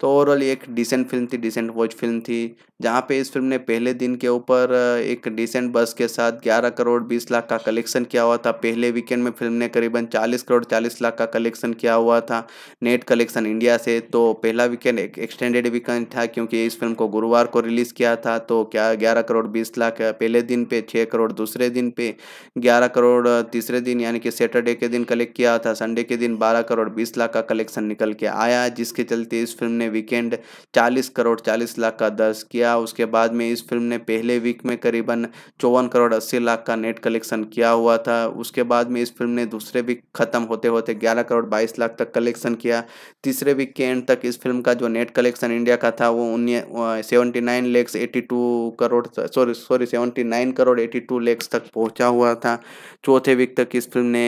तो ओवरऑल एक डिसेंट फिल्म थी डिसेंट वॉच फिल्म थी जहाँ पे इस फिल्म ने पहले दिन के ऊपर एक डिसेंट बस के साथ ग्यारह करोड़ बीस लाख का कलेक्शन किया हुआ था पहले वीकेंड में फिल्म ने करीबन चालीस करोड़ चालीस लाख का कलेक्शन किया हुआ था नेट कलेक्शन इंडिया से तो पहला वीकेंड एक एक्सटेंडेड वीकेंड था क्योंकि इस फिल्म को गुरुवार को रिलीज़ किया था तो क्या ग्यारह करोड़ बीस लाख पहले दिन पे छः करोड़ दूसरे दिन पे ग्यारह करोड़ तीसरे दिन यानी कि सैटरडे के दिन कलेक्ट किया था संडे के दिन बारह करोड़ बीस लाख का कलेक्शन निकल के आया जिसके चलते इस फिल्म ने वीकेंड चालीस करोड़ चालीस लाख का दर्ज किया उसके बाद में इस फिल्म ने पहले वीक में करीबन चौवन करोड़ अस्सी लाख का नेट कलेक्शन किया हुआ था उसके बाद में इस फिल्म ने दूसरे वीक खत्म होते होते ग्यारह करोड़ बाईस लाख तक कलेक्शन किया तीसरे वीक के एंड तक इस फिल्म का जो नेट कलेक्शन इंडिया का था वो उन्नीस seventy nine lakhs eighty two crore sorry sorry seventy nine crore eighty two lakhs तक पहुंचा हुआ था चौथे वीक तक इस फिल्म ने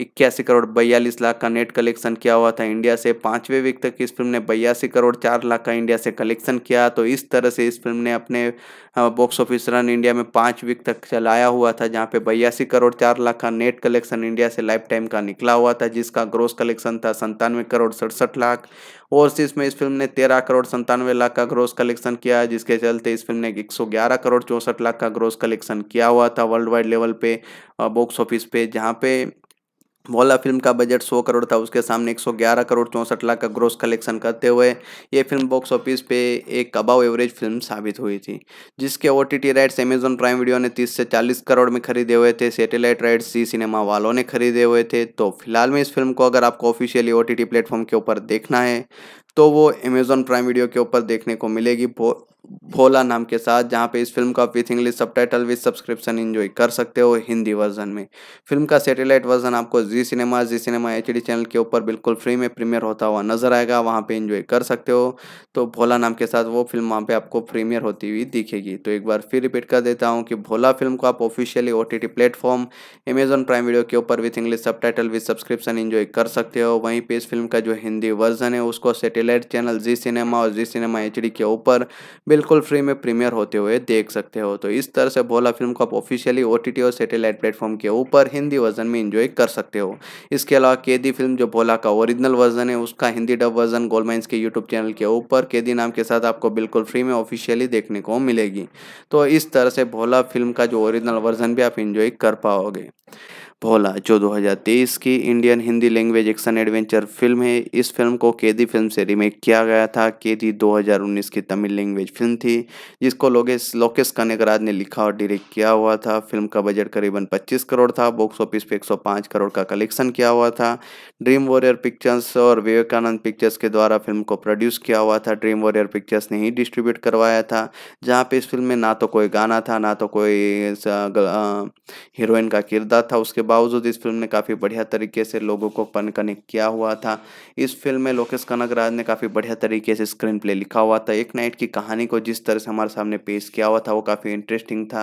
इक्यासी करोड़ बयालीस लाख का नेट कलेक्शन किया हुआ था इंडिया से पाँचवें वीक तक इस फिल्म ने बयासी करोड़ चार लाख का इंडिया से कलेक्शन किया तो इस तरह से इस फिल्म ने अपने बॉक्स ऑफिस रन इंडिया में पाँच वीक तक चलाया हुआ था जहाँ पे बयासी करोड़ चार लाख का नेट कलेक्शन इंडिया से लाइफ टाइम का निकला हुआ था जिसका ग्रोस कलेक्शन था संतानवे करोड़ सड़सठ लाख ओवरसीज में इस फिल्म ने तेरह करोड़ संतानवे लाख का ग्रोस कलेक्शन किया जिसके चलते इस फिल्म ने एक सौ ग्यारह करोड़ चौंसठ लाख का ग्रोस कलेक्शन किया हुआ था वर्ल्ड वाइड लेवल पे बॉक्स ऑफिस पे जहाँ पे वोला फिल्म का बजट 100 करोड़ था उसके सामने 111 करोड़ चौंसठ लाख का ग्रोस कलेक्शन करते हुए ये फिल्म बॉक्स ऑफिस पे एक अबाव एवरेज फिल्म साबित हुई थी जिसके O T rights Amazon Prime Video ने 30 से 40 करोड़ में खरीदे हुए थे सैटेलाइट राइट्स सी सिनेमा वालों ने खरीदे हुए थे तो फिलहाल में इस फिल्म को अगर आपको ऑफिशियली ओ टी प्लेटफॉर्म के ऊपर देखना है तो वो अमेज़ॉन प्राइम वीडियो के ऊपर देखने को मिलेगी भोला नाम के साथ जहाँ पे इस फिल्म का with English subtitle with subscription enjoy कर सकते हो हिंदी वर्जन में फिल्म का सेटेलाइट वर्जन आपको जी सिनेमा जी सिनेमा एच चैनल के ऊपर बिल्कुल फ्री में प्रीमियर होता हुआ नजर आएगा वहाँ पे इन्जॉय कर सकते हो तो भोला नाम के साथ वो फिल्म वहाँ पे आपको प्रीमियर होती हुई दिखेगी तो एक बार फिर रिपीट कर देता हूँ कि भोला फिल्म को आप officially O T platform Amazon Prime Video के ऊपर with English subtitle with subscription enjoy कर सकते हो वहीं पर इस फिल्म का जो हिंदी वर्जन है उसको सेटेलाइट चैनल जी सिनेमा और जी सिनेमा एच के ऊपर बिल बिल्कुल फ्री में प्रीमियर होते हुए देख सकते हो तो इस तरह से भोला फिल्म को आप ऑफिशियली ओ और सेटेलाइट प्लेटफॉर्म के ऊपर हिंदी वर्जन में इंजॉय कर सकते हो इसके अलावा केदी फिल्म जो भोला का ओरिजिनल वर्जन है उसका हिंदी डब वर्जन गोलमाइंस के यूट्यूब चैनल के ऊपर केदी नाम के साथ आपको बिल्कुल फ्री में ऑफिशियली देखने को मिलेगी तो इस तरह से भोला फिल्म का जो ओरिजिनल वर्जन भी आप इंजॉय कर पाओगे भोला जो 2023 की Indian Hindi language action adventure film है इस फिल्म को केदी फिल्म से रीमेक किया गया था केदी 2019 की तमिल लैंग्वेज फिल्म थी जिसको लोकेश लोकेश कनेकराज ने लिखा और डायरेक्ट किया हुआ था फिल्म का बजट करीबन 25 करोड़ था बॉक्स ऑफिस पे 105 करोड़ का कलेक्शन किया हुआ था ड्रीम वॉरियर पिक्चर्स और विवेकानंद पिक्चर्स के द्वारा फिल्म को प्रोड्यूस किया हुआ था ड्रीम वॉरियर पिक्चर्स ने ही डिस्ट्रीब्यूट करवाया था जहाँ पे इस फिल्म में ना तो कोई गाना था ना तो कोई हीरोइन का किरदार था उसके बावजूद इस फिल्म ने काफ़ी बढ़िया तरीके से लोगों को पन कनेक्ट किया हुआ था इस फिल्म में लोकेश कनकराज ने काफ़ी बढ़िया तरीके से स्क्रीन प्ले लिखा हुआ था एक नाइट की कहानी को जिस तरह से हमारे सामने पेश किया हुआ था वो काफ़ी इंटरेस्टिंग था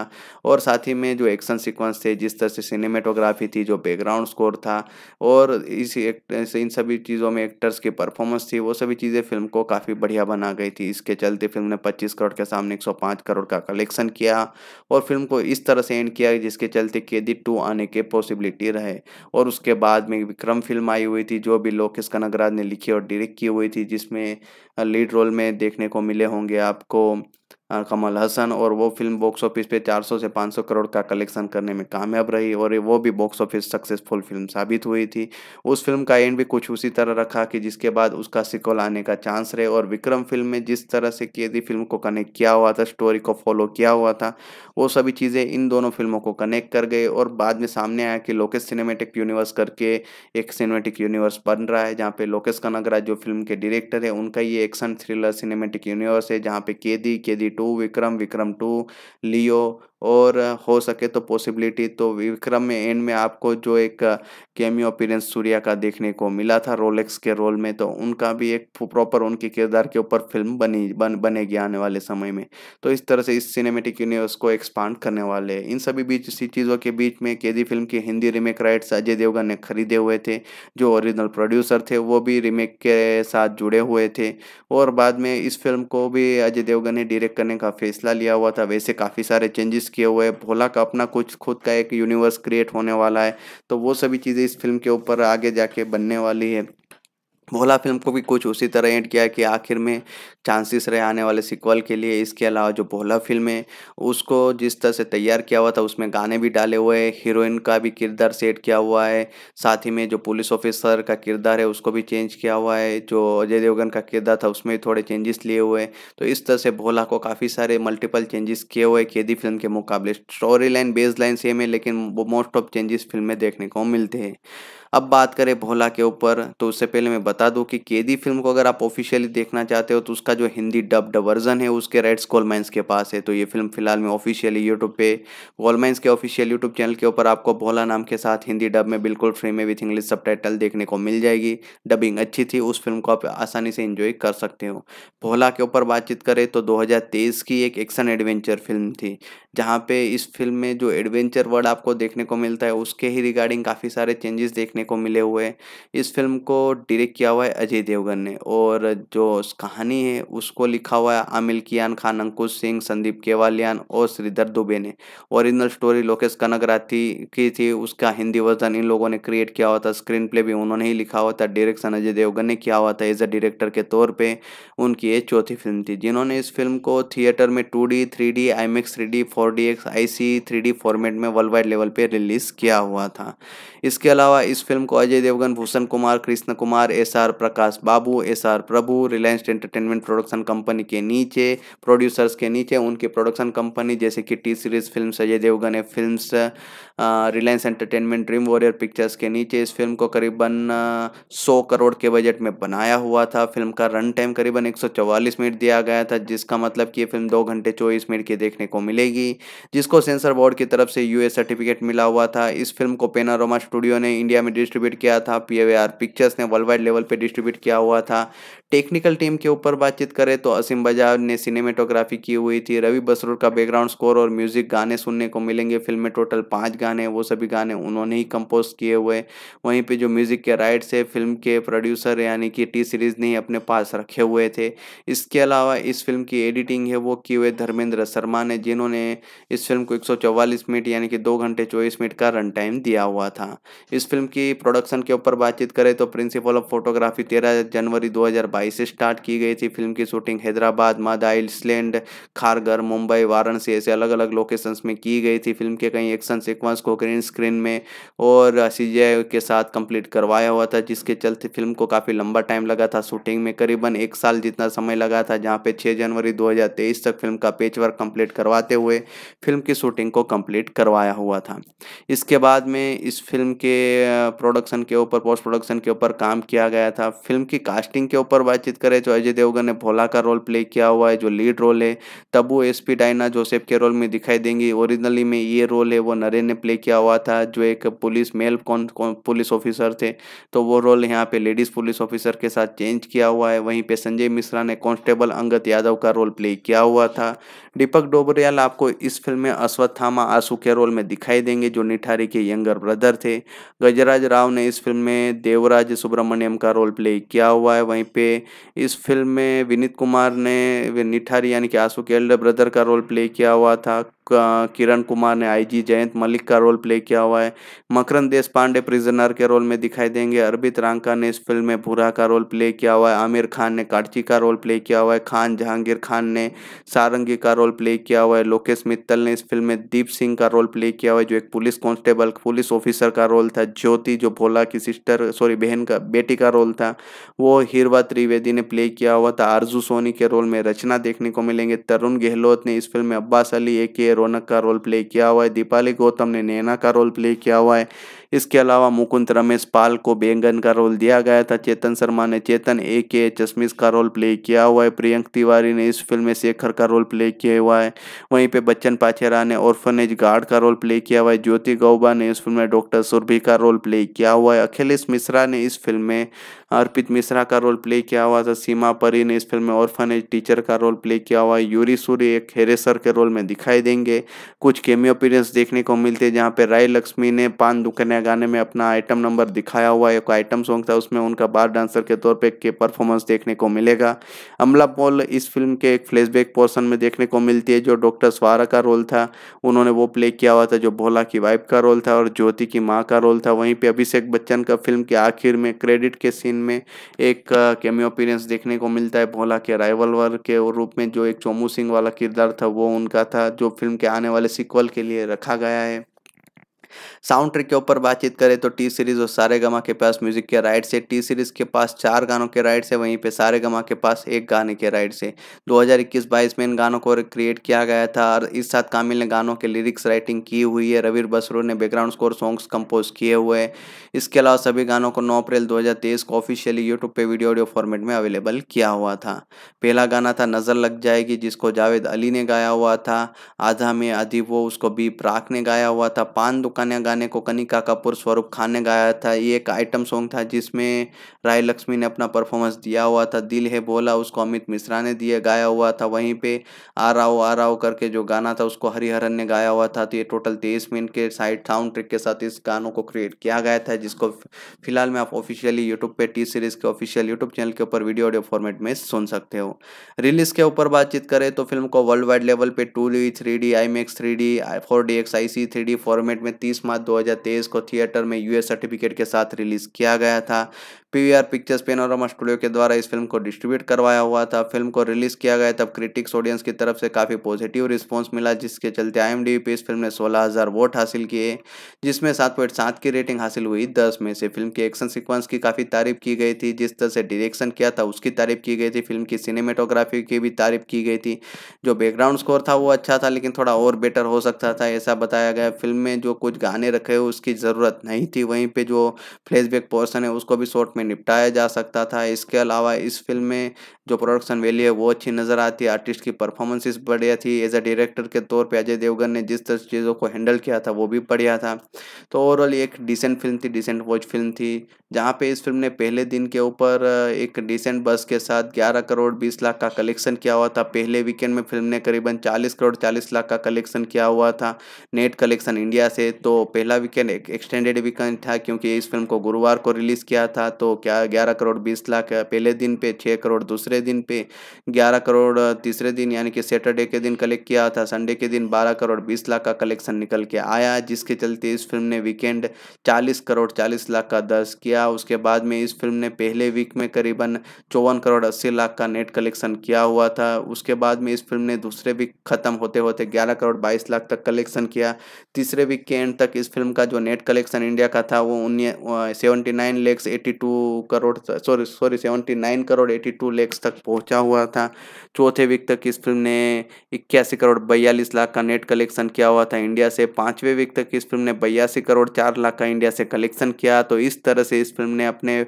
और साथ ही में जो एक्शन सिक्वेंस थे जिस तरह से सिनेमेटोग्राफी थी जो बैकग्राउंड स्कोर था और इस इन सभी चीज़ों में एक्टर्स की परफॉर्मेंस थी वो सभी चीज़ें फिल्म को काफ़ी बढ़िया बना गई थी इसके चलते फिल्म ने पच्चीस करोड़ के सामने एक करोड़ का कलेक्शन किया और फिल्म को इस तरह से एंड किया जिसके चलते केदी टू आने के पॉसिबल पॉसिबिलिटी रहे और उसके बाद में विक्रम फिल्म आई हुई थी जो भी लोकेश कनगराज ने लिखी और डायरेक्ट की हुई थी जिसमें लीड रोल में देखने को मिले होंगे आपको कमल हसन और वो फिल्म बॉक्स ऑफिस पे 400 से 500 करोड़ का कलेक्शन करने में कामयाब रही और वो भी बॉक्स ऑफिस सक्सेसफुल फिल्म साबित हुई थी उस फिल्म का एंड भी कुछ उसी तरह रखा कि जिसके बाद उसका सिकोल आने का चांस रहे और विक्रम फिल्म में जिस तरह से केदी फिल्म को कनेक्ट किया हुआ था स्टोरी को फॉलो किया हुआ था वो सभी चीज़ें इन दोनों फिल्मों को कनेक्ट कर गए और बाद में सामने आया कि लोकेश सिनेमेटिक यूनिवर्स करके एक सिनेमेटिक यूनिवर्स बन रहा है जहाँ पे लोकेश कनगराज जो फिल्म के डायरेक्टर है उनका ये एक्शन थ्रिलर सिनेमेटिक यूनिवर्स है जहाँ पे केदी केदी टू विक्रम विक्रम टू लियो और हो सके तो पॉसिबिलिटी तो विक्रम में एंड में आपको जो एक केमियो अपीरेंस सूर्या का देखने को मिला था रोलेक्स के रोल में तो उनका भी एक प्रॉपर उनके किरदार के ऊपर फिल्म बनी बन बनेगी आने वाले समय में तो इस तरह से इस सिनेमेटिक यूनिवर्स को एक्सपांड करने वाले इन सभी बीच इसी चीज़ों के बीच में के फिल्म के हिंदी रीमेक राइट्स अजय देवगन ने खरीदे हुए थे जो ओरिजिनल प्रोड्यूसर थे वो भी रीमेक के साथ जुड़े हुए थे और बाद में इस फिल्म को भी अजय देवगन ने डायरेक्ट करने का फैसला लिया हुआ था वैसे काफ़ी सारे चेंजेस रिलीज़ किए हुए भोला का अपना कुछ खुद का एक यूनिवर्स क्रिएट होने वाला है तो वो सभी चीज़ें इस फिल्म के ऊपर आगे जाके बनने वाली है भोला फिल्म को भी कुछ उसी तरह एंड किया कि आखिर में चांसेस रहे आने वाले सिक्वल के लिए इसके अलावा जो भोला फिल्म है उसको जिस तरह से तैयार किया हुआ था उसमें गाने भी डाले हुए हैं हीरोइन का भी किरदार सेट किया हुआ है साथ ही में जो पुलिस ऑफिसर का किरदार है उसको भी चेंज किया हुआ है जो अजय देवगन का किरदार था उसमें भी थोड़े चेंजेस लिए हुए हैं तो इस तरह से भोला को काफ़ी सारे मल्टीपल चेंजेस किए हुए हैं केदी फिल्म के मुकाबले story line base line same है लेकिन मोस्ट ऑफ चेंजेस फिल्म में देखने को मिलते हैं अब बात करें भोला के ऊपर तो उससे पहले मैं बता दूं कि केदी फिल्म को अगर आप ऑफिशियली देखना चाहते हो तो उसका जो हिंदी डब्ड वर्जन है उसके राइट्स गोलमाइंस के पास है तो ये फिल्म फिलहाल में ऑफिशियली यूट्यूब पे गोलमाइंस के ऑफिशियल यूट्यूब चैनल के ऊपर आपको भोला नाम के साथ हिंदी डब में बिल्कुल फ्री में विथ इंग्लिश सब देखने को मिल जाएगी डबिंग अच्छी थी उस फिल्म को आप आसानी से इंजॉय कर सकते हो भोला के ऊपर बातचीत करें तो दो की एक एक्शन एडवेंचर फिल्म थी जहाँ पे इस फिल्म में जो एडवेंचर वर्ड आपको देखने को मिलता है उसके ही रिगार्डिंग काफ़ी सारे चेंजेस देखने देखने को मिले हुए इस फिल्म को डायरेक्ट किया हुआ है अजय देवगन ने और जो कहानी है उसको लिखा हुआ है आमिल कियान खान अंकुश सिंह संदीप केवालियान और श्रीधर दुबे ने ओरिजिनल स्टोरी लोकेश कनगराती की थी उसका हिंदी वर्जन इन लोगों ने क्रिएट किया हुआ था स्क्रीन प्ले भी उन्होंने ही लिखा हुआ था डायरेक्शन अजय देवगन ने किया हुआ था एज अ डायरेक्टर के तौर पर उनकी ये चौथी फिल्म थी जिन्होंने इस फिल्म को थिएटर में two D three D IMAX three D four D X I C three D format में वर्ल्ड वाइड लेवल पर रिलीज़ किया हुआ था इसके अलावा इस फिल्म को Ajay Devgn Bhushan Kumar Krishan Kumar S R Prakash Babu S R Prabhu Reliance Entertainment production company के नीचे प्रोड्यूसर्स के नीचे उनके प्रोडक्शन कंपनी जैसे कि T Series film Ajay Devgn है film Reliance Entertainment Dream Warrior Pictures के नीचे इस फिल्म को करीबन सौ करोड़ के बजट में बनाया हुआ था फिल्म का रन टाइम करीबन एक मिनट दिया गया था जिसका मतलब कि ये फिल्म दो घंटे चौबीस मिनट की देखने को मिलेगी जिसको सेंसर बोर्ड की तरफ से यूएस सर्टिफिकेट मिला हुआ था इस फिल्म को पेनारोमा स्टूडियो ने इंडिया में डिस्ट्रीब्यूट किया था पी पिक्चर्स ने वर्ल्ड वाइड लेवल पे डिस्ट्रीब्यूट किया हुआ था टेक्निकल टीम के ऊपर बातचीत करें तो असीम बजाज ने सिनेमेटोग्राफी की हुई थी रवि बसरूर का बैकग्राउंड स्कोर और म्यूजिक गाने सुनने को मिलेंगे फिल्म में टोटल पाँच गाने वो सभी गाने उन्होंने ही कंपोज किए हुए वहीं पर जो म्यूजिक के राइट्स है फिल्म के प्रोड्यूसर यानी कि टी सीरीज ने अपने पास रखे हुए थे इसके अलावा इस फिल्म की एडिटिंग है वो किए हुए धर्मेंद्र शर्मा ने जिन्होंने इस फिल्म को एक मिनट यानी कि दो घंटे चौबीस मिनट का रन टाइम दिया हुआ था इस फिल्म की प्रोडक्शन के ऊपर बातचीत करें तो प्रिंसिपल ऑफ फोटोग्राफी तेरह जनवरी 2022 से स्टार्ट की गई थी फिल्म की शूटिंग हैदराबाद मादा आइसलैंड खारगर मुंबई वाराणसी ऐसे अलग अलग लोकेशंस में की गई थी फिल्म के कई एक्शन सिक्वेंस को ग्रीन स्क्रीन में और सी के साथ कंप्लीट करवाया हुआ था जिसके चलते फिल्म को काफ़ी लंबा टाइम लगा था शूटिंग में करीबन एक साल जितना समय लगा था जहाँ पे छः जनवरी दो तक फिल्म का पेच वर्क कंप्लीट करवाते हुए फिल्म की शूटिंग को कंप्लीट करवाया हुआ था इसके बाद में इस फिल्म के प्रोडक्शन के ऊपर पोस्ट प्रोडक्शन के ऊपर काम किया गया था फिल्म की कास्टिंग के ऊपर बातचीत करें तो अजय देवगन ने भोला का रोल प्ले किया हुआ है जो लीड रोल है वो एस डायना जोसेफ के रोल में दिखाई देंगी ओरिजिनली में ये रोल है वो नरेन ने प्ले किया हुआ था जो एक पुलिस मेल कौन कौन पुलिस ऑफिसर थे तो वो रोल यहाँ पे लेडीज़ पुलिस ऑफिसर के साथ चेंज किया हुआ है वहीं पर संजय मिश्रा ने कॉन्स्टेबल अंगत यादव का रोल प्ले किया हुआ था दीपक डोबरियाल आपको इस फिल्म में अश्वत्थामा आंसू के रोल में दिखाई देंगे जो निठारी के यंगर ब्रदर थे गजराज राव ने इस फिल्म में देवराज सुब्रमण्यम का रोल प्ले किया हुआ है वहीं पे इस फिल्म में विनीत कुमार ने निठारी यानी कि आंसू के एल्डर ब्रदर का रोल प्ले किया हुआ था किरण कुमार ने आईजी जयंत मलिक का रोल प्ले किया हुआ है मकरन देश पांडे प्रिजनर के रोल में दिखाई देंगे अरबित रांका ने इस फिल्म में भूरा का रोल प्ले किया हुआ है आमिर खान ने कार्ची का रोल प्ले किया हुआ है खान जहांगीर खान ने सारंगी का रोल प्ले किया हुआ है लोकेश मित्तल ने इस फिल्म में दीप सिंह का रोल प्ले किया हुआ है जो एक पुलिस कॉन्स्टेबल पुलिस ऑफिसर का रोल था ज्योति जो भोला की सिस्टर सॉरी बहन का बेटी का रोल था वो हिरवा त्रिवेदी ने प्ले किया हुआ था आरजू सोनी के रोल में रचना देखने को मिलेंगे तरुण गहलोत ने इस फिल्म में अब्बास अली ए के रौनक का रोल प्ले किया हुआ है दीपाली गौतम ने नैना का रोल प्ले किया हुआ है इसके अलावा मुकुंद रमेश पाल को बेंगन का रोल दिया गया था चेतन शर्मा ने चेतन ए के चश्मिश का रोल प्ले किया हुआ है प्रियंक तिवारी ने इस फिल्म में शेखर का रोल प्ले किया हुआ है वहीं पे बच्चन पाचेरा ने ऑर्फनेज गार्ड का रोल प्ले किया हुआ है ज्योति गौबा ने इस फिल्म में डॉक्टर सुरभि का रोल प्ले किया हुआ है अखिलेश मिश्रा ने इस फिल्म में अर्पित मिश्रा का रोल प्ले किया हुआ था सीमा परी ने इस फिल्म में एज टीचर का रोल प्ले किया हुआ है यूरी सूरी एक हेरेसर के रोल में दिखाई देंगे कुछ केमियो अपीरियंस देखने को मिलते हैं जहाँ पे राय लक्ष्मी ने पान दुकने गाने में अपना आइटम नंबर दिखाया हुआ एक आइटम सॉन्ग था उसमें उनका बार डांसर के तौर पर परफॉर्मेंस देखने को मिलेगा अमला पॉल इस फिल्म के एक फ्लैशबैक पोर्सन में देखने को मिलती है जो डॉक्टर स्वारा का रोल था उन्होंने वो प्ले किया हुआ था जो भोला की वाइफ का रोल था और ज्योति की माँ का रोल था वहीं पर अभिषेक बच्चन का फिल्म के आखिर में क्रेडिट के सीन में एक कैमियो अपीरेंस देखने को मिलता है भोला के राइवलवर के रूप में जो एक चोमू सिंह वाला किरदार था वो उनका था जो फिल्म के आने वाले सिक्वल के लिए रखा गया है साउंड ट्रिक के ऊपर बातचीत करें तो टी सीरीज़ और सारे गमा के पास म्यूजिक के राइट्स है टी सीरीज़ के पास चार गानों के राइट्स है वहीं पे सारे गमा के पास एक गाने के राइट्स है दो हज़ार में इन गानों को क्रिएट किया गया था और इस साथ कामिल ने गानों के लिरिक्स राइटिंग की हुई है रवीर बसरो ने बैकग्राउंड स्कोर सॉन्ग्स कंपोज किए हुए हैं इसके अलावा सभी गानों को नौ अप्रैल दो को ऑफिशियली यूट्यूब पे वीडियो ऑडियो फॉर्मेट में अवेलेबल किया हुआ था पहला गाना था नज़र लग जाएगी जिसको जावेद अली ने गाया हुआ था आधा में आधी वो उसको बी प्राक ने गाया हुआ था पान दुकान गाना गाने को कनिका कपूर स्वरूप खान ने गाया था ये एक आइटम सॉन्ग था जिसमें राय लक्ष्मी ने अपना परफॉर्मेंस दिया हुआ था दिल है बोला उसको अमित मिश्रा ने दिया गाया हुआ था वहीं पे आ राव आ राव करके जो गाना था उसको हरिहरन ने गाया हुआ था तो ये टोटल तेईस मिनट के साइड साउंड ट्रिक के साथ इस गानों को क्रिएट किया गया था जिसको फिलहाल में आप ऑफिशियली यूट्यूब पर टी सीरीज के ऑफिशियल यूट्यूब चैनल के ऊपर वीडियो ऑडियो फॉर्मेट में सुन सकते हो रिलीज के ऊपर बातचीत करें तो फिल्म को वर्ल्ड वाइड लेवल पे two D three D IMAX three D four D X I C three D format में 30 मार्च 2023 को थिएटर में यूएस सर्टिफिकेट के साथ रिलीज किया गया था पीवीआर पिक्चर्स पेनोरामा स्टूडियो के द्वारा इस फिल्म को डिस्ट्रीब्यूट करवाया हुआ था फिल्म को रिलीज किया गया तब क्रिटिक्स ऑडियंस की तरफ से काफ़ी पॉजिटिव रिस्पॉन्स मिला जिसके चलते आई पे इस फिल्म ने सोलह हज़ार वोट हासिल किए जिसमें सात पॉइंट सात की रेटिंग हासिल हुई दस में से फिल्म की एक्शन सिक्वेंस की काफ़ी तारीफ की गई थी जिस तरह से डिरेक्शन किया था उसकी तारीफ की गई थी फिल्म की सिनेमेटोग्राफी की भी तारीफ की गई थी जो बैकग्राउंड स्कोर था वो अच्छा था लेकिन थोड़ा और बेटर हो सकता था ऐसा बताया गया फिल्म में जो कुछ गाने रखे हुए उसकी ज़रूरत नहीं थी वहीं पर जो फ्लैशबैक पोर्सन है उसको भी शॉर्ट में निपटाया जा सकता था इसके अलावा इस फिल्म में जो प्रोडक्शन वैल्यू है वो अच्छी नज़र आती है आर्टिस्ट की परफॉर्मेंसेस बढ़िया थी एज अ डायरेक्टर के तौर पे अजय देवगन ने जिस तरह चीज़ों को हैंडल किया था वो भी बढ़िया था तो ओवरऑल एक डिसेंट फिल्म थी डिसेंट वॉच फिल्म थी जहाँ पे इस फिल्म ने पहले दिन के ऊपर एक डिसेंट बस के साथ ग्यारह करोड़ बीस लाख का कलेक्शन किया हुआ था पहले वीकेंड में फिल्म ने करीबन चालीस करोड़ चालीस लाख का कलेक्शन किया हुआ था नेट कलेक्शन इंडिया से तो पहला वीकेंड एक एक्सटेंडेड वीकेंड था क्योंकि इस फिल्म को गुरुवार को रिलीज़ किया था तो तो क्या ग्यारह करोड़ बीस लाख पहले दिन पे छः करोड़ दूसरे दिन पे ग्यारह करोड़ तीसरे दिन यानी कि सैटरडे के दिन कलेक्ट किया था संडे के दिन बारह करोड़ बीस लाख का कलेक्शन निकल के आया जिसके चलते इस फिल्म ने वीकेंड चालीस करोड़ चालीस लाख का दर्ज किया उसके बाद में इस फिल्म ने पहले वीक में करीबन चौवन करोड़ अस्सी लाख का नेट कलेक्शन किया हुआ था उसके बाद में इस फिल्म ने दूसरे वीक खत्म होते होते ग्यारह करोड़ बाईस लाख तक कलेक्शन किया तीसरे वीक के एंड तक इस फिल्म का जो नेट कलेक्शन इंडिया का था वो उन्नीस seventy nine lakhs eighty two crore sorry sorry seventy nine crore eighty two lakhs तक पहुंचा हुआ था चौथे वीक तक इस फिल्म ने इक्यासी करोड़ बयालीस लाख का नेट कलेक्शन किया हुआ था इंडिया से पाँचवें वीक तक इस फिल्म ने बयासी करोड़ चार लाख का इंडिया से कलेक्शन किया तो इस तरह से इस फिल्म ने अपने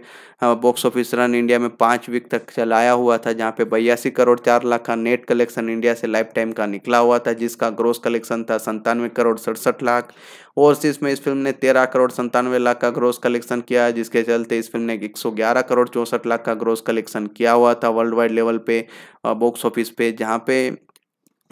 बॉक्स ऑफिस रन इंडिया में पाँच वीक तक चलाया हुआ था जहाँ पे बयासी करोड़ चार लाख का नेट कलेक्शन इंडिया से लाइफ टाइम का निकला हुआ था जिसका ग्रोस कलेक्शन था संतानवे करोड़ सड़सठ लाख ओवरसीज में इस फिल्म ने तेरह करोड़ संतानवे लाख का ग्रोस कलेक्शन किया है जिसके चलते इस फिल्म ने एक सौ ग्यारह करोड़ चौंसठ लाख का ग्रोस कलेक्शन किया हुआ था वर्ल्ड वाइड लेवल पे बॉक्स ऑफिस पे जहाँ पे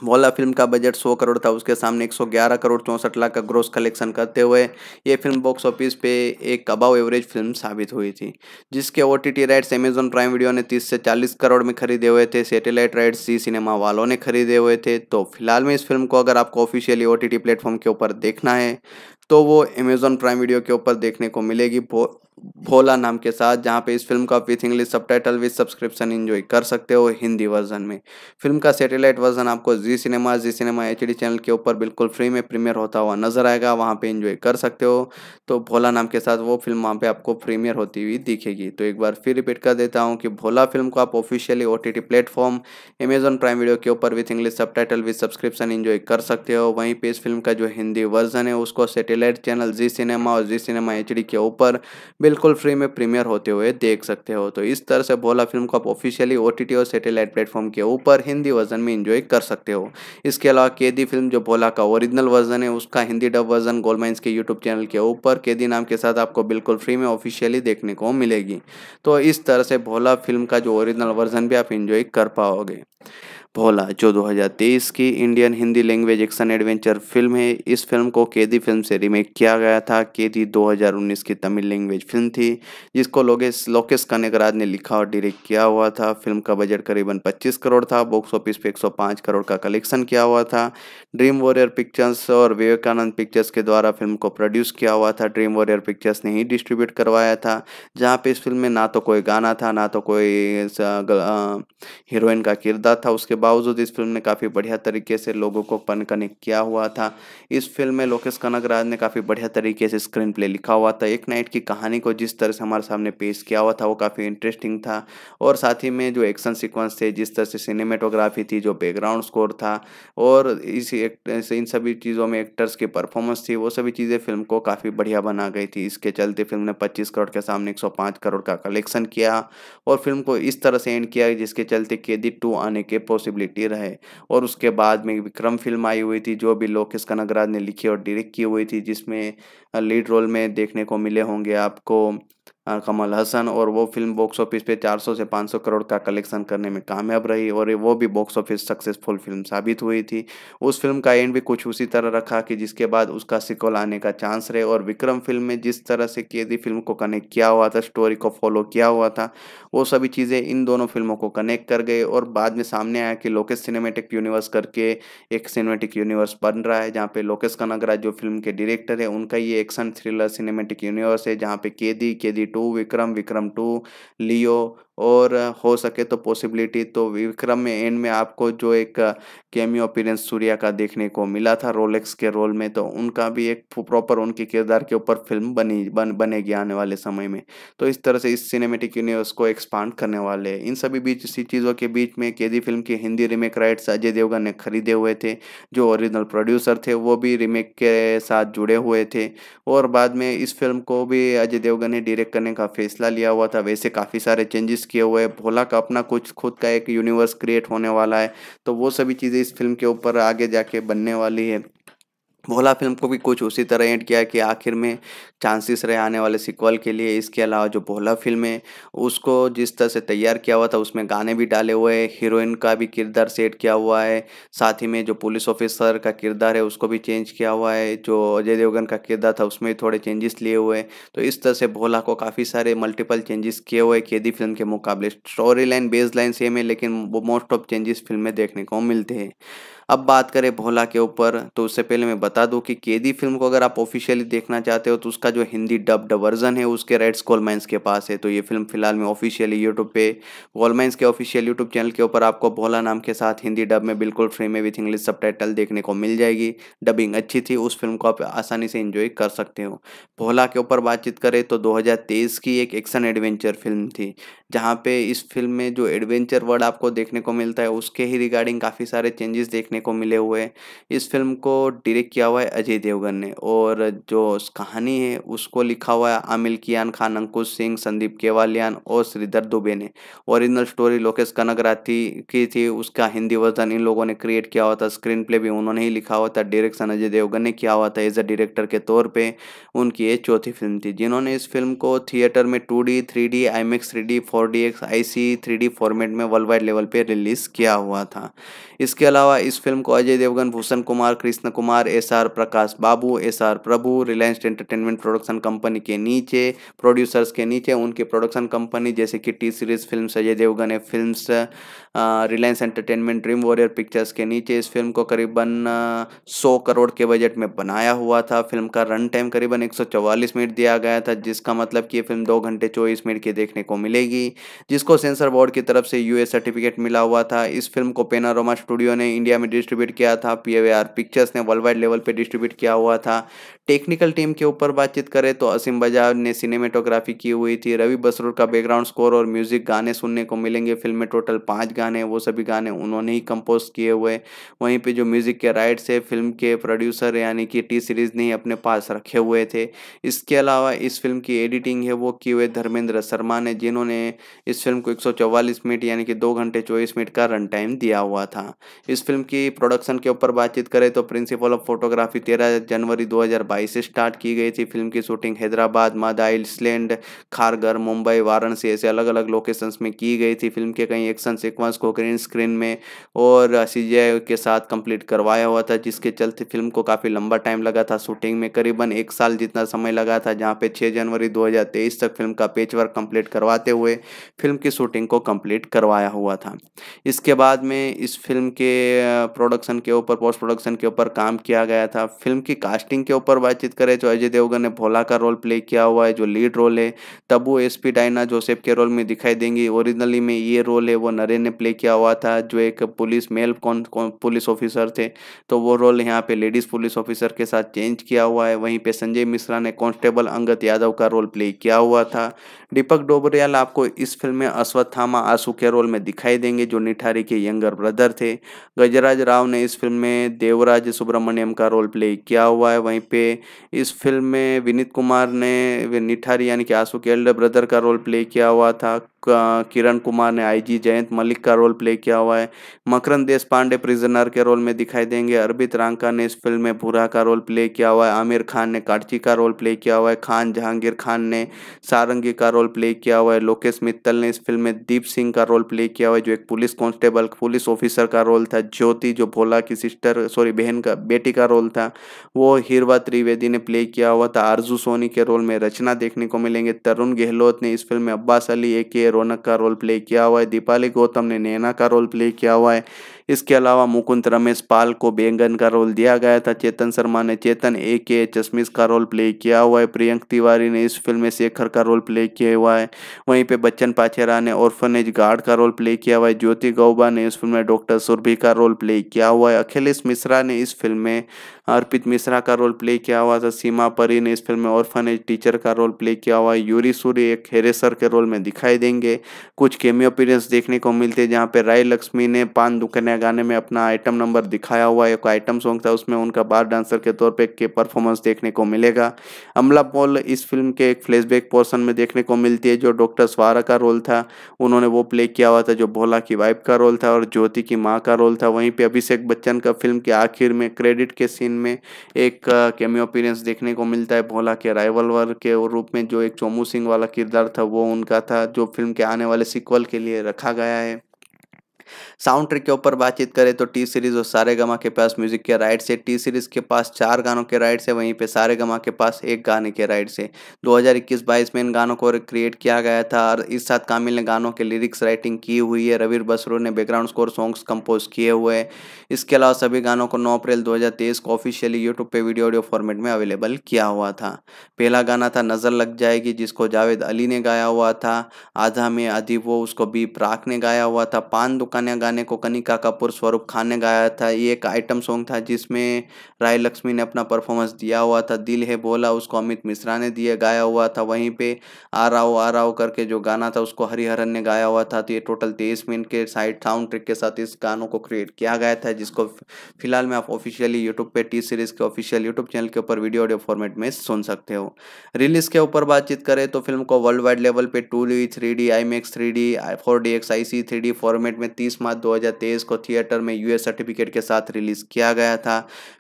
वोला फिल्म का बजट 100 करोड़ था उसके सामने 111 करोड़ चौंसठ लाख का ग्रोस कलेक्शन करते हुए ये फिल्म बॉक्स ऑफिस पे एक अबाव एवरेज फिल्म साबित हुई थी जिसके O T T rights Amazon Prime Video ने 30 से 40 करोड़ में खरीदे हुए थे सैटेलाइट राइट्स जी सिनेमा वालों ने खरीदे हुए थे तो फिलहाल में इस फिल्म को अगर आपको ऑफिशियली ओ टी प्लेटफॉर्म के ऊपर देखना है तो वो अमेजोन प्राइम वीडियो के ऊपर देखने को मिलेगी भोला नाम के साथ जहाँ पे इस फिल्म का with English subtitle with subscription enjoy कर सकते हो हिंदी वर्जन में फिल्म का सेटेलाइट वर्जन आपको जी सिनेमा जी सिनेमा एच चैनल के ऊपर बिल्कुल फ्री में प्रीमियर होता हुआ नजर आएगा वहाँ पे इन्जॉय कर सकते हो तो भोला नाम के साथ वो फिल्म वहाँ पे आपको प्रीमियर होती हुई दिखेगी तो एक बार फिर रिपीट कर देता हूँ कि भोला फिल्म को आप officially O T platform Amazon Prime Video के ऊपर with English subtitle with subscription enjoy कर सकते हो वहीं पे इस फिल्म का जो हिंदी वर्जन है उसको सेटेलाइट चैनल जी सिनेमा और जी सिनेमा एच के ऊपर बिल्कुल फ्री में प्रीमियर होते हुए देख सकते हो तो इस तरह से भोला फिल्म को आप ऑफिशियली ओ और सेटेलाइट प्लेटफॉर्म के ऊपर हिंदी वर्जन में इंजॉय कर सकते हो इसके अलावा केदी फिल्म जो भोला का ओरिजिनल वर्जन है उसका हिंदी डब वर्जन गोलमाइंस के यूट्यूब चैनल के ऊपर केदी नाम के साथ आपको बिल्कुल फ्री में ऑफिशियली देखने को मिलेगी तो इस तरह से भोला फिल्म का जो ओरिजिनल वर्जन भी आप इंजॉय कर पाओगे भोला जो 2023 की Indian Hindi language action adventure film है इस फिल्म को केदी फिल्म से रीमेक किया गया था केदी 2019 की तमिल लैंग्वेज फिल्म थी जिसको लोकेश लोकेश कनेकराज ने लिखा और डायरेक्ट किया हुआ था फिल्म का बजट करीबन 25 करोड़ था बॉक्स ऑफिस पे 105 करोड़ का कलेक्शन किया हुआ था ड्रीम वॉरियर पिक्चर्स और विवेकानंद पिक्चर्स के द्वारा फिल्म को प्रोड्यूस किया हुआ था ड्रीम वॉरियर पिक्चर्स ने ही डिस्ट्रीब्यूट करवाया था जहाँ पे इस फिल्म में ना तो कोई गाना था ना तो कोई हीरोइन का किरदार था उसके बाद बावजूद इस फिल्म ने काफ़ी बढ़िया तरीके से लोगों को पन कनेक्ट किया हुआ था इस फिल्म में लोकेश कनकराज ने काफ़ी बढ़िया तरीके से स्क्रीन प्ले लिखा हुआ था एक नाइट की कहानी को जिस तरह से हमारे सामने पेश किया हुआ था वो काफ़ी इंटरेस्टिंग था और साथ ही में जो एक्शन सिक्वेंस थे जिस तरह से सिनेमेटोग्राफी थी जो बैकग्राउंड स्कोर था और इस इन सभी चीज़ों में एक्टर्स की परफॉर्मेंस थी वो सभी चीज़ें फिल्म को काफ़ी बढ़िया बना गई थी इसके चलते फिल्म ने पच्चीस करोड़ के सामने एक करोड़ का कलेक्शन किया और फिल्म को इस तरह से एंड किया जिसके चलते कैदी टू आने के पॉसिबल पॉसिबिलिटी रहे और उसके बाद में विक्रम फिल्म आई हुई थी जो भी लोकेश कनगराज ने लिखी और डायरेक्ट की हुई थी जिसमें लीड रोल में देखने को मिले होंगे आपको कमल हसन और वो फिल्म बॉक्स ऑफिस पे 400 से 500 करोड़ का कलेक्शन करने में कामयाब रही और वो भी बॉक्स ऑफिस सक्सेसफुल फिल्म साबित हुई थी उस फिल्म का एंड भी कुछ उसी तरह रखा कि जिसके बाद उसका सिकोल आने का चांस रहे और विक्रम फिल्म में जिस तरह से केदी फिल्म को कनेक्ट किया हुआ था स्टोरी को फॉलो किया हुआ था वो सभी चीज़ें इन दोनों फिल्मों को कनेक्ट कर गए और बाद में सामने आया कि लोकेश सिनेमेटिक यूनिवर्स करके एक सिनेमेटिक यूनिवर्स बन रहा है जहाँ पे लोकेश कनगराज जो फिल्म के डायरेक्टर है उनका ये एक्शन थ्रिलर सिनेमेटिक यूनिवर्स है जहाँ पे केदी केदी टू विक्रम विक्रम टू लियो और हो सके तो पॉसिबिलिटी तो विक्रम में एंड में आपको जो एक केमियो अपीरेंस सूर्या का देखने को मिला था रोलेक्स के रोल में तो उनका भी एक प्रॉपर उनके किरदार के ऊपर फिल्म बनी बन बनेगी आने वाले समय में तो इस तरह से इस सिनेमेटिक यूनिवर्स को एक्सपांड करने वाले इन सभी बीच इसी चीज़ों के बीच में के फिल्म के हिंदी रीमेक राइट्स अजय देवगन ने खरीदे हुए थे जो ओरिजिनल प्रोड्यूसर थे वो भी रीमेक के साथ जुड़े हुए थे और बाद में इस फिल्म को भी अजय देवगन ने डायरेक्ट करने का फैसला लिया हुआ था वैसे काफ़ी सारे चेंजेस किए हुए भोला का अपना कुछ खुद का एक यूनिवर्स क्रिएट होने वाला है तो वो सभी चीज़ें इस फिल्म के ऊपर आगे जाके बनने वाली है भोला फिल्म को भी कुछ उसी तरह एंड किया कि आखिर में चांसेस रहे आने वाले सिक्वल के लिए इसके अलावा जो भोला फिल्म है उसको जिस तरह से तैयार किया हुआ था उसमें गाने भी डाले हुए हैं हीरोइन का भी किरदार सेट किया हुआ है साथ ही में जो पुलिस ऑफिसर का किरदार है उसको भी चेंज किया हुआ है जो अजय देवगन का किरदार था उसमें भी थोड़े चेंजेस लिए हुए हैं तो इस तरह से भोला को काफ़ी सारे मल्टीपल चेंजेस किए हुए हैं केदी फिल्म के मुकाबले story line base line same है लेकिन मोस्ट ऑफ चेंजेस फिल्म में देखने को मिलते हैं अब बात करें भोला के ऊपर तो उससे पहले मैं बता दूं कि केदी फिल्म को अगर आप ऑफिशियली देखना चाहते हो तो उसका जो हिंदी डब्ड वर्जन है उसके राइट्स गोलमाइंस के पास है तो ये फिल्म फिलहाल में ऑफिशियली यूट्यूब पे गोलमाइंस के ऑफिशियल यूट्यूब चैनल के ऊपर आपको भोला नाम के साथ हिंदी डब में बिल्कुल फ्री में विथ इंग्लिश सब देखने को मिल जाएगी डबिंग अच्छी थी उस फिल्म को आप आसानी से इंजॉय कर सकते हो भोला के ऊपर बातचीत करें तो दो की एक एक्शन एडवेंचर फिल्म थी जहाँ पे इस फिल्म में जो एडवेंचर वर्ड आपको देखने को मिलता है उसके ही रिगार्डिंग काफ़ी सारे चेंजेस देखने देखने को मिले हुए इस फिल्म को डायरेक्ट किया हुआ है अजय देवगन ने और जो कहानी है उसको लिखा हुआ है आमिल कियान खान अंकुश सिंह संदीप केवालियान और श्रीधर दुबे ने ओरिजिनल स्टोरी लोकेश कनगराथी की थी उसका हिंदी वर्जन इन लोगों ने क्रिएट किया हुआ था स्क्रीन प्ले भी उन्होंने ही लिखा हुआ था डायरेक्शन अजय देवगन ने किया हुआ था एज अ डायरेक्टर के तौर पर उनकी ये चौथी फिल्म थी जिन्होंने इस फिल्म को थिएटर में two D three D IMAX three D four D X I C three D format में वर्ल्ड वाइड लेवल पर रिलीज़ किया हुआ था इसके अलावा इस फिल्म को Ajay Devgn Bhushan Kumar Krishan Kumar S R Prakash Babu S R Prabhu Reliance Entertainment production company के नीचे प्रोड्यूसर्स के नीचे उनके प्रोडक्शन कंपनी जैसे कि T Series film Ajay Devgn है film Reliance Entertainment Dream Warrior Pictures के नीचे इस फिल्म को करीबन सौ करोड़ के बजट में बनाया हुआ था फिल्म का रन टाइम करीबन एक मिनट दिया गया था जिसका मतलब कि फिल्म दो घंटे चौबीस मिनट की देखने को मिलेगी जिसको सेंसर बोर्ड की तरफ से यूएस सर्टिफिकेट मिला हुआ था इस फिल्म को पेनारोमा स्टूडियो ने इंडिया में डिस्ट्रीब्यूट किया था पी पिक्चर्स ने वर्ल्ड वाइड लेवल पर डिस्ट्रीब्यूट किया हुआ था टेक्निकल टीम के ऊपर बातचीत करें तो असीम बजाज ने सिनेमेटोग्राफी की हुई थी रवि बसरूर का बैकग्राउंड स्कोर और म्यूजिक गाने सुनने को मिलेंगे फिल्म में टोटल पाँच गाने वो सभी गाने उन्होंने ही कंपोज किए हुए वहीं पे जो म्यूजिक के राइट्स है फिल्म के प्रोड्यूसर यानी कि टी सीरीज ने अपने पास रखे हुए थे इसके अलावा इस फिल्म की एडिटिंग है वो किए हुए धर्मेंद्र शर्मा ने जिन्होंने इस फिल्म को एक मिनट यानी कि दो घंटे चौबीस मिनट का रन टाइम दिया हुआ था इस फिल्म की प्रोडक्शन के ऊपर बातचीत करें तो प्रिंसिपल ऑफ फोटोग्राफी तेरह जनवरी दो 2022 से स्टार्ट की गई थी फिल्म की शूटिंग हैदराबाद मादा आइसलैंड खारगर मुंबई वाराणसी ऐसे अलग अलग लोकेशंस में की गई थी फिल्म के कई एक्शन सिक्वेंस को ग्रीन स्क्रीन में और सी के साथ कंप्लीट करवाया हुआ था जिसके चलते फिल्म को काफ़ी लंबा टाइम लगा था शूटिंग में करीबन एक साल जितना समय लगा था जहाँ पे 6 जनवरी 2023 तक फिल्म का पेच वर्क कम्प्लीट करवाते हुए फिल्म की शूटिंग को कंप्लीट करवाया हुआ था इसके बाद में इस फिल्म के प्रोडक्शन के ऊपर पोस्ट प्रोडक्शन के ऊपर काम किया गया था फिल्म की कास्टिंग के ऊपर बातचीत करें तो अजय देवगन ने भोला का रोल प्ले किया हुआ है जो लीड रोल है Tabu S P Diana Joseph के रोल में दिखाई देंगी ओरिजिनली में ये रोल है वो नरेन ने प्ले किया हुआ था जो एक पुलिस मेल कौन, कौन पुलिस ऑफिसर थे तो वो रोल यहाँ पे लेडीज़ पुलिस ऑफिसर के साथ चेंज किया हुआ है वहीं पे संजय मिश्रा ने कांस्टेबल अंगत यादव का रोल प्ले किया हुआ था दीपक डोबरियाल आपको इस फिल्म में अश्वत्थामा आंसू के रोल में दिखाई देंगे जो निठारी के यंगर ब्रदर थे गजराज राव ने इस फिल्म में देवराज सुब्रमण्यम का रोल प्ले किया हुआ है वहीं पे इस फिल्म में विनीत कुमार ने निठारी यानी कि आंसू के एल्डर ब्रदर का रोल प्ले किया हुआ था किरण कुमार ने आईजी जयंत मलिक का रोल प्ले किया हुआ है मकरंद देश पांडे प्रिजनर के रोल में दिखाई देंगे अरबित रांका ने इस फिल्म में भूरा का रोल प्ले किया हुआ है आमिर खान ने कार्ची का रोल प्ले किया हुआ है खान जहांगीर खान ने सारंगी का रोल प्ले किया हुआ है लोकेश मित्तल ने इस फिल्म में दीप सिंह का रोल प्ले किया हुआ है जो एक पुलिस कॉन्स्टेबल पुलिस ऑफिसर का रोल था ज्योति जो भोला की सिस्टर सॉरी बहन का बेटी का रोल था वो हिरवा त्रिवेदी ने प्ले किया हुआ था आरजू सोनी के रोल में रचना देखने को मिलेंगे तरुण गहलोत ने इस फिल्म में अब्बास अली ए के लिए रौनक का रोल प्ले किया हुआ है दीपाली गौतम ने नैना का रोल प्ले किया हुआ है इसके अलावा मुकुंद रमेश पाल को बेंगन का रोल दिया गया था चेतन शर्मा ने चेतन ए के चश्मिश का रोल प्ले किया हुआ है प्रियंक तिवारी ने इस फिल्म में शेखर का रोल प्ले किया हुआ है वहीं पे बच्चन पाचेरा ने ऑर्फनेज गार्ड का रोल प्ले किया हुआ है ज्योति गौबा ने इस फिल्म में डॉक्टर सुरभि का रोल प्ले किया हुआ है अखिलेश मिश्रा ने इस फिल्म में अर्पित मिश्रा का रोल प्ले किया हुआ था सीमा परी ने इस फिल्म में एज टीचर का रोल प्ले किया हुआ है यूरी सूर्य एक हेरेसर के रोल में दिखाई देंगे कुछ केमियो अपीरेंस देखने को मिलते हैं जहाँ पे राय लक्ष्मी ने पान दुकन्या गाने में अपना आइटम नंबर दिखाया हुआ एक आइटम सॉन्ग था उसमें उनका बार डांसर के तौर पर के परफॉर्मेंस देखने को मिलेगा अमला पॉल इस फिल्म के एक फ्लैशबैक पोर्सन में देखने को मिलती है जो डॉक्टर स्वारा का रोल था उन्होंने वो प्ले किया हुआ था जो भोला की वाइफ का रोल था और ज्योति की माँ का रोल था वहीं पर अभिषेक बच्चन का फिल्म के आखिर में क्रेडिट के सीन में एक कैमियो अपीरेंस देखने को मिलता है भोला के राइवलवर के रूप में जो एक चोमू सिंह वाला किरदार था वो उनका था जो फिल्म के आने वाले सिक्वल के लिए रखा गया है साउंड ट्रिक के ऊपर बातचीत करें तो टी सीरीज और सारे गमा के पास म्यूजिक के राइट्स है टी सीरीज के पास चार गानों के राइट्स है वहीं पे सारे गमा के पास एक गाने के राइट्स है 2021-22 में इन गानों को क्रिएट किया गया था और इस साथ कामिल ने गानों के लिरिक्स राइटिंग की हुई है रवीर बसरू ने बैकग्राउंड स्कोर सॉन्ग्स कंपोज किए हुए हैं इसके अलावा सभी गानों को नौ अप्रैल दो को ऑफिशियली यूट्यूब पे वीडियो ऑडियो फॉर्मेट में अवेलेबल किया हुआ था पहला गाना था नज़र लग जाएगी जिसको जावेद अली ने गाया हुआ था आधा में आधी वो उसको बी प्राक ने गाया हुआ था पान दुकान आपका नया गाने को कनिका कपूर स्वरूप खान ने गाया था ये एक आइटम सॉन्ग था जिसमें राय लक्ष्मी ने अपना परफॉर्मेंस दिया हुआ था दिल है बोला उसको अमित मिश्रा ने दिया गाया हुआ था वहीं पे आ राओ आ राओ करके जो गाना था उसको हरिहरन ने गाया हुआ था तो ये टोटल तेईस मिनट के साइड साउंड ट्रिक के साथ इस गानों को क्रिएट किया गया था जिसको फिलहाल में आप ऑफिशियली यूट्यूब पर टी सीरीज़ के ऑफिशियल यूट्यूब चैनल के ऊपर वीडियो ऑडियो फॉर्मेट में सुन सकते हो रिलीज के ऊपर बातचीत करें तो फिल्म को वर्ल्ड वाइड लेवल पे two D three D IMAX three D four D X I C three D format में तीस 30 मार्च 2023 को थिएटर में यूएस सर्टिफिकेट के साथ रिलीज किया गया था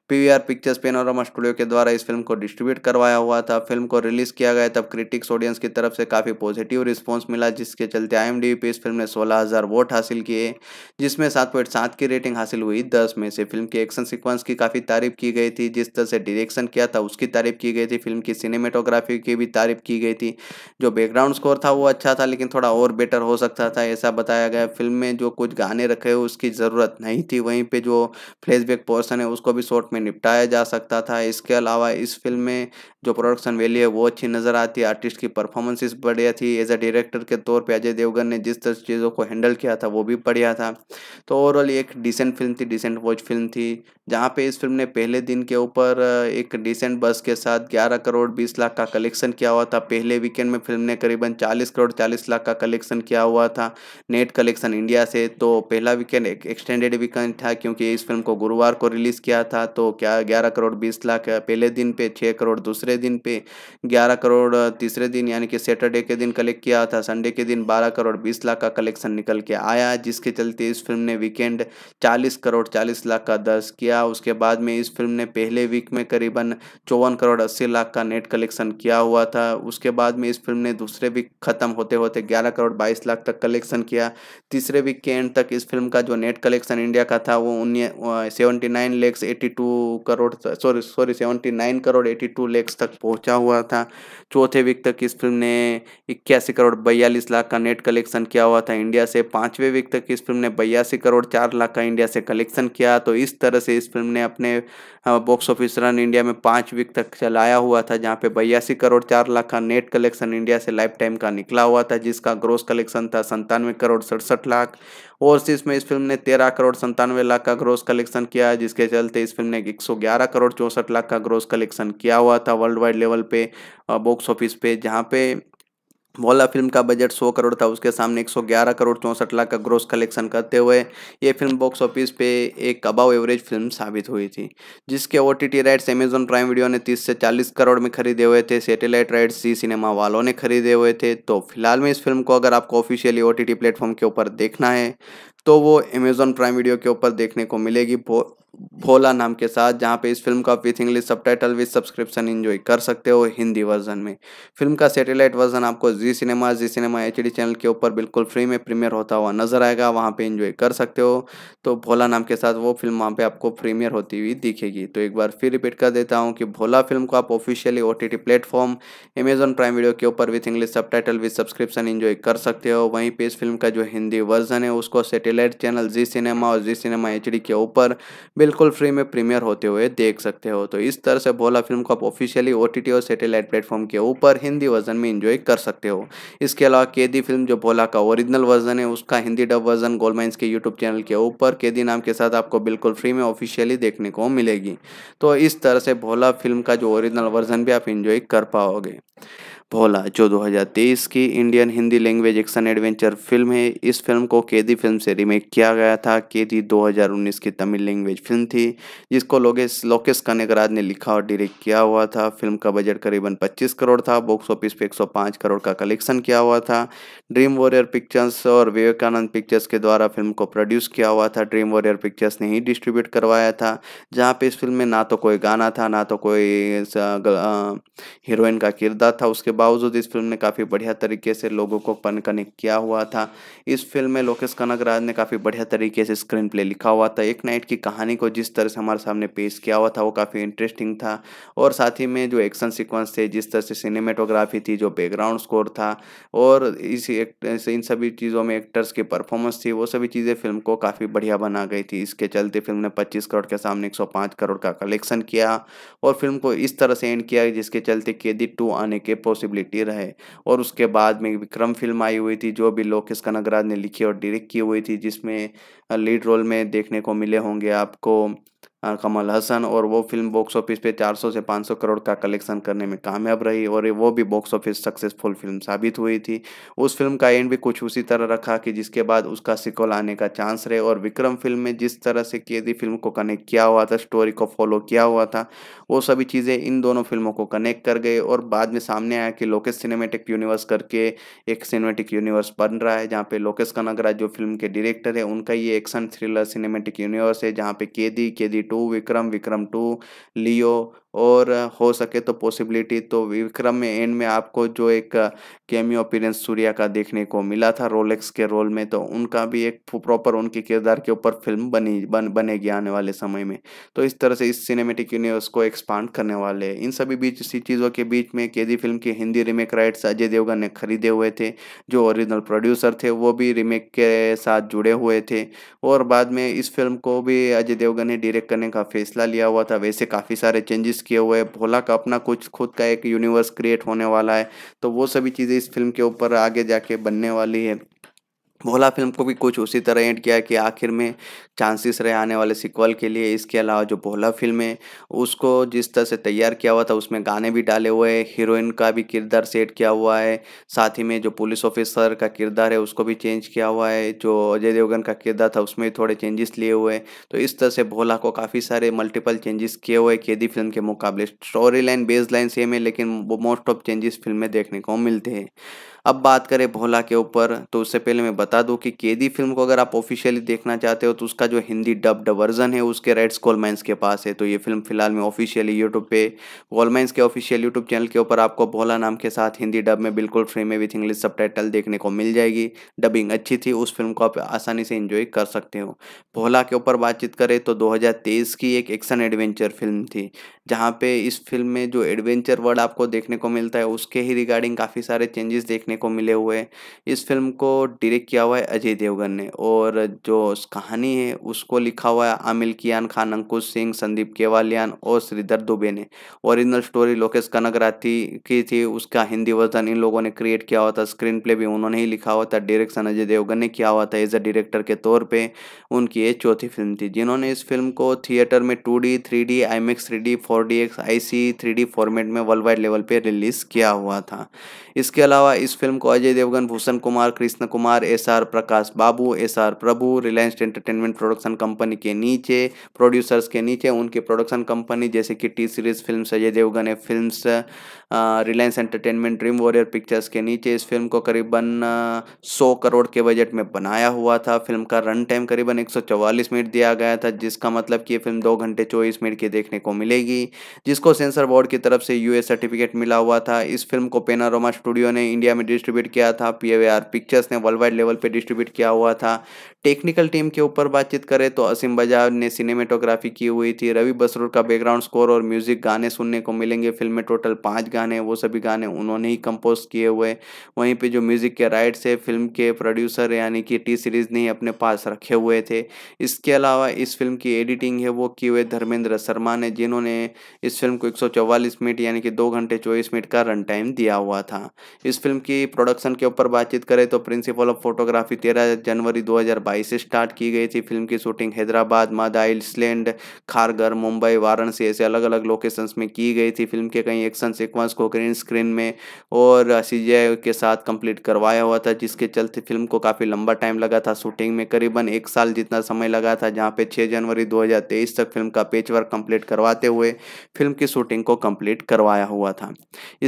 पीवीआर पिक्चर्स पेनोरमा स्टूडियो के द्वारा इस फिल्म को डिस्ट्रीब्यूट करवाया हुआ था फिल्म को रिलीज किया गया तब क्रिटिक्स ऑडियंस की तरफ से काफ़ी पॉजिटिव रिस्पांस मिला जिसके चलते आई पे इस फिल्म ने 16000 वोट हासिल किए जिसमें सात पॉइंट सात की रेटिंग हासिल हुई दस में से फिल्म के एक्शन सिक्वेंस की काफ़ी तारीफ की गई थी जिस तरह से डिरेक्शन किया था उसकी तारीफ की गई थी फिल्म की सिनेमेटोग्राफी की भी तारीफ की गई थी जो बैकग्राउंड स्कोर था वो अच्छा था लेकिन थोड़ा और बेटर हो सकता था ऐसा बताया गया फिल्म में जो कुछ गाने रखे हुए उसकी ज़रूरत नहीं थी वहीं पर जो फ्लैशबैक पोर्सन है उसको भी शॉर्ट में निपटाया जा सकता था इसके अलावा इस फिल्म में जो प्रोडक्शन वैल्यू है वो अच्छी नज़र आती है आर्टिस्ट की परफॉर्मेंसेस बढ़िया थी एज अ डायरेक्टर के तौर पे अजय देवगन ने जिस तरह चीज़ों को हैंडल किया था वो भी बढ़िया था तो ओवरऑल एक डिसेंट फिल्म थी डिसेंट वॉच फिल्म थी जहाँ पे इस फिल्म ने पहले दिन के ऊपर एक डिसेंट बस के साथ ग्यारह करोड़ बीस लाख का कलेक्शन किया हुआ था पहले वीकेंड में फिल्म ने करीबन चालीस करोड़ चालीस लाख का कलेक्शन किया हुआ था नेट कलेक्शन इंडिया से तो पहला वीकेंड एक एक्सटेंडेड वीकेंड था क्योंकि इस फिल्म को गुरुवार को रिलीज़ किया था तो क्या ग्यारह करोड़ बीस लाख पहले दिन पे छः करोड़ दूसरे दिन पे ग्यारह करोड़ तीसरे दिन यानी कि सैटरडे के दिन कलेक्ट किया था संडे के दिन बारह करोड़ बीस लाख का कलेक्शन निकल के आया जिसके चलते इस फिल्म ने वीकेंड चालीस करोड़ चालीस लाख का दर्ज किया उसके बाद में इस फिल्म ने पहले वीक में करीबन चौवन करोड़ अस्सी लाख का नेट कलेक्शन किया हुआ था उसके बाद में इस फिल्म ने दूसरे वीक खत्म होते होते ग्यारह करोड़ बाईस लाख तक कलेक्शन किया तीसरे वीक के एंड तक इस फिल्म का जो नेट कलेक्शन इंडिया का था वो उन्नीस seventy nine lakhs eighty two crore sorry sorry seventy nine crore eighty two lakhs तक पहुंचा हुआ था चौथे वीक तक इस फिल्म ने इक्यासी करोड़ बयालीस लाख का नेट कलेक्शन किया हुआ था इंडिया से पाँचवें वीक तक इस फिल्म ने बयासी करोड़ चार लाख का इंडिया से कलेक्शन किया तो इस तरह से इस फिल्म ने अपने बॉक्स ऑफिस रन इंडिया में पाँच वीक तक चलाया हुआ था जहाँ पे बयासी करोड़ चार लाख का नेट कलेक्शन इंडिया से लाइफ टाइम का निकला हुआ था जिसका ग्रोस कलेक्शन था संतानवे करोड़ सड़सठ लाख ओवरसीज में इस फिल्म ने तेरह करोड़ संतानवे लाख का ग्रोस कलेक्शन किया जिसके चलते इस फिल्म ने एक करोड़ चौंसठ लाख का ग्रोस कलेक्शन किया हुआ था वर्ल्ड वाइड लेवल पे बॉक्स ऑफिस पे जहाँ पे भोला फिल्म का बजट 100 करोड़ था उसके सामने 111 करोड़ चौंसठ लाख का ग्रोस कलेक्शन करते हुए ये फिल्म बॉक्स ऑफिस पे एक अबाव एवरेज फिल्म साबित हुई थी जिसके O T rights Amazon Prime Video ने 30 से 40 करोड़ में खरीदे हुए थे सैटेलाइट राइट्स जी सिनेमा वालों ने खरीदे हुए थे तो फिलहाल में इस फिल्म को अगर आपको ऑफिशियली ओ टी प्लेटफॉर्म के ऊपर देखना है तो वो अमेजोन प्राइम वीडियो के ऊपर देखने को मिलेगी भोला नाम के साथ जहाँ पे इस फिल्म का with English subtitle with subscription enjoy कर सकते हो हिंदी वर्जन में फिल्म का सेटेलाइट वर्जन आपको जी सिनेमा जी सिनेमा एच चैनल के ऊपर बिल्कुल फ्री में प्रीमियर होता हुआ नजर आएगा वहाँ पे इन्जॉय कर सकते हो तो भोला नाम के साथ वो फिल्म वहाँ पे आपको प्रीमियर होती हुई दिखेगी तो एक बार फिर रिपीट कर देता हूँ कि भोला फिल्म को आप officially O T platform Amazon Prime Video के ऊपर with English subtitle with subscription enjoy कर सकते हो वहीं पर इस फिल्म का जो हिंदी वर्जन है उसको सेटेलाइट चैनल जी सिनेमा और जी सिनेमा एच के ऊपर बिल्कुल फ्री में प्रीमियर होते हुए देख सकते हो तो इस तरह से भोला फिल्म को आप ऑफिशियली ओ और सेटेलाइट प्लेटफॉर्म के ऊपर हिंदी वर्जन में इंजॉय कर सकते हो इसके अलावा केदी फिल्म जो भोला का ओरिजिनल वर्जन है उसका हिंदी डब वर्जन गोलमाइंस के यूट्यूब चैनल के ऊपर केदी नाम के साथ आपको बिल्कुल फ्री में ऑफिशियली देखने को मिलेगी तो इस तरह से भोला फिल्म का जो ओरिजिनल वर्जन भी आप इंजॉय कर पाओगे भोला जो 2023 की Indian Hindi language action adventure film है इस फिल्म को केदी फिल्म से रीमेक किया गया था केदी 2019 की तमिल लैंग्वेज फिल्म थी जिसको लोकेश लोकेश कनेगराज ने लिखा और डायरेक्ट किया हुआ था फिल्म का बजट करीबन 25 करोड़ था बॉक्स ऑफिस पे 105 करोड़ का कलेक्शन किया हुआ था ड्रीम वॉरियर पिक्चर्स और विवेकानंद पिक्चर्स के द्वारा फिल्म को प्रोड्यूस किया हुआ था ड्रीम वॉरियर पिक्चर्स ने ही डिस्ट्रीब्यूट करवाया था जहाँ पे इस फिल्म में ना तो कोई गाना था ना तो कोई हीरोइन का किरदार था उसके बावजूद इस फिल्म ने काफ़ी बढ़िया तरीके से लोगों को पन कनेक्ट किया हुआ था इस फिल्म में लोकेश कनकराज ने काफ़ी बढ़िया तरीके से स्क्रीन प्ले लिखा हुआ था एक नाइट की कहानी को जिस तरह से हमारे सामने पेश किया हुआ था वो काफ़ी इंटरेस्टिंग था और साथ ही में जो एक्शन सिक्वेंस थे जिस तरह से सिनेमेटोग्राफी थी जो बैकग्राउंड स्कोर था और इस इन सभी चीज़ों में एक्टर्स की परफॉर्मेंस थी वो सभी चीज़ें फिल्म को काफ़ी बढ़िया बना गई थी इसके चलते फिल्म ने 25 करोड़ के सामने 105 करोड़ का कलेक्शन किया और फिल्म को इस तरह से एंड किया जिसके चलते केदी टू आने के पॉसिबल पॉसिबिलिटी रहे और उसके बाद में विक्रम फिल्म आई हुई थी जो भी लोकेश कनगराज ने लिखी और डायरेक्ट की हुई थी जिसमें लीड रोल में देखने को मिले होंगे आपको कमल हसन और वो फिल्म बॉक्स ऑफिस पे 400 से 500 करोड़ का कलेक्शन करने में कामयाब रही और वो भी बॉक्स ऑफिस सक्सेसफुल फिल्म साबित हुई थी उस फिल्म का एंड भी कुछ उसी तरह रखा कि जिसके बाद उसका सिकोल आने का चांस रहे और विक्रम फिल्म में जिस तरह से कैदी फिल्म को कनेक्ट किया हुआ था स्टोरी को फॉलो किया हुआ था वो सभी चीज़ें इन दोनों फिल्मों को कनेक्ट कर गए और बाद में सामने आया कि लोकेश सिनेमेटिक यूनिवर्स करके एक सिनेमेटिक यूनिवर्स बन रहा है जहाँ पे लोकेश कनगराज जो फिल्म के डायरेक्टर है उनका ये एक्शन थ्रिलर सिनेमेटिक यूनिवर्स है जहाँ पे कैदी कैदी टू विक्रम विक्रम टू लियो और हो सके तो पॉसिबिलिटी तो विक्रम में एंड में आपको जो एक कैमियो अपीरेंस सूर्या का देखने को मिला था रोलेक्स के रोल में तो उनका भी एक प्रॉपर उनके किरदार के ऊपर फिल्म बनी बन बनेगी आने वाले समय में तो इस तरह से इस सिनेमेटिक यूनिवर्स को एक्सपांड करने वाले इन सभी बीच चीज़ों के बीच में केदी फिल्म के हिंदी रीमेक राइट्स अजय देवगन ने खरीदे हुए थे जो ओरिजिनल प्रोड्यूसर थे वो भी रीमेक के साथ जुड़े हुए थे और बाद में इस फिल्म को भी अजय देवगन ने डायरेक्ट करने का फैसला लिया हुआ था वैसे काफ़ी सारे चेंजेस किए हुए भोला का अपना कुछ खुद का एक यूनिवर्स क्रिएट होने वाला है तो वो सभी चीज़ें इस फिल्म के ऊपर आगे जाके बनने वाली है भोला फिल्म को भी कुछ उसी तरह एंड किया कि आखिर में चांसेस रहे आने वाले सिक्वल के लिए इसके अलावा जो भोला फिल्म है उसको जिस तरह से तैयार किया हुआ था उसमें गाने भी डाले हुए हैं हीरोइन का भी किरदार सेट किया हुआ है साथ ही में जो पुलिस ऑफिसर का किरदार है उसको भी चेंज किया हुआ है जो अजय देवगन का किरदार था उसमें थोड़े चेंजेस लिए हुए हैं तो इस तरह से भोला को काफ़ी सारे मल्टीपल चेंजेस किए हुए केदी फिल्म के मुकाबले story line base line same है लेकिन मोस्ट ऑफ चेंजेस फिल्म में देखने को मिलते हैं अब बात करें भोला के ऊपर तो उससे पहले मैं बता दूं कि केदी फिल्म को अगर आप ऑफिशियली देखना चाहते हो तो उसका जो हिंदी डब्ड वर्जन है उसके राइट्स गोलमाइंस के पास है तो ये फिल्म फिलहाल में ऑफिशियली यूट्यूब पे गोलमाइंस के ऑफिशियल यूट्यूब चैनल के ऊपर आपको भोला नाम के साथ हिंदी डब में बिल्कुल फ्री में विथ इंग्लिश सब देखने को मिल जाएगी डबिंग अच्छी थी उस फिल्म को आप आसानी से इंजॉय कर सकते हो भोला के ऊपर बातचीत करें तो दो की एक एक्शन एडवेंचर फिल्म थी जहाँ पे इस फिल्म में जो एडवेंचर वर्ड आपको देखने को मिलता है उसके ही रिगार्डिंग काफ़ी सारे चेंजेस देखने को मिले हुए इस फिल्म को डायरेक्ट किया हुआ है अजय देवगन ने और जो कहानी है उसको लिखा हुआ है आमिल कियान खान अंकुश सिंह संदीप केवालियान और श्रीधर दुबे ने ओरिजिनल स्टोरी लोकेश कनकराथी की थी उसका हिंदी वर्जन इन लोगों ने क्रिएट किया हुआ था स्क्रीन प्ले भी उन्होंने ही लिखा हुआ था डायरेक्शन अजय देवगन ने किया हुआ था एज अ डायरेक्टर के तौर पर उनकी ये चौथी फिल्म थी जिन्होंने इस फिल्म को थिएटर में two D three D IMAX three D four D X I C three D format में वर्ल्ड वाइड लेवल पर रिलीज़ किया हुआ था इसके अलावा इस फिल्म को Ajay Devgn Bhushan Kumar Krishan Kumar S R Prakash Babu S R Prabhu Reliance Entertainment production company के नीचे प्रोड्यूसर्स के नीचे उनके प्रोडक्शन कंपनी जैसे कि T Series film Ajay Devgn film Reliance Entertainment Dream Warrior Pictures के नीचे इस फिल्म को करीबन सौ करोड़ के बजट में बनाया हुआ था फिल्म का रन टाइम करीबन एक मिनट दिया गया था जिसका मतलब कि ये फिल्म दो घंटे चौबीस मिनट की देखने को मिलेगी जिसको सेंसर बोर्ड की तरफ से यूएस सर्टिफिकेट मिला हुआ था इस फिल्म को पेनारोमा स्टूडियो ने इंडिया में डिस्ट्रीब्यूट किया था पी पिक्चर्स ने वर्ल्ड वाइड लेवल पर डिस्ट्रीब्यूट किया हुआ था टेक्निकल टीम के ऊपर बातचीत करें तो असीम बजाज ने सिनेमेटोग्राफी की हुई थी रवि बसरूर का बैकग्राउंड स्कोर और म्यूजिक गाने सुनने को मिलेंगे फिल्म में टोटल पाँच गाने वो सभी गाने उन्होंने ही कंपोज किए हुए वहीं पे जो म्यूजिक के राइट्स है फिल्म के प्रोड्यूसर यानी कि टी सीरीज़ ने ही अपने पास रखे हुए थे इसके अलावा इस फिल्म की एडिटिंग है वो किए हुए धर्मेंद्र शर्मा ने जिन्होंने इस फिल्म को एक मिनट यानी कि दो घंटे चौबीस मिनट का रन टाइम दिया हुआ था इस फिल्म की प्रोडक्शन के ऊपर बातचीत करें तो प्रिंसिपल ऑफ फोटोग्राफी तेरह जनवरी दो 2022 से स्टार्ट की गई थी फिल्म की शूटिंग हैदराबाद मादा आइसलैंड खारगर मुंबई वाराणसी ऐसे अलग अलग लोकेशंस में की गई थी फिल्म के कई एक्शन सिक्वेंस को ग्रीन स्क्रीन में और सी के साथ कंप्लीट करवाया हुआ था जिसके चलते फिल्म को काफ़ी लंबा टाइम लगा था शूटिंग में करीबन एक साल जितना समय लगा था जहाँ पे छः जनवरी दो तक फिल्म का पेच वर्क कम्प्लीट करवाते हुए फिल्म की शूटिंग को कम्प्लीट करवाया हुआ था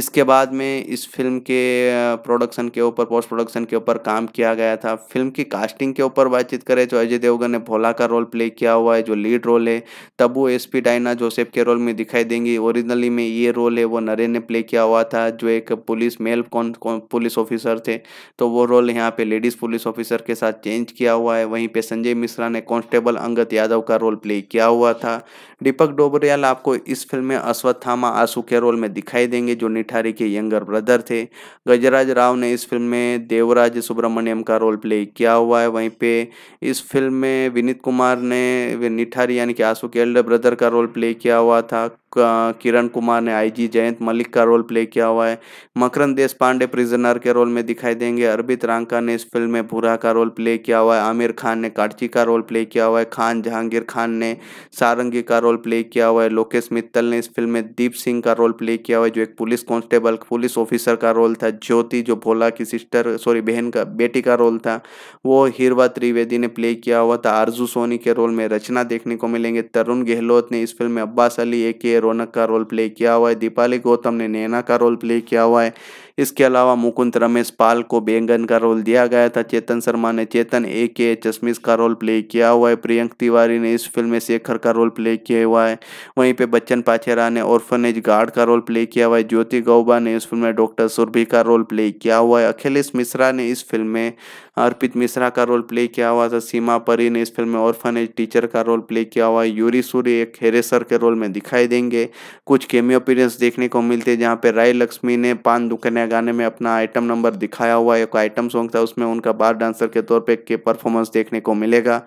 इसके बाद में इस फिल्म के प्रोडक्शन के ऊपर पोस्ट प्रोडक्शन के ऊपर काम किया गया था फिल्म की कास्टिंग के ऊपर बातचीत करें जो अजय देवगन ने भोला का रोल प्ले किया हुआ है जो लीड रोल है तब वो एस पी डायना जोसेफ के रोल में दिखाई देंगी ओरिजिनली में ये रोल है वो नरेन ने प्ले किया हुआ था जो एक पुलिस मेल कौन, कौन पुलिस ऑफिसर थे तो वो रोल यहाँ पे लेडीज़ पुलिस ऑफिसर के साथ चेंज किया हुआ है वहीं पर संजय मिश्रा ने कॉन्स्टेबल अंगत यादव का रोल प्ले किया हुआ था दीपक डोबरियाल आपको इस फिल्म में अश्वत्थामा आंसू के रोल में दिखाई देंगे जो निठारी के यंगर ब्रदर थे गजराज राव ने इस फिल्म में देवराज सुब्रमण्यम का रोल प्ले किया हुआ है वहीं पे इस फिल्म में विनीत कुमार ने निठारी यानी कि आंसू के एल्डर ब्रदर का रोल प्ले किया हुआ था किरण कुमार ने आईजी जयंत मलिक का रोल प्ले किया हुआ है मकरंद देश पांडे प्रिजनर के रोल में दिखाई देंगे अरबित रांका ने इस फिल्म में भूरा का रोल प्ले किया हुआ है आमिर खान ने कार्ची का रोल प्ले किया हुआ है खान जहांगीर खान ने सारंगी का रोल प्ले किया हुआ है लोकेश मित्तल ने इस फिल्म में दीप सिंह का रोल प्ले किया हुआ है जो एक पुलिस कॉन्स्टेबल पुलिस ऑफिसर का रोल था ज्योति जो भोला की सिस्टर सॉरी बहन का बेटी का रोल था वो हिरवा त्रिवेदी ने प्ले किया हुआ था आरजू सोनी के रोल में रचना देखने को मिलेंगे तरुण गहलोत ने इस फिल्म में अब्बास अली ए रौनक का रोल प्ले किया हुआ है दीपाली गौतम ने नैना का रोल प्ले किया हुआ है इसके अलावा मुकुंद रमेश पाल को बेंगन का रोल दिया गया था चेतन शर्मा ने चेतन ए के चश्मिश का रोल प्ले किया हुआ है प्रियंक तिवारी ने इस फिल्म में शेखर का रोल प्ले किया हुआ है वहीं पे बच्चन पाछेरा ने ऑर्फनेज गार्ड का रोल प्ले किया हुआ है ज्योति गौबा ने इस फिल्म में डॉक्टर सुरभि का रोल प्ले किया हुआ है अखिलेश मिश्रा ने इस फिल्म में अर्पित मिश्रा का रोल प्ले किया हुआ था सीमा परी ने इस फिल्म में ऑर्फनेज टीचर का रोल प्ले किया हुआ है यूरी सूरी एक हेरेसर के रोल में दिखाई देंगे कुछ केमियो अपीरेंस देखने को मिलते हैं जहाँ पे राय लक्ष्मी ने पान दुकान गाने में अपना आइटम नंबर दिखाया हुआ एक आइटम सॉन्ग था उसमें उनका बार डांसर के तौर पर के परफॉर्मेंस देखने को मिलेगा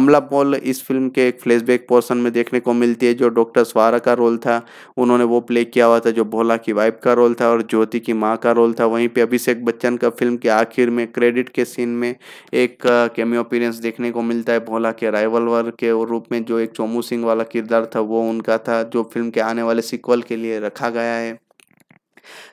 अमला पॉल इस फिल्म के एक फ्लैशबैक पोर्सन में देखने को मिलती है जो डॉक्टर स्वारा का रोल था उन्होंने वो प्ले किया हुआ था जो भोला की वाइफ का रोल था और ज्योति की माँ का रोल था वहीं पर अभिषेक बच्चन का फिल्म के आखिर में क्रेडिट के सीन में एक कैमियो अपीरेंस देखने को मिलता है भोला के राइवलवर के रूप में जो एक चोमू सिंह वाला किरदार था वो उनका था जो फिल्म के आने वाले सिक्वल के लिए रखा गया है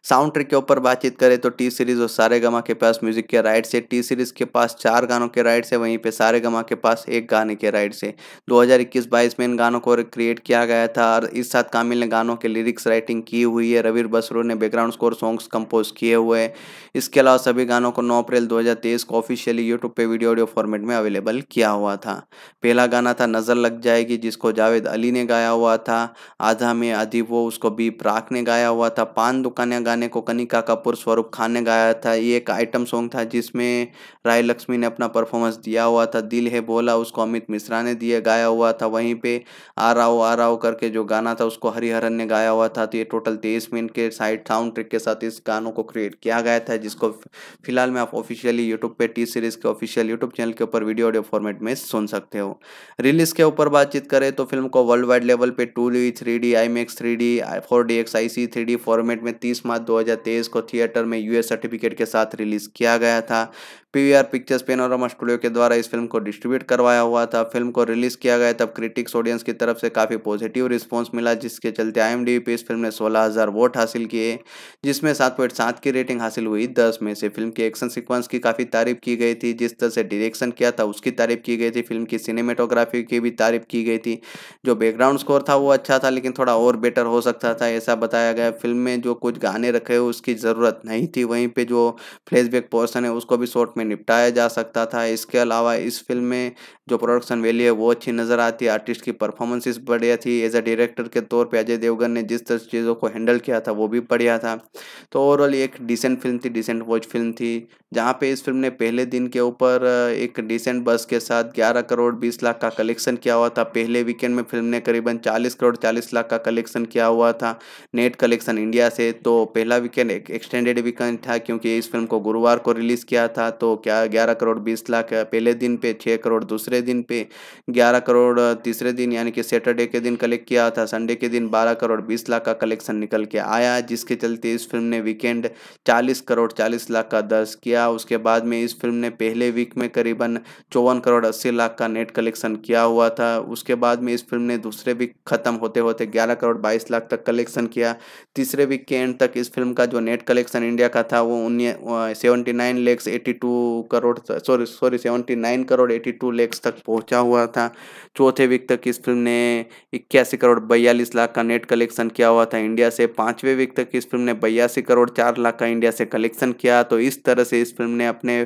साउंड ट्रिक के ऊपर बातचीत करें तो टी सीरीज और सारे गमा के पास म्यूजिक के राइट्स है टी सीरीज के पास चार गानों के राइट्स है वहीं पे सारे गमा के पास एक गाने के राइट्स है 2021 हजार में इन गानों को क्रिएट किया गया था और इस साथ कामिल ने गानों के लिरिक्स राइटिंग की हुई है रवीर बसरो ने बैकग्राउंड स्कोर सॉन्ग्स कंपोज किए हुए हैं इसके अलावा सभी गानों को नौ अप्रैल दो को ऑफिशियली यूट्यूब पर वीडियो ऑडियो फॉर्मेट में अवेलेबल किया हुआ था पहला गाना था नज़र लग जाएगी जिसको जावेद अली ने गाया हुआ था आधा में आधी वो उसको बी प्राक ने गाया हुआ था पान दुकान खाने गाने को कनिका कपूर स्वरूप खान ने गाया था ये एक आइटम सॉन्ग था जिसमें राय लक्ष्मी ने अपना परफॉर्मेंस दिया हुआ था दिल है बोला उसको अमित मिश्रा ने दिया गाया हुआ था वहीं पे आ रहा हो आ रहा हो करके जो गाना था उसको हरिहरन ने गाया हुआ था तो ये टोटल तेईस मिनट के साइड साउंड ट्रिक के साथ इस गानों को क्रिएट किया गया था जिसको फिलहाल में आप ऑफिशियली यूट्यूब पर टी सीरीज़ के ऑफिशियल यूट्यूब चैनल के ऊपर वीडियो ऑडियो फॉर्मेट में सुन सकते हो रिलीज के ऊपर बातचीत करें तो फिल्म को वर्ल्ड वाइड लेवल पर two D three D IMAX three D four D X I C three D format में तीस 20 मार्च 2023 को थिएटर में यूएस सर्टिफिकेट के साथ रिलीज किया गया था पीवीआर पिक्चर्स पेनोरमा स्टूडियो के द्वारा इस फिल्म को डिस्ट्रीब्यूट करवाया हुआ था फिल्म को रिलीज किया गया तब क्रिटिक्स ऑडियंस की तरफ से काफ़ी पॉजिटिव रिस्पांस मिला जिसके चलते आई पे इस फिल्म ने 16000 वोट हासिल किए जिसमें सात पॉइंट सात की रेटिंग हासिल हुई दस में से फिल्म की एक्शन सिक्वेंस की काफ़ी तारीफ की गई थी जिस तरह से डिरेक्शन किया था उसकी तारीफ की गई थी फिल्म की सिनेमेटोग्राफी की भी तारीफ की गई थी जो बैकग्राउंड स्कोर था वो अच्छा था लेकिन थोड़ा और बेटर हो सकता था ऐसा बताया गया फिल्म में जो कुछ गाने रखे उसकी ज़रूरत नहीं थी वहीं पर जो फ्लैशबैक पोर्सन है उसको भी शॉर्ट में में निपटाया जा सकता था इसके अलावा इस फिल्म में जो प्रोडक्शन वैल्यू है वो अच्छी नज़र आती है आर्टिस्ट की परफॉर्मेंसेस बढ़िया थी एज अ डायरेक्टर के तौर पे अजय देवगन ने जिस तरह चीज़ों को हैंडल किया था वो भी बढ़िया था तो ओवरऑल एक डिसेंट फिल्म थी डिसेंट वॉच फिल्म थी जहाँ पे इस फिल्म ने पहले दिन के ऊपर एक डिसेंट बस के साथ ग्यारह करोड़ बीस लाख का कलेक्शन किया हुआ था पहले वीकेंड में फिल्म ने करीबन चालीस करोड़ चालीस लाख का कलेक्शन किया हुआ था नेट कलेक्शन इंडिया से तो पहला वीकेंड एक एक्सटेंडेड वीकेंड था क्योंकि इस फिल्म को गुरुवार को रिलीज़ किया था तो क्या ग्यारह करोड़ बीस लाख पहले दिन पे छः करोड़ दूसरे दिन पे ग्यारह करोड़ तीसरे दिन यानी कि सैटरडे के दिन कलेक्ट किया था संडे के दिन बारह करोड़ बीस लाख का कलेक्शन निकल के आया जिसके चलते इस फिल्म ने वीकेंड चालीस करोड़ चालीस लाख का दर्ज किया उसके बाद में इस फिल्म ने पहले वीक में करीबन चौवन करोड़ अस्सी लाख का नेट कलेक्शन किया हुआ था उसके बाद में इस फिल्म ने दूसरे वीक खत्म होते होते ग्यारह करोड़ बाईस लाख तक कलेक्शन किया तीसरे वीक के एंड तक इस फिल्म का जो नेट कलेक्शन इंडिया का था वो उन्नीस seventy nine lakhs eighty two crore sorry sorry seventy nine crore eighty two lakhs तक पहुंचा हुआ था चौथे वीक तक इस फिल्म ने इक्यासी करोड़ बयालीस लाख का नेट कलेक्शन किया हुआ था इंडिया से पाँचवें वीक तक इस फिल्म ने बयासी करोड़ चार लाख का इंडिया से कलेक्शन किया तो इस तरह से इस फिल्म ने अपने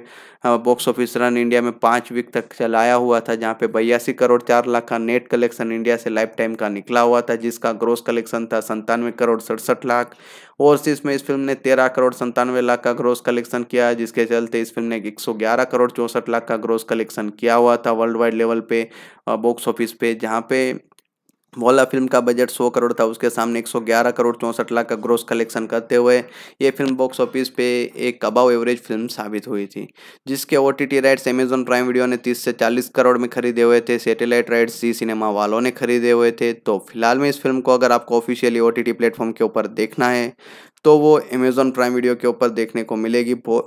बॉक्स ऑफिस रन इंडिया में पाँच वीक तक चलाया हुआ था जहाँ पे बयासी करोड़ चार लाख का नेट कलेक्शन इंडिया से लाइफ टाइम का निकला हुआ था जिसका ग्रोस कलेक्शन था संतानवे करोड़ सड़सठ लाख ओवरसीज में इस फिल्म ने तेरह करोड़ संतानवे लाख का ग्रोस कलेक्शन किया जिसके चलते इस फिल्म ने एक सौ ग्यारह करोड़ चौंसठ लाख का ग्रोस कलेक्शन किया हुआ था वर्ल्ड वाइड लेवल पे बॉक्स ऑफिस पे जहाँ पे वोला फिल्म का बजट 100 करोड़ था उसके सामने 111 करोड़ चौंसठ लाख का ग्रोस कलेक्शन करते हुए ये फिल्म बॉक्स ऑफिस पे एक अबाव एवरेज फिल्म साबित हुई थी जिसके O T T rights Amazon Prime Video ने 30 से 40 करोड़ में खरीदे हुए थे सैटेलाइट राइट्स सी सिनेमा वालों ने खरीदे हुए थे तो फिलहाल में इस फिल्म को अगर आपको ऑफिशियली ओ टी प्लेटफॉर्म के ऊपर देखना है तो वो अमेजोन प्राइम वीडियो के ऊपर देखने को मिलेगी भो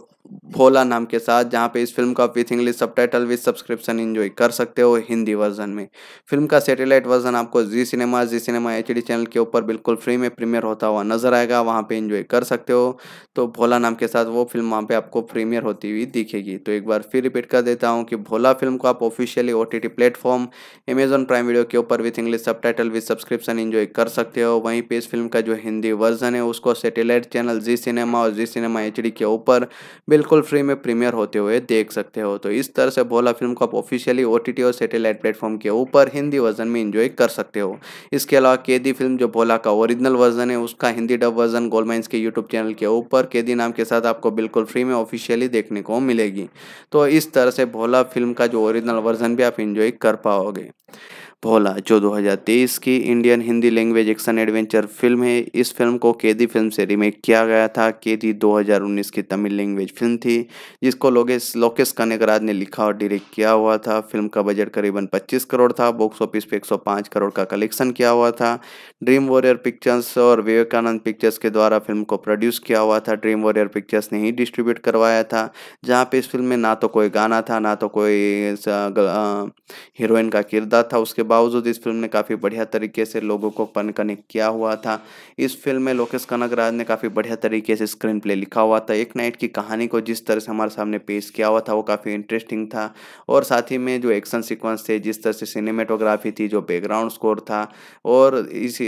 भोला नाम के साथ जहाँ पे इस फिल्म का with English subtitle with subscription enjoy कर सकते हो हिंदी वर्जन में फिल्म का सैटेलाइट वर्जन आपको जी सिनेमा जी सिनेमा एच चैनल के ऊपर बिल्कुल फ्री में प्रीमियर होता हुआ नजर आएगा वहाँ पे इन्जॉय कर सकते हो तो भोला नाम के साथ वो फिल्म वहाँ पे आपको प्रीमियर होती हुई दिखेगी तो एक बार फिर रिपीट कर देता हूँ कि भोला फिल्म को आप officially O T platform Amazon Prime Video के ऊपर with English subtitle with subscription enjoy कर सकते हो वहीं पे इस फिल्म का जो हिंदी वर्जन है उसको सेटेलाइट सैटेलाइट चैनल जी सिनेमा और जी सिनेमा एच के ऊपर बिल्कुल फ्री में प्रीमियर होते हुए देख सकते हो तो इस तरह से भोला फिल्म को आप ऑफिशियली ओ और सैटेलाइट प्लेटफॉर्म के ऊपर हिंदी वर्जन में इंजॉय कर सकते हो इसके अलावा केदी फिल्म जो भोला का ओरिजिनल वर्जन है उसका हिंदी डब वर्जन गोलमाइंस के यूट्यूब चैनल के ऊपर केदी नाम के साथ आपको बिल्कुल फ्री में ऑफिशियली देखने को मिलेगी तो इस तरह से भोला फिल्म का जो ओरिजिनल वर्जन भी आप इंजॉय कर पाओगे भोला जो 2023 की Indian Hindi language action adventure film है इस फिल्म को केदी फिल्म से रीमेक किया गया था केदी 2019 की तमिल लैंग्वेज फिल्म थी जिसको लोकेश लोकेश कनेकराज ने लिखा और डायरेक्ट किया हुआ था फिल्म का बजट करीबन 25 करोड़ था बॉक्स ऑफिस पे 105 करोड़ का कलेक्शन किया हुआ था ड्रीम वॉरियर पिक्चर्स और विवेकानंद पिक्चर्स के द्वारा फिल्म को प्रोड्यूस किया हुआ था ड्रीम वॉरियर पिक्चर्स ने ही डिस्ट्रीब्यूट करवाया था जहाँ पे इस फिल्म में ना तो कोई गाना था ना तो कोई हीरोइन का किरदार था उसके बावजूद इस फिल्म ने काफ़ी बढ़िया तरीके से लोगों को पन कनेक्ट किया हुआ था इस फिल्म में लोकेश कनकराज ने काफ़ी बढ़िया तरीके से स्क्रीन प्ले लिखा हुआ था एक नाइट की कहानी को जिस तरह से हमारे सामने पेश किया हुआ था वो काफ़ी इंटरेस्टिंग था और साथ ही में जो एक्शन सिक्वेंस थे जिस तरह से सिनेमेटोग्राफी थी जो बैकग्राउंड स्कोर था और इस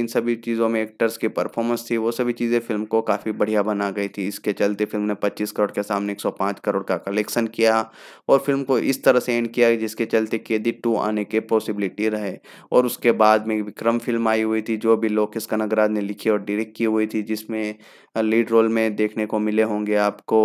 इन सभी चीज़ों में एक्टर्स की परफॉर्मेंस थी वो सभी चीज़ें फिल्म को काफ़ी बढ़िया बना गई थी इसके चलते फिल्म ने पच्चीस करोड़ के सामने एक करोड़ का कलेक्शन किया और फिल्म को इस तरह से एंड किया जिसके चलते दी टू आने के पॉसिबल पॉसिबिलिटी रहे और उसके बाद में विक्रम फिल्म आई हुई थी जो भी लोकेश कनगराज ने लिखी और डायरेक्ट की हुई थी जिसमें लीड रोल में देखने को मिले होंगे आपको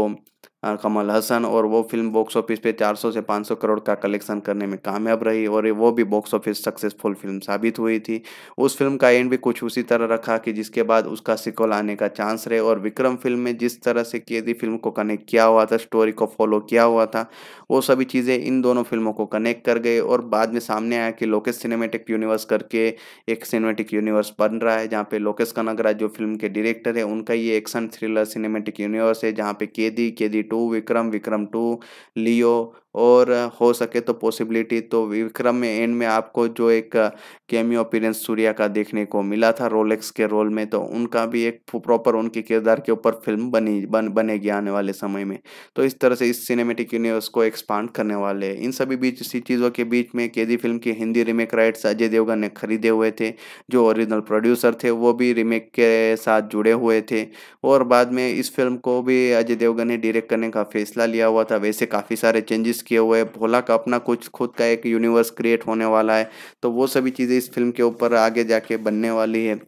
कमल हसन और वो फिल्म बॉक्स ऑफिस पे 400 से 500 करोड़ का कलेक्शन करने में कामयाब रही और वो भी बॉक्स ऑफिस सक्सेसफुल फिल्म साबित हुई थी उस फिल्म का एंड भी कुछ उसी तरह रखा कि जिसके बाद उसका सिकोल आने का चांस रहे और विक्रम फिल्म में जिस तरह से किए थी फिल्म को कनेक्ट किया हुआ था स्टोरी को फॉलो किया हुआ था वो सभी चीज़ें इन दोनों फिल्मों को कनेक्ट कर गए और बाद में सामने आया कि लोकेश सिनेमेटिक यूनिवर्स करके एक सिनेमेटिक यूनिवर्स बन रहा है जहाँ पे लोकेश कनगरा जो फिल्म के डायरेक्टर है उनका ये एक्शन थ्रिलर सिनेमेटिक यूनिवर्स है जहाँ पे केदी केदी टू विक्रम विक्रम टू लियो और हो सके तो पॉसिबिलिटी तो विक्रम में एंड में आपको जो एक कैमियो अपीरेंस सूर्या का देखने को मिला था रोलेक्स के रोल में तो उनका भी एक प्रॉपर उनके किरदार के ऊपर फिल्म बनी बन बनेगी आने वाले समय में तो इस तरह से इस सिनेमेटिक यूनिवर्स को एक्सपांड करने वाले इन सभी बीच इसी चीज़ों के बीच में के फिल्म के हिंदी रीमेक राइट्स अजय देवगन ने खरीदे हुए थे जो ओरिजिनल प्रोड्यूसर थे वो भी रीमेक के साथ जुड़े हुए थे और बाद में इस फिल्म को भी अजय देवगन ने डायरेक्ट करने का फैसला लिया हुआ था वैसे काफ़ी सारे चेंजेस प्रोड्यूस किए हुए भोला का अपना कुछ खुद का एक यूनिवर्स क्रिएट होने वाला है तो वो सभी चीज़ें इस फिल्म के ऊपर आगे जाके बनने वाली है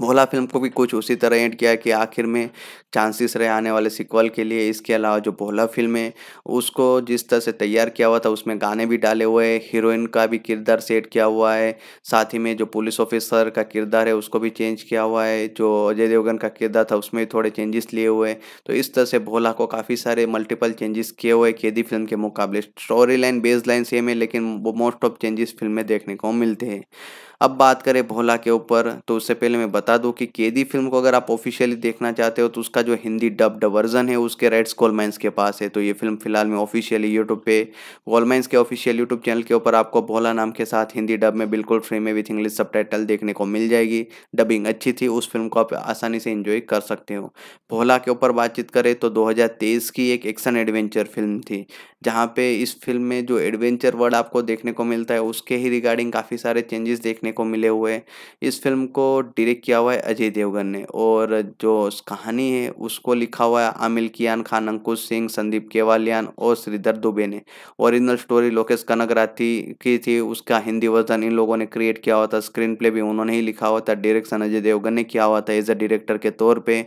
भोला फिल्म को भी कुछ उसी तरह एंड किया कि आखिर में चांसेस रहे आने वाले सिक्वल के लिए इसके अलावा जो भोला फिल्म है उसको जिस तरह से तैयार किया हुआ था उसमें गाने भी डाले हुए हैं हीरोइन का भी किरदार सेट किया हुआ है साथ ही में जो पुलिस ऑफिसर का किरदार है उसको भी चेंज किया हुआ है जो अजय देवगन का किरदार था उसमें भी थोड़े चेंजेस लिए हुए हैं तो इस तरह से भोला को काफ़ी सारे मल्टीपल चेंजेस किए हुए हैं कैदी फिल्म के मुकाबले story line base line same है लेकिन मोस्ट ऑफ चेंजेस फिल्म में देखने को मिलते हैं अब बात करें भोला के ऊपर तो उससे पहले मैं बता दूं कि केदी फिल्म को अगर आप ऑफिशियली देखना चाहते हो तो उसका जो हिंदी डब्ड वर्जन है उसके रेड्स गोलमाइंस के पास है तो ये फिल्म फिलहाल में ऑफिशियली यूट्यूब पे गोलमाइंस के ऑफिशियल यूट्यूब चैनल के ऊपर आपको भोला नाम के साथ हिंदी डब में बिल्कुल फ्री में विथ इंग्लिश सब देखने को मिल जाएगी डबिंग अच्छी थी उस फिल्म को आप आसानी से इंजॉय कर सकते हो भोला के ऊपर बातचीत करें तो दो की एक एक्शन एडवेंचर फिल्म थी जहाँ पे इस फिल्म में जो एडवेंचर वर्ड आपको देखने को मिलता है उसके ही रिगार्डिंग काफ़ी सारे चेंजेस देखने देखने को मिले हुए इस फिल्म को डायरेक्ट किया हुआ है अजय देवगन ने और जो कहानी है उसको लिखा हुआ है आमिल कियान खान अंकुश सिंह संदीप केवालियान और श्रीधर दुबे ने ओरिजिनल स्टोरी लोकेश कनगराती की थी उसका हिंदी वर्जन इन लोगों ने क्रिएट किया हुआ था स्क्रीन प्ले भी उन्होंने ही लिखा हुआ था डायरेक्शन अजय देवगन ने किया हुआ था एज अ डायरेक्टर के तौर पर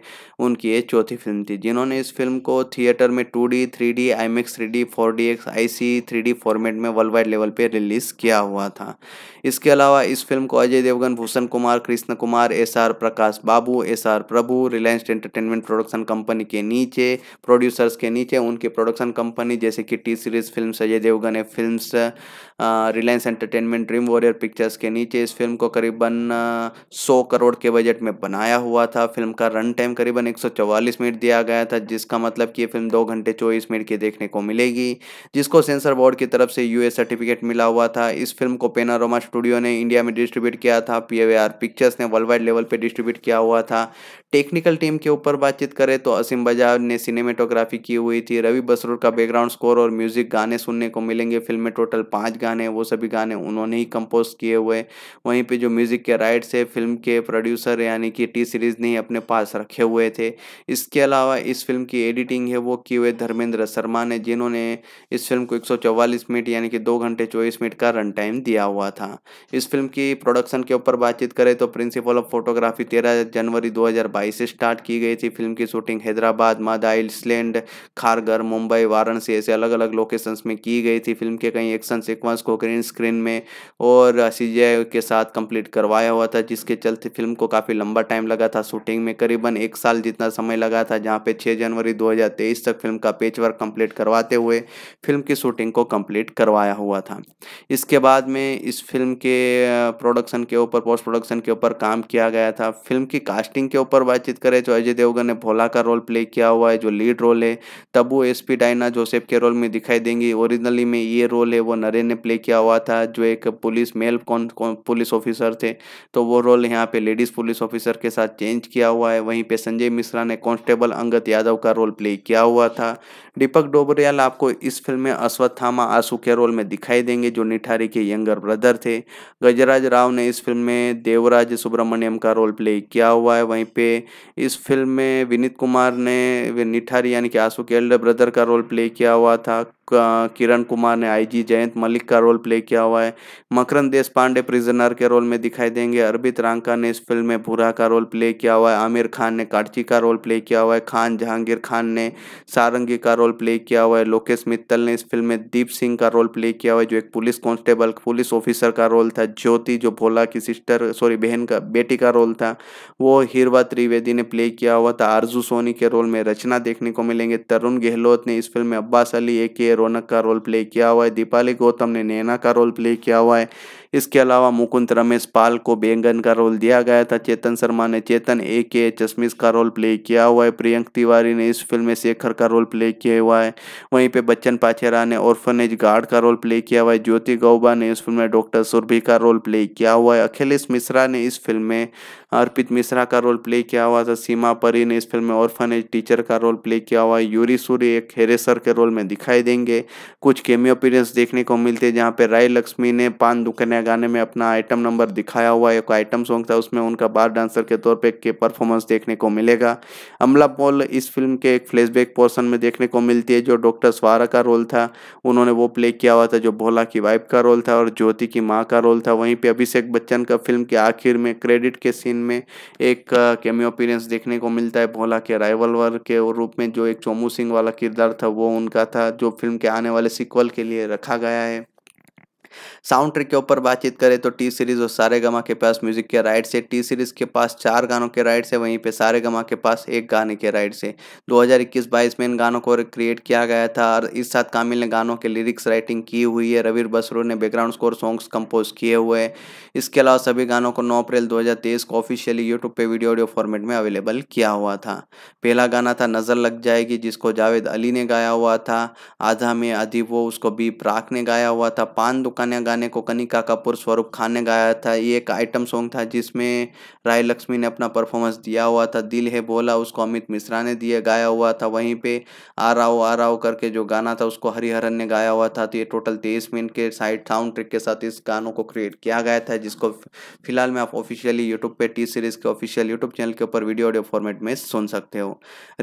उनकी ये चौथी फिल्म थी जिन्होंने इस फिल्म को थिएटर में two D three D IMAX three D four D X I C three D format में वर्ल्ड वाइड लेवल पर रिलीज़ किया हुआ था इसके अलावा इस फिल्म को Ajay Devgn Bhushan Kumar Krishan Kumar S R Prakash Babu S R Prabhu Reliance Entertainment production company के नीचे प्रोड्यूसर्स के नीचे उनकी प्रोडक्शन कंपनी जैसे कि T Series film Ajay Devgn है film Reliance Entertainment Dream Warrior Pictures के नीचे इस फिल्म को करीबन सौ करोड़ के बजट में बनाया हुआ था फिल्म का रन टाइम करीबन 144 मिनट दिया गया था जिसका मतलब कि ये फिल्म दो घंटे चौबीस मिनट की देखने को मिलेगी जिसको सेंसर बोर्ड की तरफ से यूए सर्टिफिकेट मिला हुआ था इस फिल्म को पेनारोमा स्टूडियो ने इंडिया में डिस्ट्रीब्यूट किया था पी पिक्चर्स ने वर्ल्ड वाइड लेवल पर डिस्ट्रीब्यूट किया हुआ था टेक्निकल टीम के ऊपर बातचीत करें तो असीम बजाज ने सिनेमेटोग्राफी की हुई थी रवि बसरूर का बैकग्राउंड स्कोर और म्यूजिक गाने सुनने को मिलेंगे फिल्म में टोटल पाँच गाने वो सभी गाने उन्होंने ही कंपोज किए हुए वहीं पर जो म्यूजिक के राइट्स है फिल्म के प्रोड्यूसर यानी कि टी सीरीज ने अपने पास रखे हुए थे इसके अलावा इस फिल्म की एडिटिंग है वो किए हुए धर्मेंद्र शर्मा ने जिन्होंने इस फिल्म को 144 मिनट यानी कि दो घंटे 24 मिनट का रन टाइम दिया हुआ था इस फिल्म की प्रोडक्शन के ऊपर बातचीत करें तो प्रिंसिपल ऑफ फोटोग्राफी तेरह जनवरी दो 2022 से स्टार्ट की गई थी फिल्म की शूटिंग हैदराबाद मादा आइसलैंड खारगर मुंबई वाराणसी ऐसे अलग अलग लोकेशंस में की गई थी फिल्म के कई एक्शन सिक्वेंस को ग्रीन स्क्रीन में और सी के साथ कंप्लीट करवाया हुआ था जिसके चलते फिल्म को काफ़ी लंबा टाइम लगा था शूटिंग में करीबन एक साल जितना समय लगा था जहाँ पे छः जनवरी दो तक फिल्म का पेच वर्क कम्प्लीट करवाते हुए फिल्म की शूटिंग को कम्प्लीट करवाया हुआ था इसके बाद में इस फिल्म के प्रोडक्शन के ऊपर पोस्ट प्रोडक्शन के ऊपर काम किया गया था फिल्म की कास्टिंग के ऊपर बातचीत करें तो अजय देवगन ने भोला का रोल प्ले किया हुआ है जो लीड रोल है Tabu S P Diana Joseph के रोल में दिखाई देंगी ओरिजिनली में ये रोल है वो नरेन ने प्ले किया हुआ था जो एक पुलिस मेल कौन, कौन पुलिस ऑफिसर थे तो वो रोल यहाँ पे लेडीज़ पुलिस ऑफिसर के साथ चेंज किया हुआ है वहीं पे संजय मिश्रा ने कॉन्स्टेबल अंगत यादव का रोल प्ले किया हुआ था दीपक डोबरियाल आपको इस फिल्म में अश्वत्थामा आंसू के रोल में दिखाई देंगे जो निठारी के यंगर ब्रदर थे गजराज राव ने इस फिल्म में देवराज सुब्रमण्यम का रोल प्ले किया हुआ है वहीं पे इस फिल्म में विनीत कुमार ने निठारी यानी कि आंसू के एल्डर ब्रदर का रोल प्ले किया हुआ था किरण कुमार ने आईजी जयंत मलिक का रोल प्ले किया हुआ है मकरन देश पांडे प्रिजनर के रोल में दिखाई देंगे अरबित रांका ने इस फिल्म में भूरा का रोल प्ले किया हुआ है आमिर खान ने कार्ची का रोल प्ले किया हुआ है खान जहांगीर खान ने सारंगी का रोल प्ले किया हुआ है लोकेश मित्तल ने इस फिल्म में दीप सिंह का रोल प्ले किया हुआ है जो एक पुलिस कॉन्स्टेबल पुलिस ऑफिसर का रोल था ज्योति जो भोला की सिस्टर सॉरी बहन का बेटी का रोल था वो हिरवा त्रिवेदी ने प्ले किया हुआ था आरजू सोनी के रोल में रचना देखने को मिलेंगे तरुण गहलोत ने इस फिल्म में अब्बास अली एक रौनक का रोल प्ले किया हुआ है दीपाली गौतम ने नैना का रोल प्ले किया हुआ है इसके अलावा मुकुंद रमेश पाल को बेंगन का रोल दिया गया था चेतन शर्मा ने चेतन ए के चश्मिश का रोल प्ले किया हुआ है प्रियंक तिवारी ने इस फिल्म में शेखर का रोल प्ले किया हुआ है वहीं पे बच्चन पाचेरा ने ऑर्फनेज गार्ड का रोल प्ले किया हुआ है ज्योति गौबा ने इस फिल्म में डॉक्टर सुरभि का रोल प्ले किया हुआ है अखिलेश मिश्रा ने इस फिल्म में अर्पित मिश्रा का रोल प्ले किया हुआ था सीमा परी ने इस फिल्म में एज टीचर का रोल प्ले किया हुआ है यूरी सूरी एक हेरेसर के रोल में दिखाई देंगे कुछ केमियो अपीरेंस देखने को मिलते हैं जहाँ पे राय लक्ष्मी ने पान दुकने गाने में अपना आइटम नंबर दिखाया हुआ एक आइटम सॉन्ग था उसमें उनका बार डांसर के तौर पर परफॉर्मेंस देखने को मिलेगा अमला पॉल इस फिल्म के एक फ्लैशबैक पोर्सन में देखने को मिलती है जो डॉक्टर स्वारा का रोल था उन्होंने वो प्ले किया हुआ था जो भोला की वाइफ का रोल था और ज्योति की माँ का रोल था वहीं पर अभिषेक बच्चन का फिल्म के आखिर में क्रेडिट के सीन में एक कैमियो अपीरेंस देखने को मिलता है भोला के राइवलवर के रूप में जो एक चोमू सिंह वाला किरदार था वो उनका था जो फिल्म के आने वाले सिक्वल के लिए रखा गया है साउंड ट्रिक के ऊपर बातचीत करें तो टी सीरीज़ और सारे गमा के पास म्यूज़िक के राइट्स है टी सीरीज़ के पास चार गानों के राइट्स है वहीं पे सारे गमा के पास एक गाने के राइट्स है 2021 हजार में इन गानों को क्रिएट किया गया था और इस साथ कामिल ने गानों के लिरिक्स राइटिंग की हुई है रवीर बसरो ने बैकग्राउंड स्कोर सॉन्ग्स कंपोज किए हुए हैं इसके अलावा सभी गानों को नौ अप्रैल दो को ऑफिशियली यूट्यूब पर वीडियो ऑडियो फॉर्मेट में अवेलेबल किया हुआ था पहला गाना था नज़र लग जाएगी जिसको जावेद अली ने गाया हुआ था आधा में आधी वो उसको बी प्राक ने गाया हुआ था पान दुकान कन्या गाने को कनिका कपूर स्वरूप खान ने गाया था ये एक आइटम सॉन्ग था जिसमें राय लक्ष्मी ने अपना परफॉर्मेंस दिया हुआ था दिल है बोला उसको अमित मिश्रा ने दिया गाया हुआ था वहीं पे आ राव आ राव करके जो गाना था उसको हरिहरन ने गाया हुआ था तो ये टोटल तेईस मिनट के साइड साउंड ट्रिक के साथ इस गानों को क्रिएट किया गया था जिसको फिलहाल में आप ऑफिशियली यूट्यूब पे टी सीरीज़ के ऑफिशियल यूट्यूब चैनल के ऊपर वीडियो ऑडियो फॉर्मेट में सुन सकते हो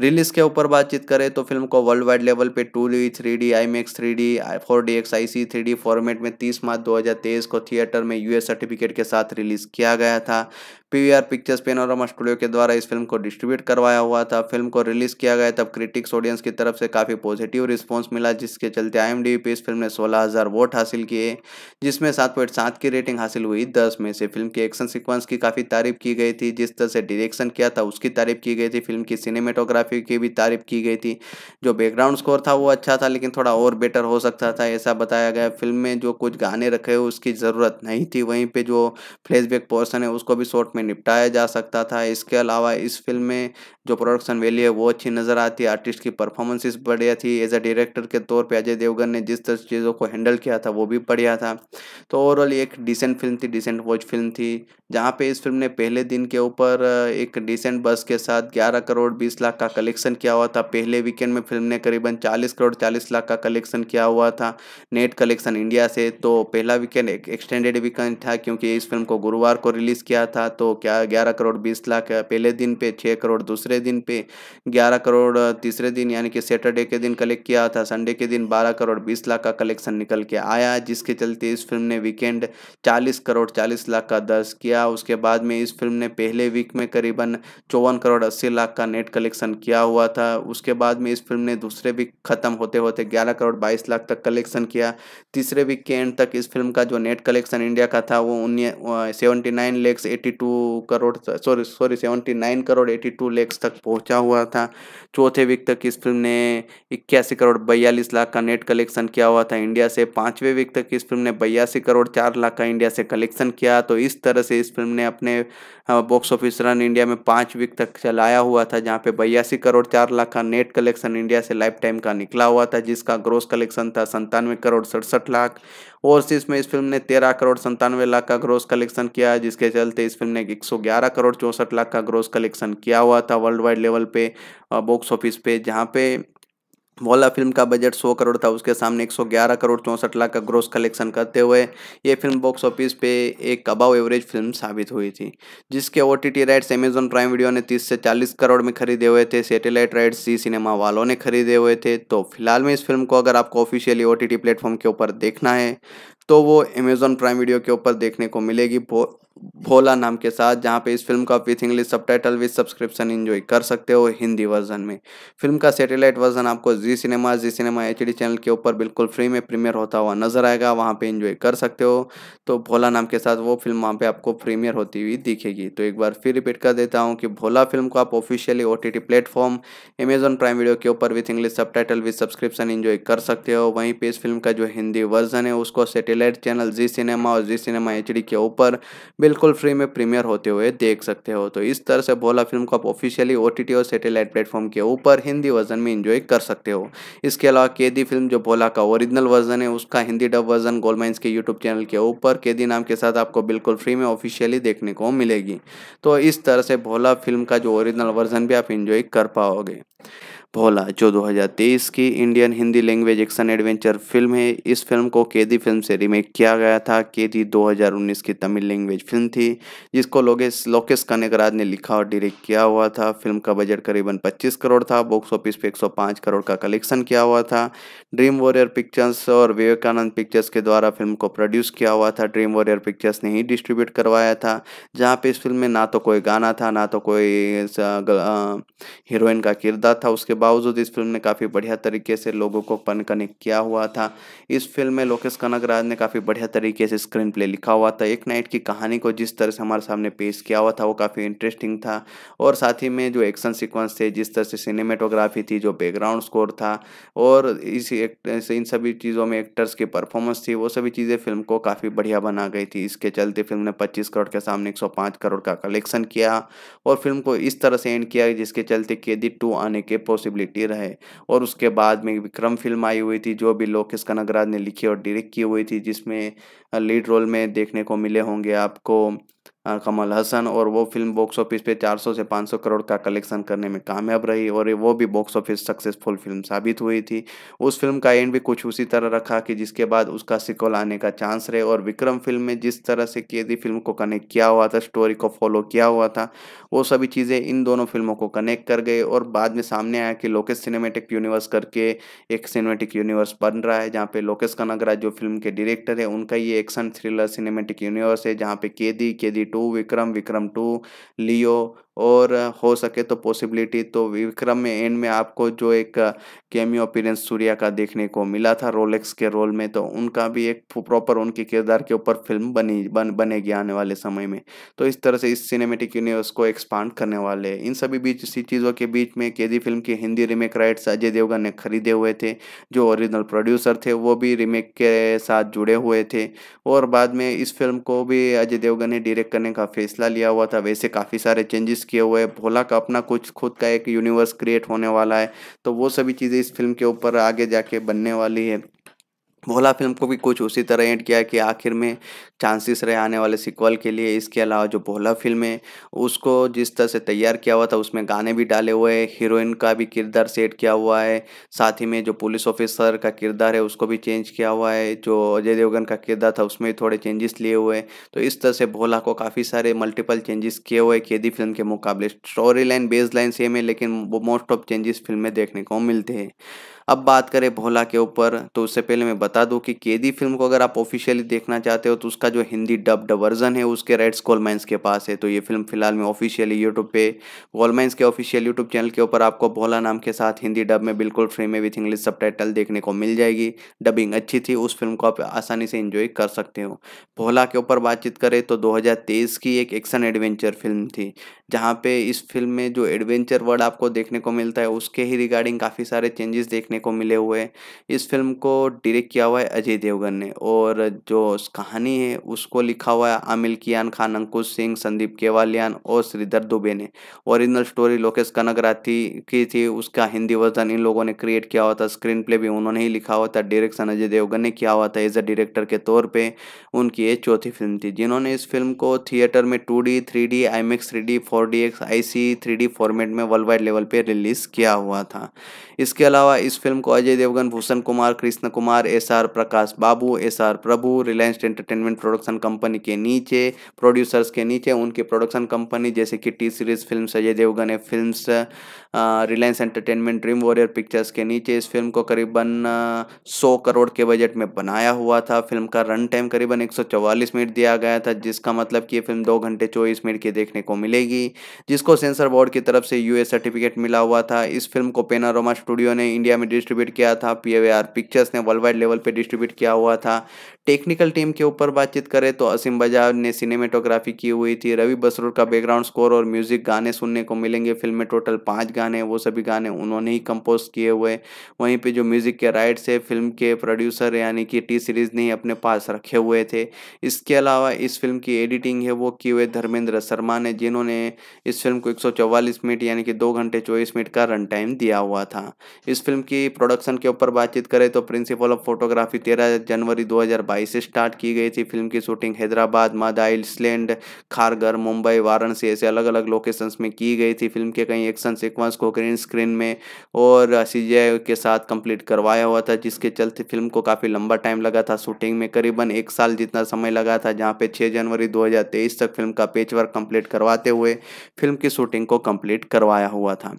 रिलीज के ऊपर बातचीत करें तो फिल्म को वर्ल्ड वाइड लेवल पे two D three D IMAX three D four D X I C three D format में तीस मार्च दो को थिएटर में यूएस सर्टिफिकेट के साथ रिलीज किया गया था पीवीआर पिक्चर्स पेनोरमा स्टूडियो के द्वारा इस फिल्म को डिस्ट्रीब्यूट करवाया हुआ था फिल्म को रिलीज किया गया तब क्रिटिक्स ऑडियंस की तरफ से काफ़ी पॉजिटिव रिस्पॉन्स मिला जिसके चलते आई पे इस फिल्म ने सोलह वोट हासिल किए जिसमें सात पॉइंट सात की रेटिंग हासिल हुई दस में से फिल्म की एक्शन सिक्वेंस की काफ़ी तारीफ की गई थी जिस तरह से डिरेक्शन किया था उसकी तारीफ की गई थी फिल्म की सिनेमेटोग्राफी की भी तारीफ की गई थी जो बैकग्राउंड स्कोर था वो अच्छा था लेकिन थोड़ा और बेटर हो सकता था ऐसा बताया गया फिल्म में जो कुछ गाने रखे हुए उसकी ज़रूरत नहीं थी वहीं पर जो फ्लैशबैक पोर्सन है उसको भी शॉर्ट में निपटाया जा सकता था इसके अलावा इस फिल्म में जो प्रोडक्शन वैल्यू है वो अच्छी नज़र आती है आर्टिस्ट की परफॉर्मेंसेस बढ़िया थी एज अ डायरेक्टर के तौर पर अजय देवगन ने जिस तरह चीज़ों को हैंडल किया था वो भी बढ़िया था तो ओवरऑल एक डिसेंट फिल्म थी डिसेंट वॉच फिल्म थी जहाँ पे इस फिल्म ने पहले दिन के ऊपर एक डिसेंट बस के साथ ग्यारह करोड़ बीस लाख का कलेक्शन किया हुआ था पहले वीकेंड में फिल्म ने करीबन चालीस करोड़ चालीस लाख का कलेक्शन किया हुआ था नेट कलेक्शन इंडिया से तो पहला वीकेंड एक एक्सटेंडेड वीकेंड था क्योंकि इस फिल्म को गुरुवार को रिलीज़ किया था तो तो क्या ग्यारह करोड़ बीस लाख पहले दिन पे छः करोड़ दूसरे दिन पे ग्यारह करोड़ तीसरे दिन यानी कि सैटरडे के दिन कलेक्ट किया था संडे के दिन बारह करोड़ बीस लाख का कलेक्शन निकल के आया जिसके चलते इस फिल्म ने वीकेंड चालीस करोड़ चालीस लाख का दर्ज किया उसके बाद में इस फिल्म ने पहले वीक में करीबन चौवन करोड़ अस्सी लाख का नेट कलेक्शन किया हुआ था उसके बाद में इस फिल्म ने दूसरे वीक खत्म होते होते ग्यारह करोड़ बाईस लाख तक कलेक्शन किया तीसरे वीक के एंड तक इस फिल्म का जो नेट कलेक्शन इंडिया का था वो उन्नीस seventy nine lakhs eighty two crore sorry sorry seventy nine crore eighty two lakhs तक पहुंचा हुआ था चौथे वीक तक इस फिल्म ने इक्यासी करोड़ बयालीस लाख का नेट कलेक्शन किया हुआ था इंडिया से पाँचवें वीक तक इस फिल्म ने बयासी करोड़ चार लाख का इंडिया से कलेक्शन किया तो इस तरह से इस फिल्म ने अपने बॉक्स ऑफिस रन इंडिया में पाँच वीक तक चलाया हुआ था जहाँ पे बयासी करोड़ चार लाख का नेट कलेक्शन इंडिया से लाइफ टाइम का निकला हुआ था जिसका ग्रोस कलेक्शन था संतानवे करोड़ सड़सठ लाख ओवरसीज में इस फिल्म ने तेरह करोड़ संतानवे लाख का ग्रोस कलेक्शन किया है जिसके चलते इस फिल्म ने एक करोड़ चौंसठ लाख का ग्रोस कलेक्शन किया हुआ था वर्ल्ड वाइड लेवल पे बॉक्स ऑफिस पे जहाँ पे वोला फिल्म का बजट 100 करोड़ था उसके सामने 111 करोड़ चौंसठ लाख का ग्रोस कलेक्शन करते हुए ये फिल्म बॉक्स ऑफिस पे एक अबाव एवरेज फिल्म साबित हुई थी जिसके O T rights Amazon Prime Video ने 30 से 40 करोड़ में खरीदे हुए थे सैटेलाइट राइट्स जी सिनेमा वालों ने खरीदे हुए थे तो फिलहाल में इस फिल्म को अगर आपको ऑफिशियली ओ टी प्लेटफॉर्म के ऊपर देखना है तो वो अमेजोन प्राइम वीडियो के ऊपर देखने को मिलेगी भो भोला नाम के साथ जहाँ पे इस फिल्म का with English subtitle with subscription enjoy कर सकते हो हिंदी वर्जन में फिल्म का सेटेलाइट वर्जन आपको जी सिनेमा जी सिनेमा एच चैनल के ऊपर बिल्कुल फ्री में प्रीमियर होता हुआ नजर आएगा वहाँ पे इन्जॉय कर सकते हो तो भोला नाम के साथ वो फिल्म वहाँ पे आपको प्रीमियर होती हुई दिखेगी तो एक बार फिर रिपीट कर देता हूँ कि भोला फिल्म को आप officially O T platform Amazon Prime Video के ऊपर with English subtitle with subscription enjoy कर सकते हो वहीं पे इस फिल्म का जो हिंदी वर्जन है उसको सेटेलाइट सैटेलाइट चैनल जी सिनेमा और जी सिनेमा एच के ऊपर बिल्कुल फ्री में प्रीमियर होते हुए देख सकते हो तो इस तरह से भोला फिल्म को आप ऑफिशियली ओ और सैटेलाइट प्लेटफॉर्म के ऊपर हिंदी वर्जन में इंजॉय कर सकते हो इसके अलावा केदी फिल्म जो भोला का ओरिजिनल वर्जन है उसका हिंदी डब वर्जन गोलमाइंस के यूट्यूब चैनल के ऊपर केदी नाम के साथ आपको बिल्कुल फ्री में ऑफिशियली देखने को मिलेगी तो इस तरह से भोला फिल्म का जो ओरिजिनल वर्जन भी आप इंजॉय कर पाओगे भोला जो 2023 की Indian Hindi language action adventure film है इस फिल्म को केदी फिल्म से रीमेक किया गया था केदी 2019 की तमिल लैंग्वेज फिल्म थी जिसको लोकेश लोकेश कनेकराज ने लिखा और डायरेक्ट किया हुआ था फिल्म का बजट करीबन 25 करोड़ था बॉक्स ऑफिस पे 105 करोड़ का कलेक्शन किया हुआ था ड्रीम वॉरियर पिक्चर्स और विवेकानंद पिक्चर्स के द्वारा फिल्म को प्रोड्यूस किया हुआ था ड्रीम वॉरियर पिक्चर्स ने ही डिस्ट्रीब्यूट करवाया था जहाँ पे इस फिल्म में ना तो कोई गाना था ना तो कोई हीरोइन का किरदार था उसके बावजूद इस फिल्म ने काफ़ी बढ़िया तरीके से लोगों को पन कनेक्ट किया हुआ था इस फिल्म में लोकेश कनकराज ने काफ़ी बढ़िया तरीके से स्क्रीन प्ले लिखा हुआ था एक नाइट की कहानी को जिस तरह से हमारे सामने पेश किया हुआ था वो काफ़ी इंटरेस्टिंग था और साथ ही में जो एक्शन सिक्वेंस थे जिस तरह से सिनेमेटोग्राफी थी जो बैकग्राउंड स्कोर था और इस इन सभी चीज़ों में एक्टर्स की परफॉर्मेंस थी वो सभी चीज़ें फिल्म को काफ़ी बढ़िया बना गई थी इसके चलते फिल्म ने पच्चीस करोड़ के सामने एक करोड़ का कलेक्शन किया और फिल्म को इस तरह से एंड किया जिसके चलते कैदी टू आने के पॉसिबल पॉसिबिलिटी रहे और उसके बाद में विक्रम फिल्म आई हुई थी जो भी लोकेश कनगराज ने लिखी और डायरेक्ट की हुई थी जिसमें लीड रोल में देखने को मिले होंगे आपको कमल हसन और वो फिल्म बॉक्स ऑफिस पे 400 से 500 करोड़ का कलेक्शन करने में कामयाब रही और वो भी बॉक्स ऑफिस सक्सेसफुल फिल्म साबित हुई थी उस फिल्म का एंड भी कुछ उसी तरह रखा कि जिसके बाद उसका सिकोल आने का चांस रहे और विक्रम फिल्म में जिस तरह से केदी फिल्म को कनेक्ट किया हुआ था स्टोरी को फॉलो किया हुआ था वो सभी चीज़ें इन दोनों फिल्मों को कनेक्ट कर गए और बाद में सामने आया कि लोकेश सिनेमेटिक यूनिवर्स करके एक सिनेमेटिक यूनिवर्स बन रहा है जहाँ पे लोकेश कनगराज जो फिल्म के डायरेक्टर है उनका ये एक्शन थ्रिलर सिनेमेटिक यूनिवर्स है जहाँ पे केदी केदी जी टू विक्रम विक्रम टू लियो और हो सके तो पॉसिबिलिटी तो विक्रम में एंड में आपको जो एक कैमियो अपीरेंस सूर्या का देखने को मिला था रोलेक्स के रोल में तो उनका भी एक प्रॉपर उनके किरदार के ऊपर फिल्म बनी बन बनेगी आने वाले समय में तो इस तरह से इस सिनेमेटिक यूनिवर्स को एक्सपांड करने वाले इन सभी बीच इसी चीज़ों के बीच में के फिल्म के हिंदी रीमेक राइट्स अजय देवगन ने खरीदे हुए थे जो ओरिजिनल प्रोड्यूसर थे वो भी रीमेक के साथ जुड़े हुए थे और बाद में इस फिल्म को भी अजय देवगन ने डायरेक्ट करने का फैसला लिया हुआ था वैसे काफ़ी सारे चेंजेस किए हुए भोला का अपना कुछ खुद का एक यूनिवर्स क्रिएट होने वाला है तो वो सभी चीज़ें इस फिल्म के ऊपर आगे जाके बनने वाली है भोला फिल्म को भी कुछ उसी तरह एंड किया कि आखिर में चांसेस रहे आने वाले सिक्वल के लिए इसके अलावा जो भोला फिल्म है उसको जिस तरह से तैयार किया हुआ था उसमें गाने भी डाले हुए हैं हीरोइन का भी किरदार सेट किया हुआ है साथ ही में जो पुलिस ऑफिसर का किरदार है उसको भी चेंज किया हुआ है जो अजय देवगन का किरदार था उसमें भी थोड़े चेंजेस लिए हुए हैं तो इस तरह से भोला को काफ़ी सारे मल्टीपल चेंजेस किए हुए केदी फिल्म के मुकाबले story line base line same है लेकिन मोस्ट ऑफ चेंजेस फिल्म में देखने को मिलते हैं अब बात करें भोला के ऊपर तो उससे पहले मैं बता दूं कि केदी फिल्म को अगर आप ऑफिशियली देखना चाहते हो तो उसका जो हिंदी डब्ड वर्जन है उसके राइट्स गोलमाइंस के पास है तो ये फिल्म फिलहाल में ऑफिशियली यूट्यूब पे गोलमाइंस के ऑफिशियल यूट्यूब चैनल के ऊपर आपको भोला नाम के साथ हिंदी डब में बिल्कुल फ्री में विथ इंग्लिश सब देखने को मिल जाएगी डबिंग अच्छी थी उस फिल्म को आप आसानी से इंजॉय कर सकते हो भोला के ऊपर बातचीत करें तो दो की एक एक्शन एडवेंचर फिल्म थी जहाँ पे इस फिल्म में जो एडवेंचर वर्ड आपको देखने को मिलता है उसके ही रिगार्डिंग काफ़ी सारे चेंजेस देखने देखने को मिले हुए इस फिल्म को डायरेक्ट किया हुआ है अजय देवगन ने और जो कहानी है उसको लिखा हुआ है आमिल कियान खान अंकुश सिंह संदीप केवालियान और श्रीधर दुबे ने ओरिजिनल स्टोरी लोकेश कनगराथी की थी उसका हिंदी वर्जन इन लोगों ने क्रिएट किया हुआ था स्क्रीन प्ले भी उन्होंने ही लिखा हुआ था डायरेक्शन अजय देवगन ने किया हुआ था एज अ डायरेक्टर के तौर पर उनकी ये चौथी फिल्म थी जिन्होंने इस फिल्म को थिएटर में two D three D IMAX three D four D X I C three D format में वर्ल्ड वाइड लेवल पर रिलीज़ किया हुआ था इसके अलावा इस फिल्म को Ajay Devgn Bhushan Kumar Krishan Kumar S R Prakash Babu S R Prabhu Reliance Entertainment production company के नीचे प्रोड्यूसर्स के नीचे उनके प्रोडक्शन कंपनी जैसे कि T Series film Ajay Devgn है film Reliance Entertainment Dream Warrior Pictures के नीचे इस फिल्म को करीबन सौ करोड़ के बजट में बनाया हुआ था फिल्म का रन टाइम करीबन एक मिनट दिया गया था जिसका मतलब कि ये फिल्म दो घंटे चौबीस मिनट की देखने को मिलेगी जिसको सेंसर बोर्ड की तरफ से यूएस सर्टिफिकेट मिला हुआ था इस फिल्म को पेनारोमा स्टूडियो ने इंडिया में डिस्ट्रीब्यूट किया था पी पिक्चर्स ने वर्ल्ड वाइड लेवल पर डिस्ट्रीब्यूट किया हुआ था टेक्निकल टीम के ऊपर बातचीत करें तो असीम बजाज ने सिनेमेटोग्राफी की हुई थी रवि बसरूर का बैकग्राउंड स्कोर और म्यूजिक गाने सुनने को मिलेंगे फिल्म में टोटल पाँच गाने वो सभी गाने उन्होंने ही कंपोज किए हुए वहीं पर जो म्यूजिक के राइट्स है फिल्म के प्रोड्यूसर यानी कि टी सीरीज ने अपने पास रखे हुए थे इसके अलावा इस फिल्म की एडिटिंग है वो किए हुए धर्मेंद्र शर्मा ने जिन्होंने इस फिल्म को एक मिनट यानी कि दो घंटे चौबीस मिनट का रन टाइम दिया हुआ था इस फिल्म की प्रोडक्शन के ऊपर बातचीत करें तो प्रिंसिपल ऑफ फोटोग्राफी 13 जनवरी 2022 से स्टार्ट की गई थी फिल्म की शूटिंग हैदराबाद मादा आइसलैंड खारगर मुंबई वाराणसी ऐसे अलग अलग लोकेशंस में की गई थी फिल्म के कई एक्शन सिक्वेंस को ग्रीन स्क्रीन में और सी के साथ कंप्लीट करवाया हुआ था जिसके चलते फिल्म को काफ़ी लंबा टाइम लगा था शूटिंग में करीबन एक साल जितना समय लगा था जहाँ पे छः जनवरी दो तक फिल्म का पेच वर्क कंप्लीट करवाते हुए फिल्म की शूटिंग को कम्प्लीट करवाया हुआ था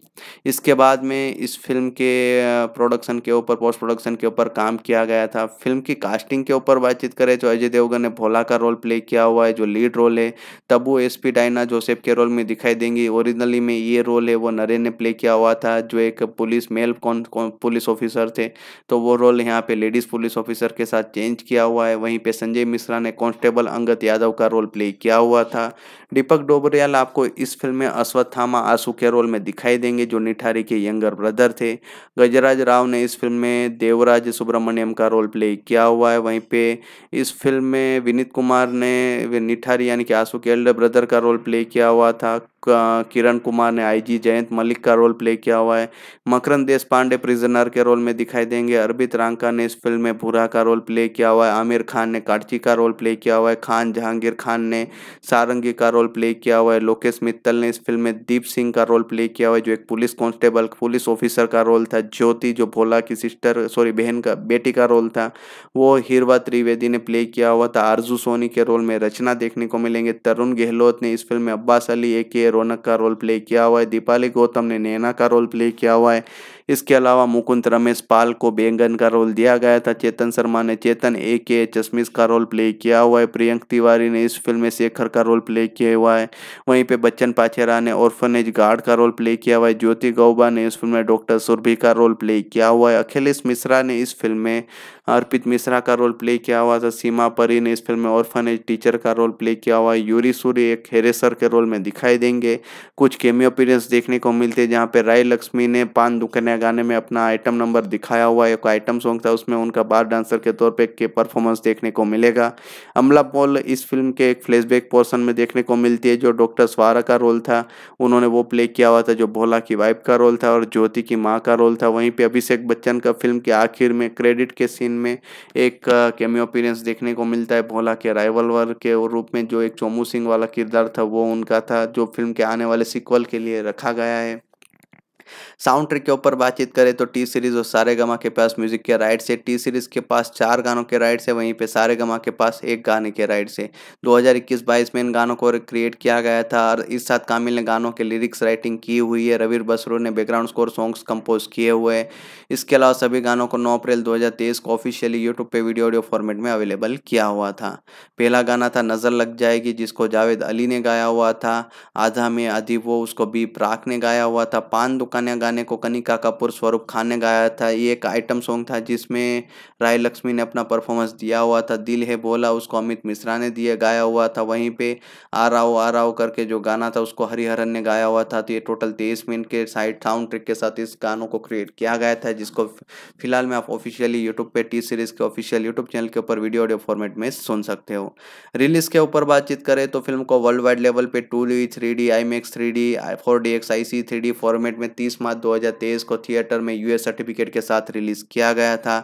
इसके बाद में इस फिल्म के प्रोडक्शन के ऊपर पोस्ट प्रोडक्शन के ऊपर काम किया गया था फिल्म की कास्टिंग के ऊपर बातचीत करें तो अजय देवगन ने भोला का रोल प्ले किया हुआ है जो लीड रोल है Tabu S P Diana Joseph के रोल में दिखाई देंगी ओरिजिनली में ये रोल है वो नरेन ने प्ले किया हुआ था जो एक पुलिस मेल कौन, कौन पुलिस ऑफिसर थे तो वो रोल यहाँ पे लेडीज़ पुलिस ऑफिसर के साथ चेंज किया हुआ है वहीं पर संजय मिश्रा ने कॉन्स्टेबल अंगत यादव का रोल प्ले किया हुआ था दीपक डोबरियाल आपको इस फिल्म में अश्वत्थामा आंसू के रोल में दिखाई देंगे जो निठारी के यंगर ब्रदर थे गजराज राव ने इस फिल्म में देवराज सुब्रमण्यम का रोल प्ले किया हुआ है वहीं पे इस फिल्म में विनीत कुमार ने निठारी यानी कि आंसू के एल्डर ब्रदर का रोल प्ले किया हुआ था किरण कुमार ने आईजी जयंत मलिक का रोल प्ले किया हुआ है मकरन देश पांडे प्रिजनर के रोल में दिखाई देंगे अरबित रांका ने इस फिल्म में भूरा का रोल प्ले किया हुआ है आमिर खान ने कार्ची का रोल प्ले किया हुआ है खान जहांगीर खान ने सारंगी का रोल प्ले किया हुआ है लोकेश मित्तल ने इस फिल्म में दीप सिंह का रोल प्ले किया हुआ है जो एक पुलिस कॉन्स्टेबल पुलिस ऑफिसर का रोल था ज्योति जो भोला की सिस्टर सॉरी बहन का बेटी का रोल था वो हिरवा त्रिवेदी ने प्ले किया हुआ था आरजू सोनी के रोल में रचना देखने को मिलेंगे तरुण गहलोत ने इस फिल्म में अब्बास अली ए के रौनक का रोल प्ले किया हुआ है दीपाली गौतम ने नैना का रोल प्ले किया हुआ है इसके अलावा मुकुंद रमेश पाल को बेंगन का रोल दिया गया था चेतन शर्मा ने चेतन ए के चश्मिश का रोल प्ले किया हुआ है प्रियंक तिवारी ने इस फिल्म में शेखर का रोल प्ले किया हुआ है वहीं पे बच्चन पाचेरा ने ऑर्फनेज गार्ड का रोल प्ले किया हुआ है ज्योति गौबा ने इस फिल्म में डॉक्टर सुरभि का रोल प्ले किया हुआ है अखिलेश मिश्रा ने इस फिल्म में अर्पित मिश्रा का रोल प्ले किया हुआ था सीमा परी ने इस फिल्म में ऑर्फनेज टीचर का रोल प्ले किया हुआ है यूरी सूर्य एक हेरेसर के रोल में दिखाई देंगे कुछ केमियो देखने को मिलते हैं जहाँ पे राय लक्ष्मी ने पान दुकने गाने में अपना आइटम नंबर दिखाया हुआ एक आइटम सॉन्ग था उसमें उनका बार डांसर के तौर पे के परफॉर्मेंस देखने को मिलेगा अमला पॉल इस फिल्म के एक फ्लैशबैक पोर्शन में देखने को मिलती है जो डॉक्टर स्वारा का रोल था उन्होंने वो प्ले किया हुआ था जो भोला की वाइफ का रोल था और ज्योति की माँ का रोल था वहीं पर अभिषेक बच्चन का फिल्म के आखिर में क्रेडिट के सीन में एक कैमियो अपीरेंस देखने को मिलता है भोला के राइवलवर के रूप में जो एक चोमू सिंह वाला किरदार था वो उनका था जो फिल्म के आने वाले सिक्वल के लिए रखा गया है साउंड ट्रिक के ऊपर बातचीत करें तो टी सीरीज और सारे गमा के पास म्यूजिक के राइट्स है टी सीरीज के पास चार गानों के राइट्स है वहीं पे सारे गमा के पास एक गाने के राइट्स है दो हजार इक्कीस बाईस में इन गानों को क्रिएट किया गया था और इस साथ कामिल ने गानों के लिरिक्स राइटिंग की हुई है रवीर बसरू ने बैकग्राउंड स्कोर सॉन्ग्स कंपोज किए हुए हैं इसके अलावा सभी गानों को 9 अप्रैल 2023 को ऑफिशियली यूट्यूब पे वीडियो ऑडियो फॉर्मेट में अवेलेबल किया हुआ था पहला गाना था नज़र लग जाएगी जिसको जावेद अली ने गाया हुआ था आधा में आधी वो उसको बी प्राक ने गाया हुआ था पान दुकान गाने को कनिका कपूर स्वरूप खान ने गाया था ये एक आइटम सॉन्ग था जिसमें राय लक्ष्मी ने अपना परफॉर्मेंस दिया हुआ था दिल है बोला उसको अमित मिश्रा ने दिया गाया हुआ था वहीं पे आ राव आ राव करके जो गाना था उसको हरिहरन ने गाया हुआ था तो ये टोटल तेईस मिनट के साइड साउंड ट्रिक के साथ इस गानों को क्रिएट किया गया था जिसको फिलहाल में आप ऑफिशियली यूट्यूब पे टी सीरीज के ऑफिशियल यूट्यूब चैनल के ऊपर वीडियो ऑडियो फॉर्मेट में सुन सकते हो रिलीज के ऊपर बातचीत करें तो फिल्म को वर्ल्ड वाइड लेवल पे two D three D IMAX three D four D X I C three D format में तीस मार्च दो हजार तेईस को थिएटर में यूएस सर्टिफिकेट के साथ रिलीज किया गया था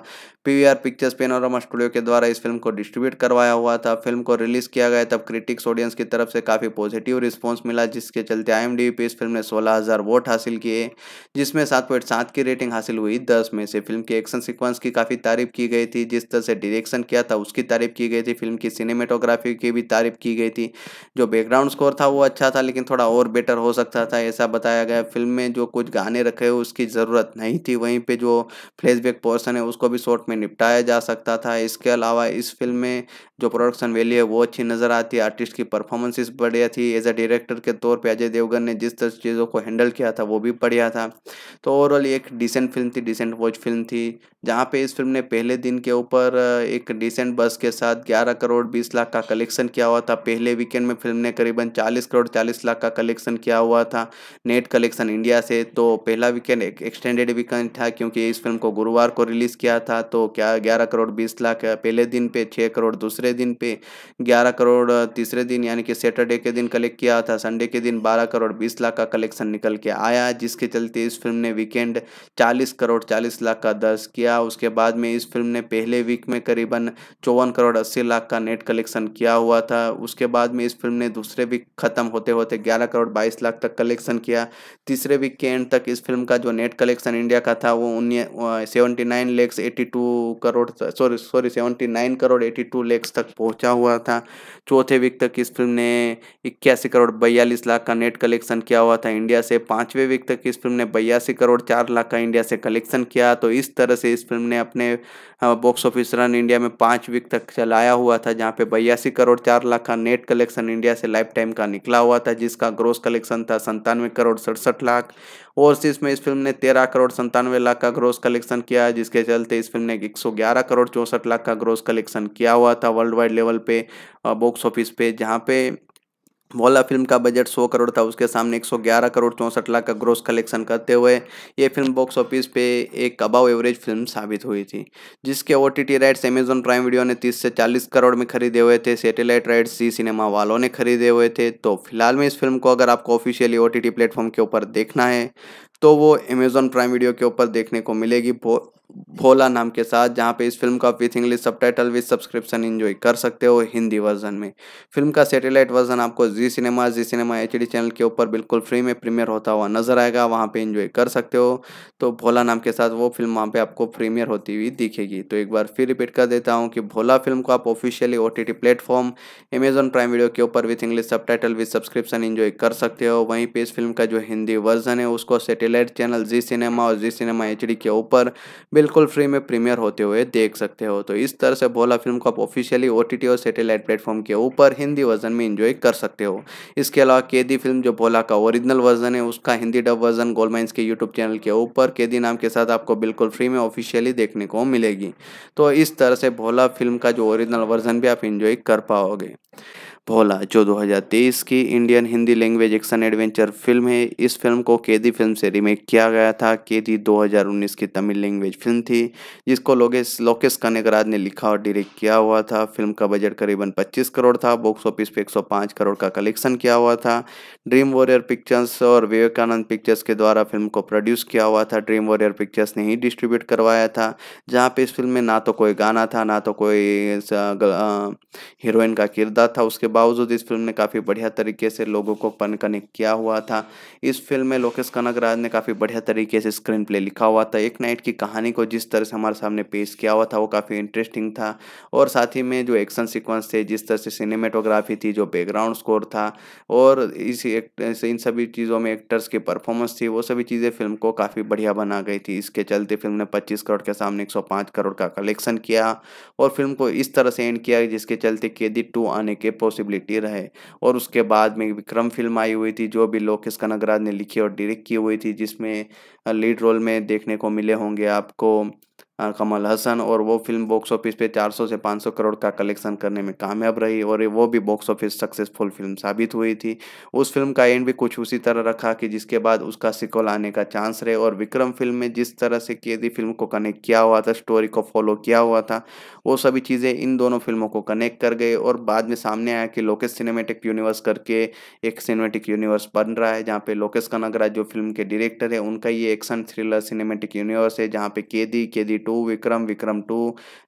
पीवीआर पिक्चर्स पेनोरमा स्टूडियो के द्वारा इस फिल्म को डिस्ट्रीब्यूट करवाया हुआ था फिल्म को रिलीज किया गया तब क्रिटिक्स ऑडियंस की तरफ से काफ़ी पॉजिटिव रिस्पांस मिला जिसके चलते आईएमडीबी पे इस फिल्म ने 16000 वोट हासिल किए जिसमें सात पॉइंट सात की रेटिंग हासिल हुई दस में से फिल्म के एक्शन सिक्वेंस की काफ़ी तारीफ की गई थी जिस तरह से डिरेक्शन किया था उसकी तारीफ की गई थी फिल्म की सिनेमेटोग्राफी की भी तारीफ की गई थी जो बैकग्राउंड स्कोर था वो अच्छा था लेकिन थोड़ा और बेटर हो सकता था ऐसा बताया गया फिल्म में जो कुछ गाने रखे उसकी ज़रूरत नहीं थी वहीं पर जो फ्लैशबैक पोर्सन है उसको भी शॉर्ट में में निपटाया जा सकता था इसके अलावा इस फिल्म में जो प्रोडक्शन वैल्यू है वो अच्छी नज़र आती है आर्टिस्ट की परफॉर्मेंसेस बढ़िया थी एज अ डायरेक्टर के तौर पे अजय देवगन ने जिस तरह चीज़ों को हैंडल किया था वो भी बढ़िया था तो ओवरऑल एक डिसेंट फिल्म थी डिसेंट वॉच फिल्म थी जहाँ पे इस फिल्म ने पहले दिन के ऊपर एक डिसेंट बस के साथ ग्यारह करोड़ बीस लाख का कलेक्शन किया हुआ था पहले वीकेंड में फिल्म ने करीबन चालीस करोड़ चालीस लाख का कलेक्शन किया हुआ था नेट कलेक्शन इंडिया से तो पहला वीकेंड एक एक्सटेंडेड वीकेंड था क्योंकि इस फिल्म को गुरुवार को रिलीज़ किया था तो क्या ग्यारह करोड़ बीस लाख पहले दिन पे छः करोड़ दूसरे दिन पे ग्यारह करोड़ तीसरे दिन यानी कि सैटरडे के दिन कलेक्ट किया था संडे के दिन बारह करोड़ बीस लाख का कलेक्शन निकल के आया जिसके चलते इस फिल्म ने वीकेंड चालीस करोड़ चालीस लाख का दर्ज किया उसके बाद में इस फिल्म ने पहले वीक में करीबन चौवन करोड़ अस्सी लाख का नेट कलेक्शन किया हुआ था उसके बाद में इस फिल्म ने दूसरे वीक ख़त्म होते होते ग्यारह करोड़ बाईस लाख तक कलेक्शन किया तीसरे वीक के एंड तक इस फिल्म का जो नेट कलेक्शन इंडिया का था वो उन्नीस seventy nine lakhs eighty two crore sorry sorry seventy nine crore eighty two lakhs तक पहुंचा हुआ था चौथे वीक तक इस फिल्म ने इक्यासी करोड़ बयालीस लाख का नेट कलेक्शन किया हुआ था इंडिया से पाँचवें वीक तक इस फिल्म ने बयासी करोड़ चार लाख का इंडिया से कलेक्शन किया तो इस तरह से इस फिल्म ने अपने बॉक्स ऑफिस रन इंडिया में पाँच वीक तक चलाया हुआ था जहाँ पे बयासी करोड़ चार लाख का नेट कलेक्शन इंडिया से लाइफ टाइम का निकला हुआ था जिसका ग्रोस कलेक्शन था संतानवे करोड़ सड़सठ लाख ओवरसीज में इस फिल्म ने तेरह करोड़ संतानवे लाख का ग्रोस कलेक्शन किया जिसके चलते इस फिल्म ने एक करोड़ चौंसठ लाख का ग्रोस कलेक्शन किया हुआ था वर्ल्ड वाइड लेवल पे बॉक्स ऑफिस पे जहाँ पे मौला फिल्म का बजट 100 करोड़ था उसके सामने 111 करोड़ चौंसठ लाख का ग्रोस कलेक्शन करते हुए ये फिल्म बॉक्स ऑफिस पे एक अबाव एवरेज फिल्म साबित हुई थी जिसके O T rights Amazon Prime Video ने 30 से 40 करोड़ में खरीदे हुए थे सैटेलाइट राइट्स सी सिनेमा वालों ने खरीदे हुए थे तो फिलहाल में इस फिल्म को अगर आपको ऑफिशियली ओ टी प्लेटफॉर्म के ऊपर देखना है तो वो अमेजोन प्राइम वीडियो के ऊपर देखने को मिलेगी भो भोला नाम के साथ जहाँ पे इस फिल्म का with English subtitle with subscription enjoy कर सकते हो हिंदी वर्जन में फिल्म का सैटेलाइट वर्जन आपको जी सिनेमा जी सिनेमा एच चैनल के ऊपर बिल्कुल फ्री में प्रीमियर होता हुआ नजर आएगा वहाँ पे इन्जॉय कर सकते हो तो भोला नाम के साथ वो फिल्म वहाँ पे आपको प्रीमियर होती हुई दिखेगी तो एक बार फिर रिपीट कर देता हूँ कि भोला फिल्म को आप officially O T platform Amazon Prime Video के ऊपर with English subtitle with subscription enjoy कर सकते हो वहीं पर इस फिल्म का जो हिंदी वर्जन है उसको सेटेलाइट सैटेलाइट चैनल जी सिनेमा और जी सिनेमा एच के ऊपर बिल्कुल फ्री में प्रीमियर होते हुए देख सकते हो तो इस तरह से भोला फिल्म को आप ऑफिशियली ओ और सैटेलाइट प्लेटफॉर्म के ऊपर हिंदी वर्जन में इंजॉय कर सकते हो इसके अलावा केदी फिल्म जो भोला का ओरिजिनल वर्जन है उसका हिंदी डब वर्जन गोलमाइंस के यूट्यूब चैनल के ऊपर केदी नाम के साथ आपको बिल्कुल फ्री में ऑफिशियली देखने को मिलेगी तो इस तरह से भोला फिल्म का जो ओरिजिनल वर्जन भी आप इंजॉय कर पाओगे भोला जो 2023 की Indian Hindi language action adventure film है इस फिल्म को केदी फिल्म से रीमेक किया गया था केदी 2019 की तमिल लैंग्वेज फिल्म थी जिसको लोकेश लोकेश कनेगराज ने लिखा और डायरेक्ट किया हुआ था फिल्म का बजट करीबन 25 करोड़ था बॉक्स ऑफिस पे 105 करोड़ का कलेक्शन किया हुआ था ड्रीम वॉरियर पिक्चर्स और विवेकानंद पिक्चर्स के द्वारा फिल्म को प्रोड्यूस किया हुआ था ड्रीम वॉरियर पिक्चर्स ने ही डिस्ट्रीब्यूट करवाया था जहाँ पे इस फिल्म में ना तो कोई गाना था ना तो कोई हीरोइन का किरदार था उसके बावजूद इस फिल्म ने काफ़ी बढ़िया तरीके से लोगों को पन कनेक्ट किया हुआ था इस फिल्म में लोकेश कनकराज ने काफ़ी बढ़िया तरीके से स्क्रीन प्ले लिखा हुआ था एक नाइट की कहानी को जिस तरह से हमारे सामने पेश किया हुआ था वो काफ़ी इंटरेस्टिंग था और साथ ही में जो एक्शन सिक्वेंस थे जिस तरह से सिनेमेटोग्राफी थी जो बैकग्राउंड स्कोर था और इस इन सभी चीज़ों में एक्टर्स की परफॉर्मेंस थी वो सभी चीज़ें फिल्म को काफ़ी बढ़िया बना गई थी इसके चलते फिल्म ने 25 करोड़ के सामने 105 करोड़ का कलेक्शन किया और फिल्म को इस तरह से एंड किया जिसके चलते केदी टू आने के पॉसिबल पॉसिबिलिटी रहे और उसके बाद में विक्रम फिल्म आई हुई थी जो भी लोकेश कनगराज ने लिखी और डायरेक्ट की हुई थी जिसमें लीड रोल में देखने को मिले होंगे आपको कमल हसन और वो फिल्म बॉक्स ऑफिस पे 400 से 500 करोड़ का कलेक्शन करने में कामयाब रही और वो भी बॉक्स ऑफिस सक्सेसफुल फिल्म साबित हुई थी उस फिल्म का एंड भी कुछ उसी तरह रखा कि जिसके बाद उसका सिकोल आने का चांस रहे और विक्रम फिल्म में जिस तरह से केदी फिल्म को कनेक्ट किया हुआ था स्टोरी को फॉलो किया हुआ था वो सभी चीज़ें इन दोनों फिल्मों को कनेक्ट कर गए और बाद में सामने आया कि लोकेश सिनेमेटिक यूनिवर्स करके एक सिनेमेटिक यूनिवर्स बन रहा है जहाँ पे लोकेश कनगराज जो फिल्म के डायरेक्टर है उनका ये एक्शन थ्रिलर सिनेमेटिक यूनिवर्स है जहाँ पे Kaithi Kaithi two Vikram Vikram to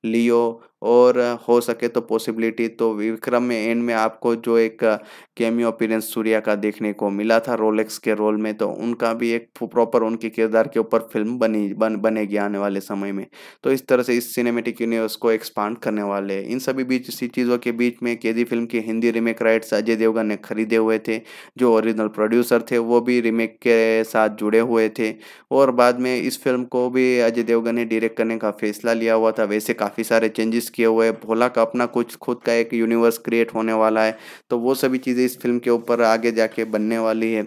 लियो और हो सके तो पॉसिबिलिटी तो विक्रम में एंड में आपको जो एक केमियो अपीरेंस सूर्या का देखने को मिला था रोलेक्स के रोल में तो उनका भी एक प्रॉपर उनके किरदार के ऊपर फिल्म बनी बन बनेगी आने वाले समय में तो इस तरह से इस सिनेमेटिक यूनिवर्स को एक्सपांड करने वाले इन सभी बीच इसी चीज़ों के बीच में केदी फिल्म के हिंदी रीमेक राइट्स अजय देवगन ने खरीदे हुए थे जो ओरिजिनल प्रोड्यूसर थे वो भी रीमेक के साथ जुड़े हुए थे और बाद में इस फिल्म को भी अजय देवगन ने डायरेक्ट करने का फैसला लिया हुआ था वैसे काफ़ी सारे चेंजेस रिलीज़ किए हुए भोला का अपना कुछ खुद का एक यूनिवर्स क्रिएट होने वाला है तो वो सभी चीज़ें इस फिल्म के ऊपर आगे जाके बनने वाली है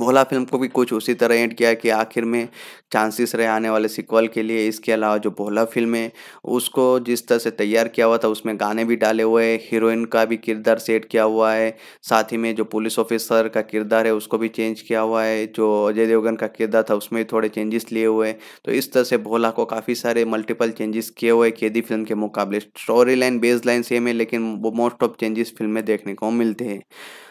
भोला फिल्म को भी कुछ उसी तरह एंड किया कि आखिर में चांसेस रहे आने वाले सिक्वल के लिए इसके अलावा जो भोला फिल्म है उसको जिस तरह से तैयार किया हुआ था उसमें गाने भी डाले हुए हैं हीरोइन का भी किरदार सेट किया हुआ है साथ ही में जो पुलिस ऑफिसर का किरदार है उसको भी चेंज किया हुआ है जो अजय देवगन का किरदार था उसमें थोड़े चेंजेस लिए हुए हैं तो इस तरह से भोला को काफ़ी सारे मल्टीपल चेंजेस किए हुए केदी फिल्म के मुकाबले story line base line same है लेकिन मोस्ट ऑफ चेंजेस फिल्म में देखने को मिलते हैं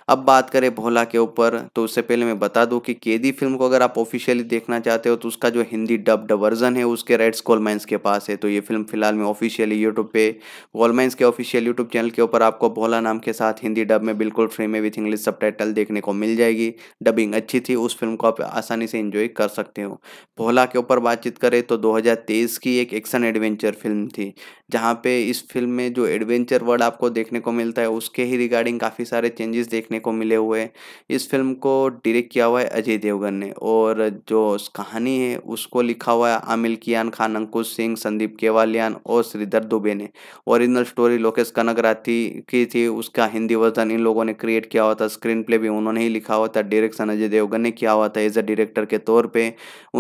अब बात करें भोला के ऊपर तो उससे पहले मैं बता दूं कि केदी फिल्म को अगर आप ऑफिशियली देखना चाहते हो तो उसका जो हिंदी डब्ड वर्जन है उसके राइट्स गोलमाइंस के पास है तो ये फिल्म फिलहाल में ऑफिशियली यूट्यूब पे गोलमाइंस के ऑफिशियल यूट्यूब चैनल के ऊपर आपको भोला नाम के साथ हिंदी डब में बिल्कुल फ्री में विथ इंग्लिश सब देखने को मिल जाएगी डबिंग अच्छी थी उस फिल्म को आप आसानी से इंजॉय कर सकते हो भोला के ऊपर बातचीत करें तो दो की एक एक्शन एडवेंचर फिल्म थी जहाँ पे इस फिल्म में जो एडवेंचर वर्ड आपको देखने को मिलता है उसके ही रिगार्डिंग काफ़ी सारे चेंजेस देखने देखने को मिले हुए इस फिल्म को डायरेक्ट किया हुआ है अजय देवगन ने और जो कहानी है उसको लिखा हुआ है आमिल कियान खान अंकुश सिंह संदीप केवालियान और श्रीधर दुबे ने ओरिजिनल स्टोरी लोकेश कनकराती की थी उसका हिंदी वर्जन इन लोगों ने क्रिएट किया हुआ था स्क्रीन प्ले भी उन्होंने ही लिखा हुआ था डायरेक्शन अजय देवगन ने किया हुआ था एज अ डायरेक्टर के तौर पर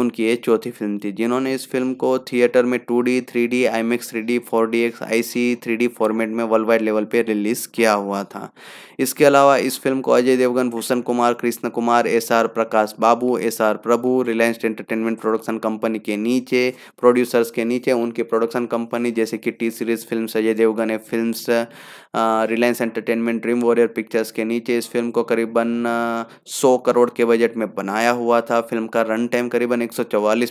उनकी ये चौथी फिल्म थी जिन्होंने इस फिल्म को थिएटर में two D three D I am x three D four D X I C three D format में वर्ल्ड वाइड लेवल पर रिलीज़ किया हुआ था इसके अलावा इस फिल्म को Ajay Devgn Bhushan Kumar Krishan Kumar S R Prakash Babu S R Prabhu Reliance Entertainment production company के नीचे प्रोड्यूसर्स के नीचे उनके प्रोडक्शन कंपनी जैसे कि T Series film Ajay Devgn है film Reliance Entertainment Dream Warrior Pictures के नीचे इस फिल्म को करीबन सौ करोड़ के बजट में बनाया हुआ था फिल्म का रन टाइम करीबन एक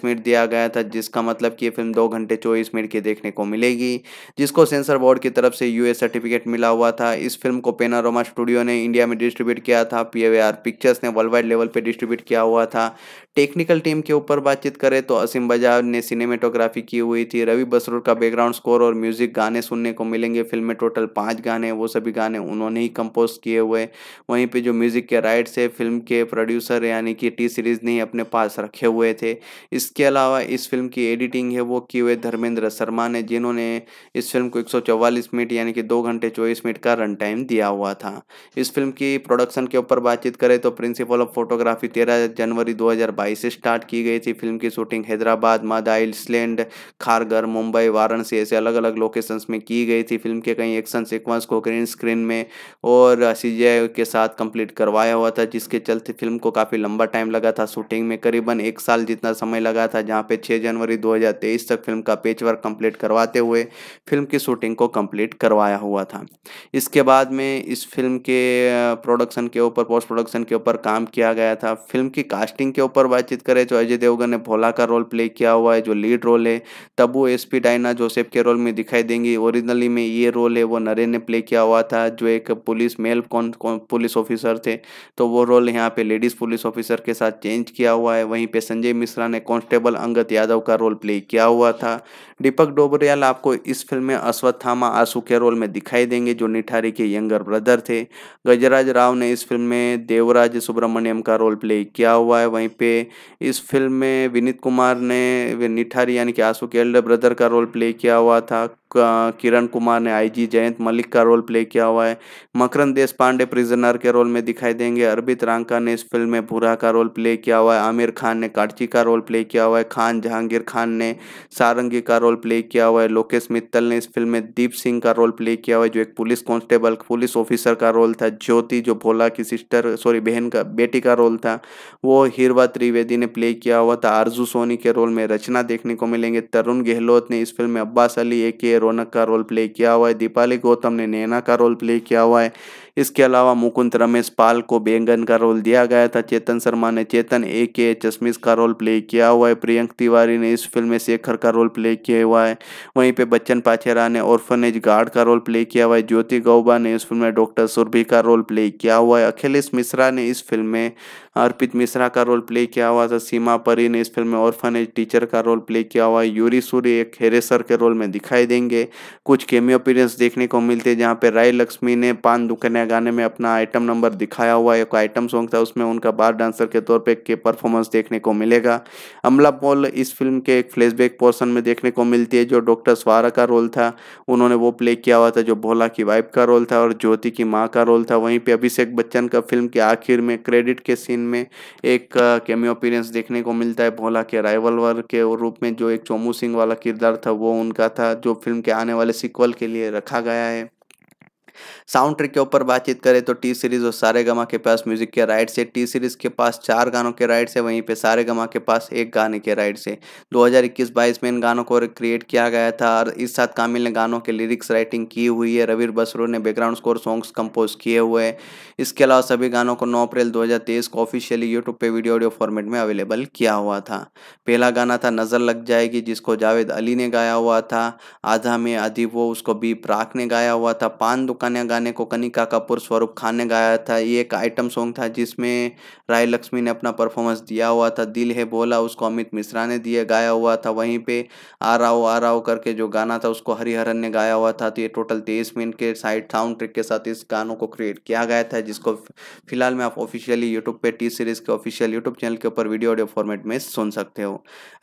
मिनट दिया गया था जिसका मतलब कि ये फिल्म दो घंटे चौबीस मिनट की देखने को मिलेगी जिसको सेंसर बोर्ड की तरफ से यूएस सर्टिफिकेट मिला हुआ था इस फिल्म को पेनारोमा स्टूडियो ने इंडिया में डिस्ट्रीब्यूट किया था आर पिक्चर्स ने वर्ल्ड वाइड लेवल पे डिस्ट्रीब्यूट किया हुआ था टेक्निकल टीम के ऊपर बातचीत करें तो असीम बजाज ने सिनेमेटोग्राफी की हुई थी रवि बसरूर का बैकग्राउंड स्कोर और म्यूजिक गाने सुनने को मिलेंगे फिल्म में टोटल पाँच गाने वो सभी गाने उन्होंने ही कंपोज किए हुए वहीं पर जो म्यूजिक के राइट्स है फिल्म के प्रोड्यूसर यानी कि टी सीरीज ने ही अपने पास रखे हुए थे इसके अलावा इस फिल्म की एडिटिंग है वो की हुए धर्मेंद्र शर्मा ने जिन्होंने इस फिल्म को एक मिनट यानी कि दो घंटे चौबीस मिनट का रन टाइम दिया हुआ था इस फिल्म की की प्रोडक्शन के ऊपर बातचीत करें तो प्रिंसिपल ऑफ फोटोग्राफी तेरह जनवरी 2022 से स्टार्ट की गई थी फिल्म की शूटिंग हैदराबाद मादा आइसलैंड खारगर मुंबई वाराणसी ऐसे अलग अलग लोकेशंस में की गई थी फिल्म के कई एक्शन सिक्वेंस को ग्रीन स्क्रीन में और सी के साथ कंप्लीट करवाया हुआ था जिसके चलते फिल्म को काफ़ी लंबा टाइम लगा था शूटिंग में करीबन एक साल जितना समय लगा था जहाँ पे छः जनवरी दो तक फिल्म का पेच वर्क कंप्लीट करवाते हुए फिल्म की शूटिंग को कम्प्लीट करवाया हुआ था इसके बाद में इस फिल्म के प्रोडक्शन के ऊपर पोस्ट प्रोडक्शन के ऊपर काम किया गया था फिल्म की कास्टिंग के ऊपर बातचीत करें तो अजय देवगन ने भोला का रोल प्ले किया हुआ है जो लीड रोल है तब वो एस पी डाइना जोसेफ के रोल में दिखाई देंगी ओरिजिनली में ये रोल है वो नरेन ने प्ले किया हुआ था जो एक पुलिस मेल कौन कौन पुलिस ऑफिसर थे तो वो रोल यहाँ पे लेडीज़ पुलिस ऑफिसर के साथ चेंज किया हुआ है वहीं पर संजय मिश्रा ने कॉन्स्टेबल अंगत यादव का रोल प्ले किया हुआ था दीपक डोबरियाल आपको इस फिल्म में अश्वत्थामा आंसू के रोल में दिखाई देंगे जो निठारी के यंगर ब्रदर थे गजराज राव ने इस फिल्म में देवराज सुब्रमण्यम का रोल प्ले किया हुआ है वहीं पे इस फिल्म में विनीत कुमार ने निठारी यानी कि आंसू के एल्डर ब्रदर का रोल प्ले किया हुआ था किरण कुमार ने आईजी जयंत मलिक का रोल प्ले किया हुआ है मकरंद देश पांडे प्रिजनर के रोल में दिखाई देंगे अरबित रांका ने इस फिल्म में भूरा का रोल प्ले किया हुआ है आमिर खान ने कार्ची का रोल प्ले किया हुआ है खान जहांगीर खान ने सारंगी का रोल प्ले किया हुआ है लोकेश मित्तल ने इस फिल्म में दीप सिंह का रोल प्ले किया हुआ है जो एक पुलिस कॉन्स्टेबल पुलिस ऑफिसर का रोल था ज्योति जो भोला की सिस्टर सॉरी बहन का बेटी का रोल था वो हिरवा त्रिवेदी ने प्ले किया हुआ था आरजू सोनी के रोल में रचना देखने को मिलेंगे तरुण गहलोत ने इस फिल्म में अब्बास अली ए के रौनक का रोल प्ले किया हुआ है दीपाली गौतम ने नैना का रोल प्ले किया हुआ है इसके अलावा मुकुंद रमेश पाल को बेंगन का रोल दिया गया था चेतन शर्मा ने चेतन ए के चश्मिश का रोल प्ले किया हुआ है प्रियंक तिवारी ने इस फिल्म में शेखर का रोल प्ले किया हुआ है वहीं पे बच्चन पाछेरा ने ऑर्फनेज गार्ड का रोल प्ले किया हुआ है ज्योति गौबा ने इस फिल्म में डॉक्टर सुरभि का रोल प्ले किया हुआ है अखिलेश मिश्रा ने इस फिल्म में अर्पित मिश्रा का रोल प्ले किया हुआ था सीमा परी ने इस फिल्म में ऑर्फनेज टीचर का रोल प्ले किया हुआ है यूरी सूरी एक हेरेसर के रोल में दिखाई देंगे कुछ केमियो देखने को मिलते हैं जहाँ पे राय लक्ष्मी ने पान दुकान नया गाने में अपना आइटम नंबर दिखाया हुआ एक आइटम सॉन्ग था उसमें उनका बार डांसर के तौर पर के परफॉर्मेंस देखने को मिलेगा अमला पॉल इस फिल्म के एक फ्लैशबैक पोर्सन में देखने को मिलती है जो डॉक्टर स्वारा का रोल था उन्होंने वो प्ले किया हुआ था जो भोला की वाइफ का रोल था और ज्योति की माँ का रोल था वहीं पर अभिषेक बच्चन का फिल्म के आखिर में क्रेडिट के सीन में एक कैमियो अपीरेंस देखने को मिलता है भोला के वर के रूप में जो एक चोमू सिंह वाला किरदार था वो उनका था जो फिल्म के आने वाले सिक्वल के लिए रखा गया है साउंड ट्रिक के ऊपर बातचीत करें तो टी सीरीज़ और सारे गमा के पास म्यूजिक के राइट्स है टी सीरीज़ के पास चार गानों के राइट्स है वहीं पे सारे गमा के पास एक गाने के राइट्स है 2021 हजार में इन गानों को क्रिएट किया गया था और इस साथ कामिल ने गानों के लिरिक्स राइटिंग की हुई है रवीर बसरो ने बैकग्राउंड स्कोर सॉन्ग्स कंपोज किए हुए हैं इसके अलावा सभी गानों को नौ अप्रैल दो को ऑफिशियली यूट्यूब पर वीडियो ऑडियो फॉर्मेट में अवेलेबल किया हुआ था पहला गाना था नज़र लग जाएगी जिसको जावेद अली ने गाया हुआ था आधा में आधी वो उसको बी प्राक ने गाया हुआ था पान दुकान गाने गाने को कनिका कपूर स्वरूप खान ने गाया था ये एक आइटम सॉन्ग था जिसमें राय लक्ष्मी ने अपना परफॉर्मेंस दिया हुआ था दिल है बोला उसको अमित मिश्रा ने दिया गाया हुआ था वहीं पे आ राओ आ राओ करके जो गाना था उसको हरिहरन ने गाया हुआ था तो ये टोटल तेईस मिनट के साइड साउंड ट्रिक के साथ इस गानों को क्रिएट किया गया था जिसको फिलहाल में आप ऑफिशियली यूट्यूब पर टी सीरीज़ के ऑफिशियल यूट्यूब चैनल के ऊपर वीडियो ऑडियो फॉर्मेट में सुन सकते हो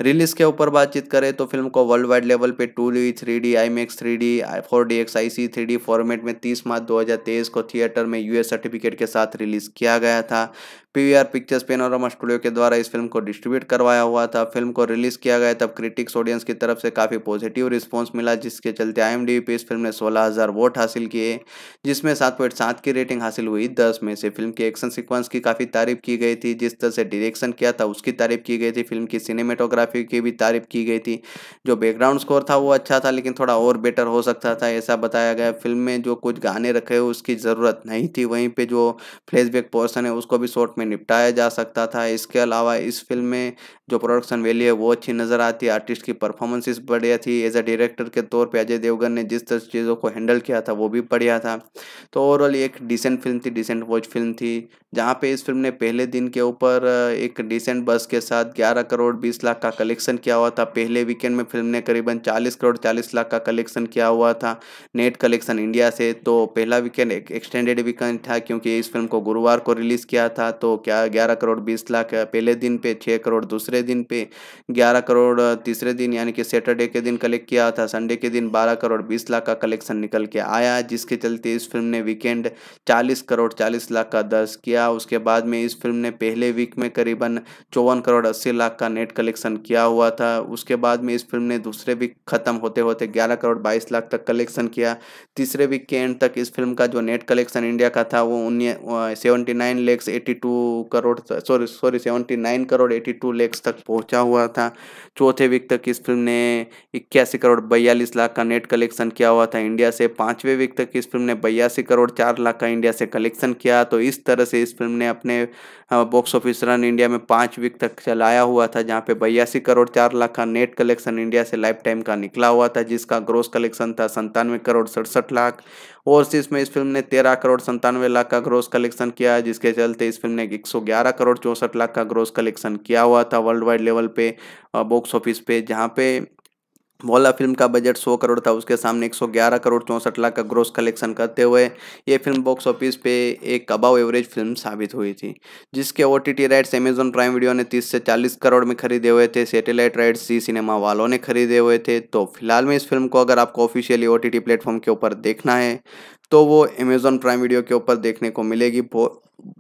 रिलीज के ऊपर बातचीत करें तो फिल्म को वर्ल्ड वाइड लेवल पे two D three D IMAX three D four D X I C three D format में 30 मार्च 2023 को थिएटर में यूएस सर्टिफिकेट के साथ रिलीज किया गया था पीवीआर पिक्चर्स पेनोरामा स्टूडियो के द्वारा इस फिल्म को डिस्ट्रीब्यूट करवाया हुआ था फिल्म को रिलीज किया गया तब क्रिटिक्स ऑडियंस की तरफ से काफ़ी पॉजिटिव रिस्पॉन्स मिला जिसके चलते आई पे इस फिल्म ने सोलह वोट हासिल किए जिसमें सात पॉइंट सात की रेटिंग हासिल हुई दस में से फिल्म की एक्शन सिक्वेंस की काफ़ी तारीफ की गई थी जिस तरह से डिरेक्शन किया था उसकी तारीफ की गई थी फिल्म की सिनेमेटोग्राफी की भी तारीफ की गई थी जो बैकग्राउंड स्कोर था वो अच्छा था लेकिन थोड़ा और बेटर हो सकता था ऐसा बताया गया फिल्म में जो कुछ गाने रखे हुए उसकी ज़रूरत नहीं थी वहीं पर जो फ्लैशबैक पोर्सन है उसको भी शॉर्ट में निपटाया जा सकता था इसके अलावा इस फिल्म में जो प्रोडक्शन वैल्यू है वो अच्छी नज़र आती है आर्टिस्ट की परफॉर्मेंसेस बढ़िया थी एज अ डायरेक्टर के तौर पे अजय देवगन ने जिस तरह चीज़ों को हैंडल किया था वो भी बढ़िया था तो ओवरऑल एक डिसेंट फिल्म थी डिसेंट वॉच फिल्म थी जहाँ पे इस फिल्म ने पहले दिन के ऊपर एक डिसेंट बस के साथ ग्यारह करोड़ बीस लाख का कलेक्शन किया हुआ था पहले वीकेंड में फिल्म ने करीबन चालीस करोड़ चालीस लाख का कलेक्शन किया हुआ था नेट कलेक्शन इंडिया से तो पहला वीकेंड एक एक्सटेंडेड वीकेंड था क्योंकि इस फिल्म को गुरुवार को रिलीज़ किया था तो क्या ग्यारह करोड़ बीस लाख पहले दिन पे छः करोड़ दूसरे दूसरे दिन पे ग्यारह करोड़ तीसरे दिन यानी कि सैटरडे के दिन कलेक्ट किया था संडे के दिन बारह करोड़ बीस लाख का कलेक्शन निकल के आया जिसके चलते इस फिल्म ने वीकेंड चालीस करोड़ चालीस लाख का दर्ज किया उसके बाद में इस फिल्म ने पहले वीक में करीबन चौवन करोड़ अस्सी लाख का नेट कलेक्शन किया हुआ था उसके बाद में इस फिल्म ने दूसरे वीक खत्म होते होते ग्यारह करोड़ बाईस लाख तक कलेक्शन किया तीसरे वीक के एंड तक इस फिल्म का जो नेट कलेक्शन इंडिया का था वो उन्नीस seventy nine lakhs eighty two crore sorry sorry seventy nine crore eighty two lakhs तक पहुंचा हुआ था चौथे वीक तक इस फिल्म ने इक्यासी करोड़ बयालीस लाख का नेट कलेक्शन किया हुआ था इंडिया से पाँचवें वीक तक इस फिल्म ने बयासी करोड़ चार लाख का इंडिया से कलेक्शन किया तो इस तरह से इस फिल्म ने अपने बॉक्स ऑफिस रन इंडिया में पाँच वीक तक चलाया हुआ था जहाँ पे बयासी करोड़ चार लाख का नेट कलेक्शन इंडिया से लाइफ टाइम का निकला हुआ था जिसका ग्रोस कलेक्शन था संतानवे करोड़ सड़सठ लाख ओवरसीज में इस फिल्म ने तेरह करोड़ संतानवे लाख का ग्रोस कलेक्शन किया जिसके चलते इस फिल्म ने एक सौ ग्यारह करोड़ चौंसठ लाख का ग्रोस कलेक्शन किया हुआ था वर्ल्ड वाइड लेवल पे बॉक्स ऑफिस पे जहाँ पे वोला फिल्म का बजट 100 करोड़ था उसके सामने 111 करोड़ चौंसठ लाख का ग्रोस कलेक्शन करते हुए ये फिल्म बॉक्स ऑफिस पे एक अबाव एवरेज फिल्म साबित हुई थी जिसके O T rights Amazon Prime Video ने 30 से 40 करोड़ में खरीदे हुए थे सैटेलाइट राइट्स जी सिनेमा वालों ने खरीदे हुए थे तो फिलहाल में इस फिल्म को अगर आपको ऑफिशियली ओ टी प्लेटफॉर्म के ऊपर देखना है तो वो अमेजोन प्राइम वीडियो के ऊपर देखने को मिलेगी भो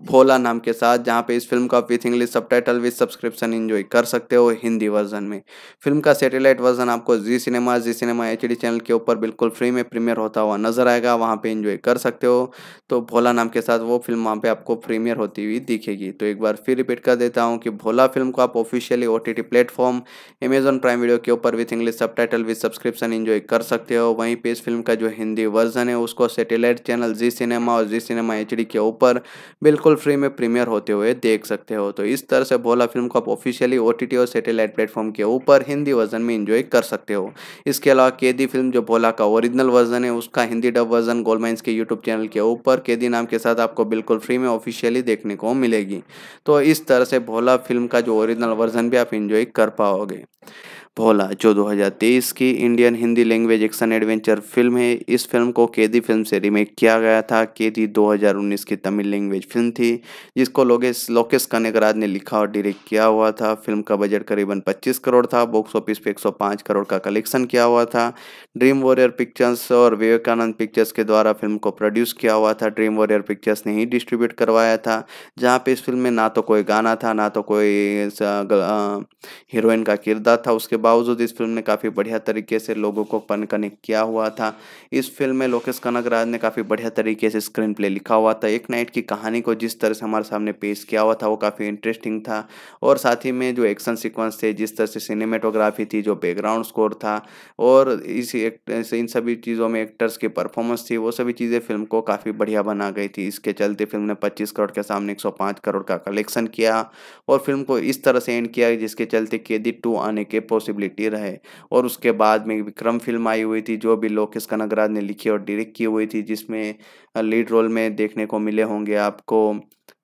भोला नाम के साथ जहाँ पे इस फिल्म का with English subtitle with subscription enjoy कर सकते हो हिंदी वर्जन में फिल्म का सैटेलाइट वर्जन आपको जी सिनेमा जी सिनेमा एच चैनल के ऊपर बिल्कुल फ्री में प्रीमियर होता हुआ नजर आएगा वहाँ पे इन्जॉय कर सकते हो तो भोला नाम के साथ वो फिल्म वहाँ पे आपको प्रीमियर होती हुई दिखेगी तो एक बार फिर रिपीट कर देता हूँ कि भोला फिल्म को आप officially O T platform Amazon Prime Video के ऊपर with English subtitle with subscription enjoy कर सकते हो वहीं पे इस फिल्म का जो हिंदी वर्जन है उसको सेटेल सैटेलाइट चैनल जी सिनेमा और जी सिनेमा एच के ऊपर बिल्कुल फ्री में प्रीमियर होते हुए देख सकते हो तो इस तरह से भोला फिल्म को आप ऑफिशियली ओ और सैटेलाइट प्लेटफॉर्म के ऊपर हिंदी वर्जन में इंजॉय कर सकते हो इसके अलावा केदी फिल्म जो भोला का ओरिजिनल वर्जन है उसका हिंदी डब वर्जन गोल्ड के यूट्यूब चैनल के ऊपर केदी नाम के साथ आपको बिल्कुल फ्री में ऑफिशियली देखने को मिलेगी तो इस तरह से भोला फिल्म का जो ओरिजिनल वर्जन भी आप इंजॉय कर पाओगे भोला जो 2023 की Indian Hindi language action adventure film है इस फिल्म को केदी फिल्म से रीमेक किया गया था केदी 2019 की तमिल लैंग्वेज फिल्म थी जिसको लोकेश लोकेश कनकराज ने लिखा और डायरेक्ट किया हुआ था फिल्म का बजट करीबन 25 करोड़ था बॉक्स ऑफिस पे 105 करोड़ का कलेक्शन किया हुआ था ड्रीम वॉरियर पिक्चर्स और विवेकानंद पिक्चर्स के द्वारा फिल्म को प्रोड्यूस किया हुआ था ड्रीम वॉरियर पिक्चर्स ने ही डिस्ट्रीब्यूट करवाया था जहाँ पे इस फिल्म में ना तो कोई गाना था ना तो कोई हीरोइन का किरदार था उसके बावजूद इस फिल्म ने काफ़ी बढ़िया तरीके से लोगों को पन कनेक्ट किया हुआ था इस फिल्म में लोकेश कनकराज ने काफ़ी बढ़िया तरीके से स्क्रीन प्ले लिखा हुआ था एक नाइट की कहानी को जिस तरह से हमारे सामने पेश किया हुआ था वो काफ़ी इंटरेस्टिंग था और साथ ही में जो एक्शन सिक्वेंस थे जिस तरह से सिनेमेटोग्राफी थी जो बैकग्राउंड स्कोर था और इस इन सभी चीज़ों में एक्टर्स की परफॉर्मेंस थी वो सभी चीज़ें फिल्म को काफ़ी बढ़िया बना गई थी इसके चलते फिल्म ने पच्चीस करोड़ के सामने एक करोड़ का कलेक्शन किया और फिल्म को इस तरह से एंड किया जिसके चलते दी टू आने के पॉसिबल पॉसिबिलिटी रहे और उसके बाद में विक्रम फिल्म आई हुई थी जो भी लोकेश कनगराज ने लिखी और डायरेक्ट की हुई थी जिसमें लीड रोल में देखने को मिले होंगे आपको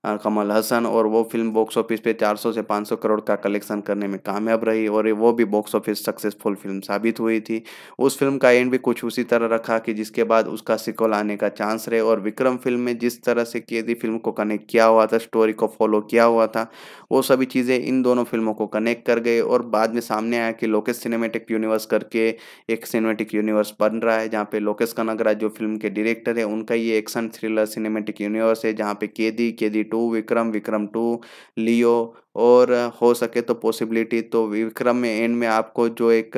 कमल हसन और वो फिल्म बॉक्स ऑफिस पे 400 से 500 करोड़ का कलेक्शन करने में कामयाब रही और वो भी बॉक्स ऑफिस सक्सेसफुल फिल्म साबित हुई थी उस फिल्म का एंड भी कुछ उसी तरह रखा कि जिसके बाद उसका सिकोल आने का चांस रहे और विक्रम फिल्म में जिस तरह से केदी फिल्म को कनेक्ट किया हुआ था स्टोरी को फॉलो किया हुआ था वो सभी चीज़ें इन दोनों फिल्मों को कनेक्ट कर गए और बाद में सामने आया कि लोकेश सिनेमेटिक यूनिवर्स करके एक सिनेमेटिक यूनिवर्स बन रहा है जहाँ पे लोकेश कनगरा जो फिल्म के डायरेक्टर है उनका ये एक्शन थ्रिलर सिनेमेटिक यूनिवर्स है जहाँ पे केदी केदी टू विक्रम विक्रम टू लियो और हो सके तो पॉसिबिलिटी तो विक्रम में एंड में आपको जो एक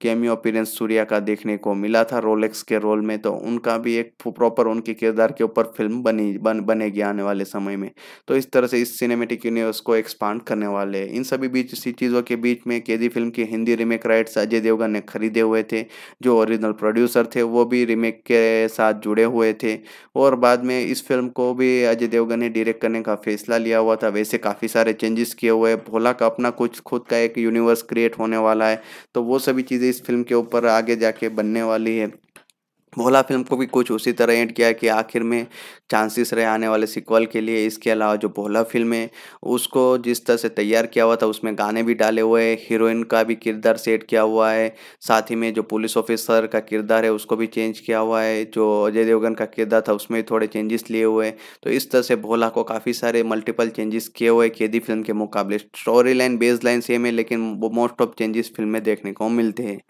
केमियो अपीरेंस सूर्या का देखने को मिला था रोलेक्स के रोल में तो उनका भी एक प्रॉपर उनके किरदार के ऊपर फिल्म बनी बन बनेगी आने वाले समय में तो इस तरह से इस सिनेमेटिक यूनिवर्स को एक्सपांड करने वाले इन सभी बीच सी चीज़ों के बीच में के फिल्म के हिंदी रीमेक राइट्स अजय देवगन ने खरीदे हुए थे जो ओरिजिनल प्रोड्यूसर थे वो भी रीमेक के साथ जुड़े हुए थे और बाद में इस फिल्म को भी अजय देवगन ने डायरेक्ट करने का फैसला लिया हुआ था वैसे काफ़ी सारे चेंजेस रिलीज़ किए हुए भोला का अपना कुछ खुद का एक यूनिवर्स क्रिएट होने वाला है तो वो सभी चीज़ें इस फिल्म के ऊपर आगे जाके बनने वाली है भोला फिल्म को भी कुछ उसी तरह एंड किया कि आखिर में चांसेस रहे आने वाले सिक्वल के लिए इसके अलावा जो भोला फिल्म है उसको जिस तरह से तैयार किया हुआ था उसमें गाने भी डाले हुए हैं हीरोइन का भी किरदार सेट किया हुआ है साथ ही में जो पुलिस ऑफिसर का किरदार है उसको भी चेंज किया हुआ है जो अजय देवगन का किरदार था उसमें भी थोड़े चेंजेस लिए हुए हैं तो इस तरह से भोला को काफ़ी सारे मल्टीपल चेंजेस किए हुए हैं केदी फिल्म के मुकाबले story line base line same है लेकिन मोस्ट ऑफ चेंजेस फिल्म में देखने को मिलते हैं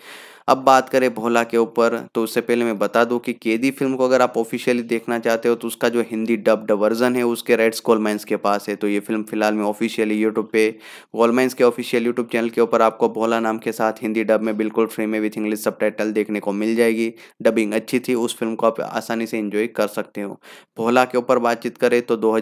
अब बात करें भोला के ऊपर तो उससे पहले मैं बता दूं कि केदी फिल्म को अगर आप ऑफिशियली देखना चाहते हो तो उसका जो हिंदी डब्ड वर्जन है उसके रेड्स गोलमाइंस के पास है तो ये फिल्म फिलहाल में ऑफिशियली यूट्यूब पे गोलमाइंस के ऑफिशियल यूट्यूब चैनल के ऊपर आपको भोला नाम के साथ हिंदी डब में बिल्कुल फ्री में विथ इंग्लिश सब देखने को मिल जाएगी डबिंग अच्छी थी उस फिल्म को आप आसानी से इंजॉय कर सकते हो भोला के ऊपर बातचीत करें तो दो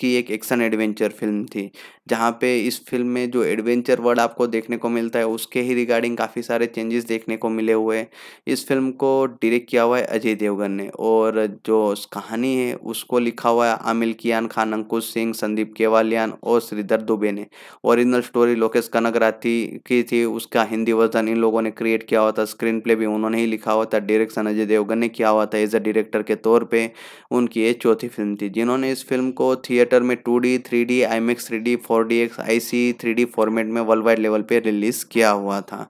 की एक एक्शन एडवेंचर फिल्म थी जहाँ पे इस फिल्म में जो एडवेंचर वर्ड आपको देखने को मिलता है उसके ही रिगार्डिंग काफ़ी सारे चेंजेस देखने को मिले हुए हैं इस फिल्म को डायरेक्ट किया हुआ है अजय देवगन ने और जो कहानी है उसको लिखा हुआ है आमिल कियान खान अंकुश सिंह संदीप केवालियान और श्रीधर दुबे ने ओरिजिनल स्टोरी लोकेश कनगराती की थी उसका हिंदी वर्जन इन लोगों ने क्रिएट किया हुआ था स्क्रीन प्ले भी उन्होंने ही लिखा हुआ था डायरेक्शन अजय देवगन ने किया हुआ था एज अ डायरेक्टर के तौर पर उनकी ये चौथी फिल्म थी जिन्होंने इस फिल्म को थिएटर में two D three D IMAX three D four D X I C three D format में वर्ल्ड वाइड लेवल पे रिलीज़ किया हुआ था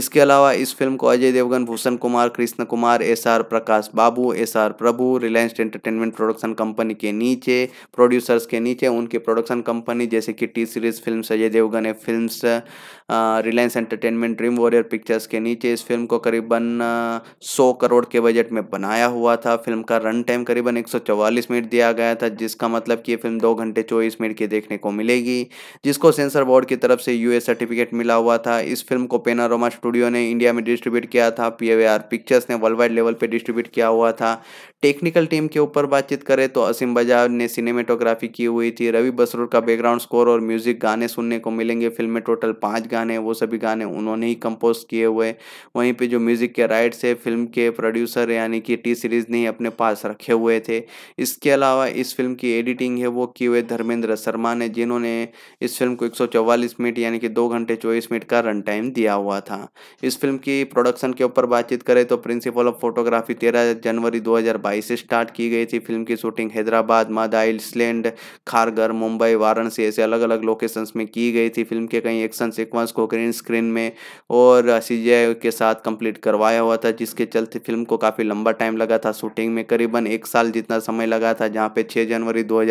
इसके अलावा इस फिल्म को Ajay Devgn Bhushan Kumar Krishan Kumar S R Prakash Babu S R Prabhu Reliance Entertainment production company के नीचे प्रोड्यूसर्स के नीचे उनकी प्रोडक्शन कंपनी जैसे कि T Series film Ajay Devgn है film Reliance Entertainment Dream Warrior Pictures के नीचे इस फिल्म को करीबन सौ करोड़ के बजट में बनाया हुआ था फिल्म का रन टाइम करीबन चौवालीस मिनट दिया गया था जिसका मतलब कि ये फिल्म दो घंटे चौबीस मिनट की देखने को मिलेगी थी जिसको सेंसर बोर्ड की तरफ से यूएस सर्टिफिकेट मिला हुआ था इस फिल्म को पेनारोमा स्टूडियो ने इंडिया में डिस्ट्रीब्यूट किया था पी पिक्चर्स ने वर्ल्ड वाइड लेवल पर डिस्ट्रीब्यूट किया हुआ था टेक्निकल टीम के ऊपर बातचीत करें तो असीम बजाज ने सिनेमेटोग्राफी की हुई थी रवि बसरूर का बैकग्राउंड स्कोर और म्यूजिक गाने सुनने को मिलेंगे फिल्म में टोटल पाँच गाने वो सभी गाने उन्होंने ही कंपोज किए हुए वहीं पे जो म्यूजिक के राइट्स है फिल्म के प्रोड्यूसर यानी कि टी सीरीज ने अपने पास रखे हुए थे इसके अलावा इस फिल्म की एडिटिंग है वो की हुए धर्मेंद्र शर्मा ने जिन्होंने इस फिल्म को एक मिनट यानी कि दो घंटे चौबीस मिनट का रन टाइम दिया हुआ था इस फिल्म की प्रोडक्शन के ऊपर बातचीत करें तो प्रिंसिपल ऑफ फोटोग्राफी तेरह जनवरी दो 2005 से स्टार्ट की गई थी फिल्म की शूटिंग हैदराबाद मादा आइसलैंड खारगर मुंबई वाराणसी ऐसे अलग अलग लोकेशंस में की गई थी फिल्म के कई एक्शन सिक्वेंस को ग्रीन स्क्रीन में और सी के साथ कंप्लीट करवाया हुआ था जिसके चलते फिल्म को काफ़ी लंबा टाइम लगा था शूटिंग में करीबन एक साल जितना समय लगा था जहाँ पे छः जनवरी दो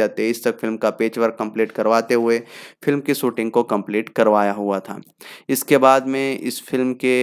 तक फिल्म का पेच वर्क कम्प्लीट करवाते हुए फिल्म की शूटिंग को कम्प्लीट करवाया हुआ था इसके बाद में इस फिल्म के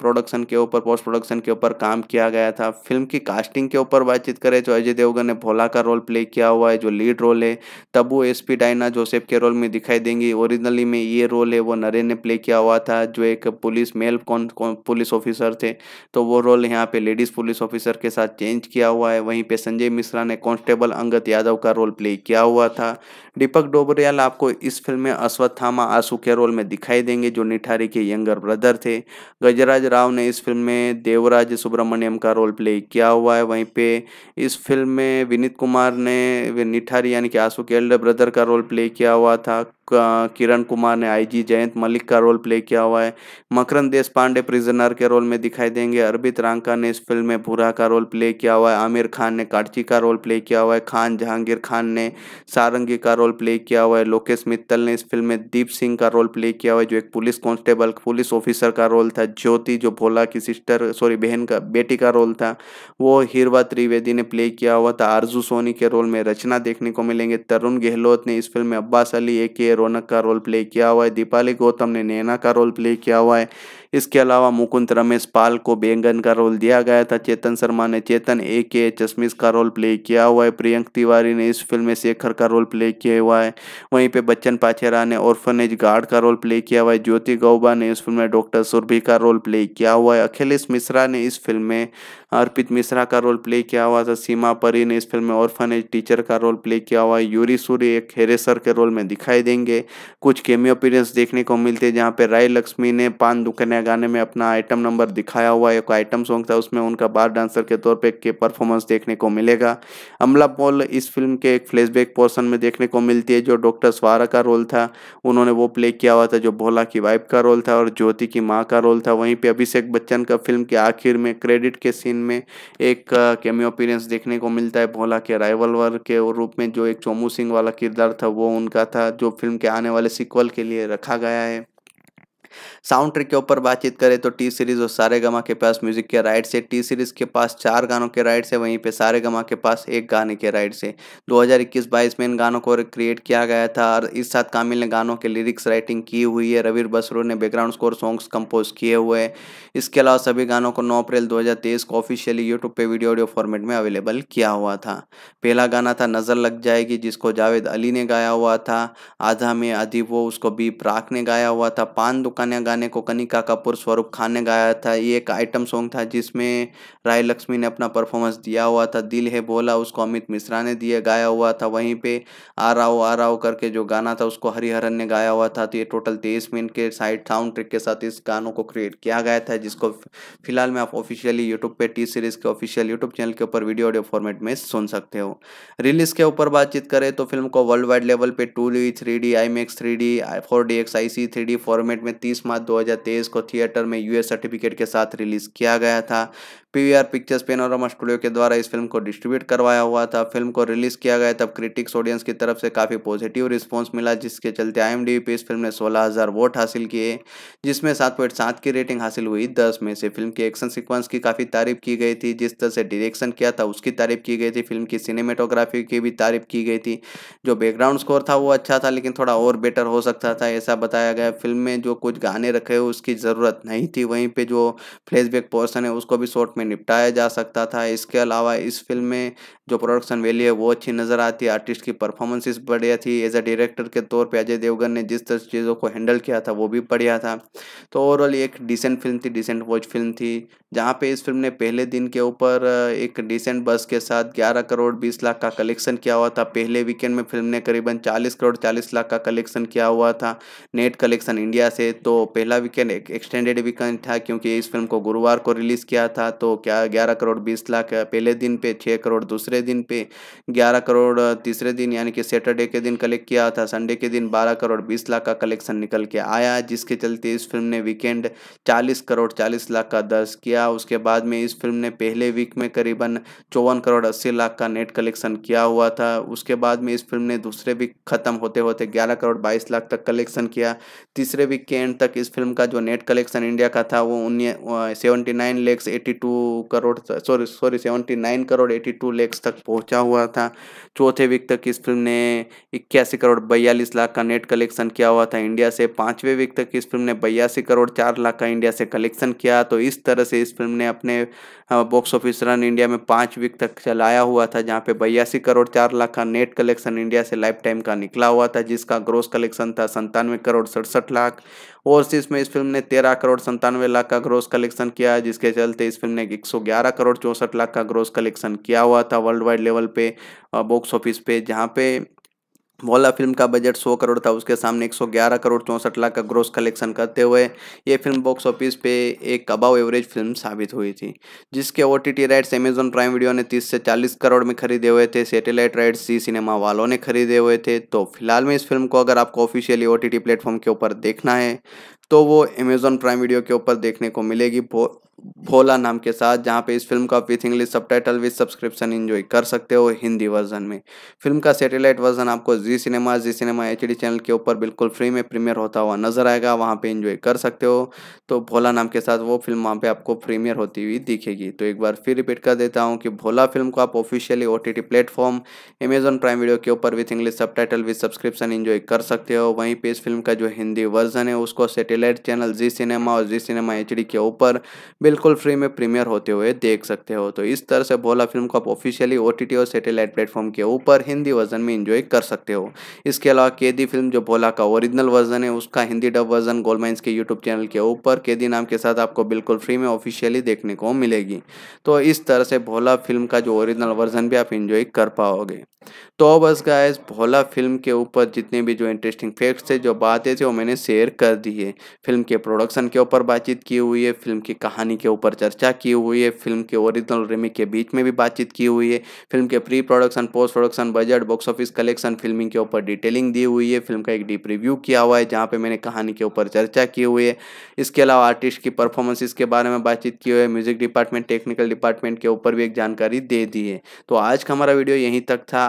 प्रोडक्शन के ऊपर पोस्ट प्रोडक्शन के ऊपर काम किया गया था फिल्म की कास्टिंग के ऊपर बातचीत करें तो अजय देवगन ने भोला का रोल प्ले किया हुआ है जो लीड रोल है Tabu S P Diana Joseph के रोल में दिखाई देंगी ओरिजिनली में ये रोल है वो नरेन ने प्ले किया हुआ था जो एक पुलिस मेल कौन, कौन पुलिस ऑफिसर थे तो वो रोल यहाँ पे लेडीज़ पुलिस ऑफिसर के साथ चेंज किया हुआ है वहीं पे संजय मिश्रा ने कॉन्स्टेबल अंगत यादव का रोल प्ले किया हुआ था दीपक डोबरियाल आपको इस फिल्म में अश्वत्थामा आंसू के रोल में दिखाई देंगे जो निठारी के यंगर ब्रदर थे गजराज राव ने इस फिल्म में देवराज सुब्रमण्यम का रोल प्ले किया हुआ है वहीं पे इस फिल्म में विनीत कुमार ने निठारी यानी कि आंसू के एल्डर ब्रदर का रोल प्ले किया हुआ था किरण कुमार ने आईजी जयंत मलिक का रोल प्ले किया हुआ है मकरन देश पांडे प्रिजनर के रोल में दिखाई देंगे अरबित रांका ने इस फिल्म में भूरा का रोल प्ले किया हुआ है आमिर खान ने काटची का रोल प्ले किया हुआ है खान जहांगीर खान ने सारंगी का रोल प्ले किया हुआ है लोकेश मित्तल ने इस फिल्म में दीप सिंह का रोल प्ले किया हुआ है जो एक पुलिस कॉन्स्टेबल पुलिस ऑफिसर का रोल था ज्योति जो भोला की सिस्टर सॉरी बहन का बेटी का रोल था वो हिरवा त्रिवेदी ने प्ले किया हुआ था आरजू सोनी के रोल में रचना देखने को मिलेंगे तरुण गहलोत ने इस फिल्म में अब्बास अली एक रौनक का रोल प्ले किया हुआ है दीपाली गौतम ने नैना का रोल प्ले किया हुआ है इसके अलावा मुकुंद रमेश पाल को बेंगन का रोल दिया गया था चेतन शर्मा ने चेतन ए के चश्मिश का रोल प्ले किया हुआ है प्रियंक तिवारी ने इस फिल्म में शेखर का रोल प्ले किया हुआ है वहीं पे बच्चन पाचेरा ने ऑर्फनेज गार्ड का रोल प्ले किया हुआ है ज्योति गौबा ने इस फिल्म में डॉक्टर सुरभि का रोल प्ले किया हुआ है अखिलेश मिश्रा ने इस फिल्म में अर्पित मिश्रा का रोल प्ले किया हुआ था सीमा परी ने इस फिल्म में ऑर्फनेज टीचर का रोल प्ले किया हुआ है यूरी सूर्य एक हेरेसर के रोल में दिखाई देंगे कुछ केमियो अपीरेंस देखने को मिलते हैं जहाँ पे राय लक्ष्मी ने पान दुकान नए गाने में अपना आइटम नंबर दिखाया हुआ एक आइटम सॉन्ग था उसमें उनका बार डांसर के तौर पे के परफॉर्मेंस देखने को मिलेगा अमला पॉल इस फिल्म के एक फ्लैशबैक पोर्सन में देखने को मिलती है जो डॉक्टर स्वारा का रोल था उन्होंने वो प्ले किया हुआ था जो भोला की वाइफ का रोल था और ज्योति की माँ का रोल था वहीं पर अभिषेक बच्चन का फिल्म के आखिर में क्रेडिट के सीन में एक कैमियो अपीरेंस देखने को मिलता है भोला के वर के रूप में जो एक चोमू सिंह वाला किरदार था वो उनका था जो फिल्म के आने वाले सिक्वल के लिए रखा गया है साउंड ट्रिक के ऊपर बातचीत करें तो टी सीरीज़ और सारे गमा के पास म्यूजिक के राइट्स है टी सीरीज़ के पास चार गानों के राइट्स है वहीं पे सारे गमा के पास एक गाने के राइट्स है 2021-22 में इन गानों को क्रिएट किया गया था और इस साथ कामिल ने गानों के लिरिक्स राइटिंग की हुई है रवीर बसरो ने बैकग्राउंड स्कोर सॉन्ग्स कंपोज किए हुए हैं इसके अलावा सभी गानों को नौ अप्रैल दो को ऑफिशियली यूट्यूब पर वीडियो ऑडियो फॉर्मेट में अवेलेबल किया हुआ था पहला गाना था नज़र लग जाएगी जिसको जावेद अली ने गाया हुआ था आधा में आधी वो उसको बी प्राक ने गाया हुआ था पान दुकान ने गाने को कनिका कपूर स्वरूप खान ने गाया था ये एक आइटम सॉन्ग था जिसमें राय लक्ष्मी ने अपना परफॉर्मेंस दिया हुआ था दिल है बोला उसको अमित मिश्रा ने दिया गाया हुआ था वहीं पे आ रहा आ रहा करके जो गाना था उसको हरिहरन ने गाया हुआ था तो ये टोटल तेईस मिनट के साइड साउंड ट्रिक के साथ इस गानों को क्रिएट किया गया था जिसको फिलहाल में आप ऑफिशियली यूट्यूब पर टी सीरीज़ के ऑफिशियल यूट्यूब चैनल के ऊपर वीडियो ऑडियो फॉर्मेट में सुन सकते हो रिलीज के ऊपर बातचीत करें तो फिल्म को वर्ल्ड वाइड लेवल पे two D three D IMAX three D four D X I C three D format में तीस मार्च दो को थिएटर में यूएस सर्टिफिकेट के साथ रिलीज किया गया था पीवीआर पिक्चर्स पेनोरमा स्टूडियो के द्वारा इस फिल्म को डिस्ट्रीब्यूट करवाया हुआ था फिल्म को रिलीज किया गया तब क्रिटिक्स ऑडियंस की तरफ से काफ़ी पॉजिटिव रिस्पॉन्स मिला जिसके चलते आई पे इस फिल्म ने सोलह वोट हासिल किए जिसमें सात पॉइंट सात की रेटिंग हासिल हुई दस में से फिल्म की एक्शन सिक्वेंस की काफ़ी तारीफ की गई थी जिस तरह से डिरेक्शन किया था उसकी तारीफ की गई थी फिल्म की सिनेमेटोग्राफी की भी तारीफ की गई थी जो बैकग्राउंड स्कोर था वो अच्छा था लेकिन थोड़ा और बेटर हो सकता था ऐसा बताया गया फिल्म में जो कुछ गाने रखे हुए उसकी ज़रूरत नहीं थी वहीं पर जो फ्लैशबैक पोर्सन है उसको भी शॉर्ट में निपटाया जा सकता था इसके अलावा इस फ़िल्म में जो प्रोडक्शन वैल्यू है वो अच्छी नज़र आती है आर्टिस्ट की परफॉर्मेंसेस बढ़िया थी एज अ डायरेक्टर के तौर पे अजय देवगन ने जिस तरह चीज़ों को हैंडल किया था वो भी बढ़िया था तो ओवरऑल एक डिसेंट फिल्म थी डिसेंट वॉच फिल्म थी जहाँ पे इस फिल्म ने पहले दिन के ऊपर एक डिसेंट बस के साथ ग्यारह करोड़ बीस लाख का कलेक्शन किया हुआ था पहले वीकेंड में फिल्म ने करीबन चालीस करोड़ चालीस लाख का कलेक्शन किया हुआ था नेट कलेक्शन इंडिया से तो पहला वीकेंड एक एक्सटेंडेड वीकेंड था क्योंकि इस फिल्म को गुरुवार को रिलीज़ किया था तो क्या ग्यारह करोड़ बीस लाख पहले दिन पे छः करोड़ दूसरे पहले दिन पे 11 करोड़ तीसरे दिन यानी कि सैटरडे के दिन कलेक्ट किया था संडे के दिन 12 करोड़ 20 लाख का कलेक्शन निकल के आया जिसके चलते इस फिल्म ने वीकेंड 40 करोड़ 40 लाख का दर्ज किया उसके बाद में इस फिल्म ने पहले वीक में करीबन चौवन करोड़ अस्सी लाख का नेट कलेक्शन किया हुआ था उसके बाद में इस फिल्म ने दूसरे वीक ख़त्म होते होते ग्यारह करोड़ बाईस लाख तक कलेक्शन किया तीसरे वीक के एंड तक इस फिल्म का जो नेट कलेक्शन इंडिया का था वो उन्नीस seventy nine lakhs eighty two crore sorry sorry seventy nine crore eighty two lakhs तक तक पहुंचा हुआ था चौथे वीक तक इस फिल्म ने इक्यासी करोड़ बयालीस लाख का नेट कलेक्शन किया हुआ था इंडिया से पाँचवें वीक तक इस फिल्म ने बयासी करोड़ चार लाख का इंडिया से कलेक्शन किया तो इस तरह से इस फिल्म ने अपने बॉक्स ऑफिस रन इंडिया में पाँच वीक तक चलाया हुआ था जहाँ पे बयासी करोड़ चार लाख का नेट कलेक्शन इंडिया से लाइफ टाइम का निकला हुआ था जिसका ग्रोस कलेक्शन था संतानवे करोड़ सड़सठ लाख ओवरसीज इसमें इस फिल्म ने तेरह करोड़ संतानवे लाख का ग्रोस कलेक्शन किया जिसके चलते इस फिल्म ने एक करोड़ चौंसठ लाख का ग्रोस कलेक्शन किया हुआ था वर्ल्ड वाइड लेवल पे बॉक्स ऑफिस पे जहाँ पे वोला फिल्म का बजट 100 करोड़ था उसके सामने 111 करोड़ चौंसठ लाख का ग्रोस कलेक्शन करते हुए ये फिल्म बॉक्स ऑफिस पे एक अबाव एवरेज फिल्म साबित हुई थी जिसके O T rights Amazon Prime Video ने 30 से 40 करोड़ में खरीदे हुए थे सैटेलाइट राइट्स जी सिनेमा वालों ने खरीदे हुए थे तो फिलहाल में इस फिल्म को अगर आपको ऑफिशियली ओ टी प्लेटफॉर्म के ऊपर देखना है तो वो अमेजोन प्राइम वीडियो के ऊपर देखने को मिलेगी भो भोला नाम के साथ जहाँ पे इस फिल्म का with English subtitle with subscription enjoy कर सकते हो हिंदी वर्जन में फिल्म का सैटेलाइट वर्जन आपको जी सिनेमा जी सिनेमा एच चैनल के ऊपर बिल्कुल फ्री में प्रीमियर होता हुआ नजर आएगा वहाँ पे इन्जॉय कर सकते हो तो भोला नाम के साथ वो फिल्म वहाँ पे आपको प्रीमियर होती हुई दिखेगी तो एक बार फिर रिपीट कर देता हूँ कि भोला फिल्म को आप officially O T platform Amazon Prime Video के ऊपर with English subtitle with subscription enjoy कर सकते हो वहीं पे इस फिल्म का जो हिंदी वर्जन है उसको सेटेलाइट सैटेलाइट चैनल जी सिनेमा और जी सिनेमा एच के ऊपर बिल्कुल फ्री में प्रीमियर होते हुए देख सकते हो तो इस तरह से भोला फिल्म को आप ऑफिशियली ओ और सैटेलाइट प्लेटफॉर्म के ऊपर हिंदी वर्जन में इंजॉय कर सकते हो इसके अलावा केदी फिल्म जो भोला का ओरिजिनल वर्जन है उसका हिंदी डब वर्जन गोलमाइंस के यूट्यूब चैनल के ऊपर केदी नाम के साथ आपको बिल्कुल फ्री में ऑफिशियली देखने को मिलेगी तो इस तरह से भोला फिल्म का जो ओरिजिनल वर्जन भी आप इंजॉय कर पाओगे तो बस गायस भोला फिल्म के ऊपर जितने भी जो इंटरेस्टिंग फैक्ट्स थे जो बातें थे वो मैंने शेयर कर दी है फिल्म के प्रोडक्शन के ऊपर बातचीत की हुई है फिल्म की कहानी के ऊपर चर्चा की हुई है फिल्म के ओरिजिनल रिमिक के बीच में भी बातचीत की हुई है फिल्म के pre production post production budget box office collection filming के ऊपर डिटेलिंग दी हुई है फिल्म का एक डीप रिव्यू किया हुआ है जहाँ पर मैंने कहानी के ऊपर चर्चा की हुई है इसके अलावा आर्टिस्ट की परफॉर्मेंसिस के बारे में बातचीत की हुई है म्यूजिक डिपार्टमेंट टेक्निकल डिपार्टमेंट के ऊपर भी एक जानकारी दे दी है तो आज का हमारा वीडियो यहीं तक था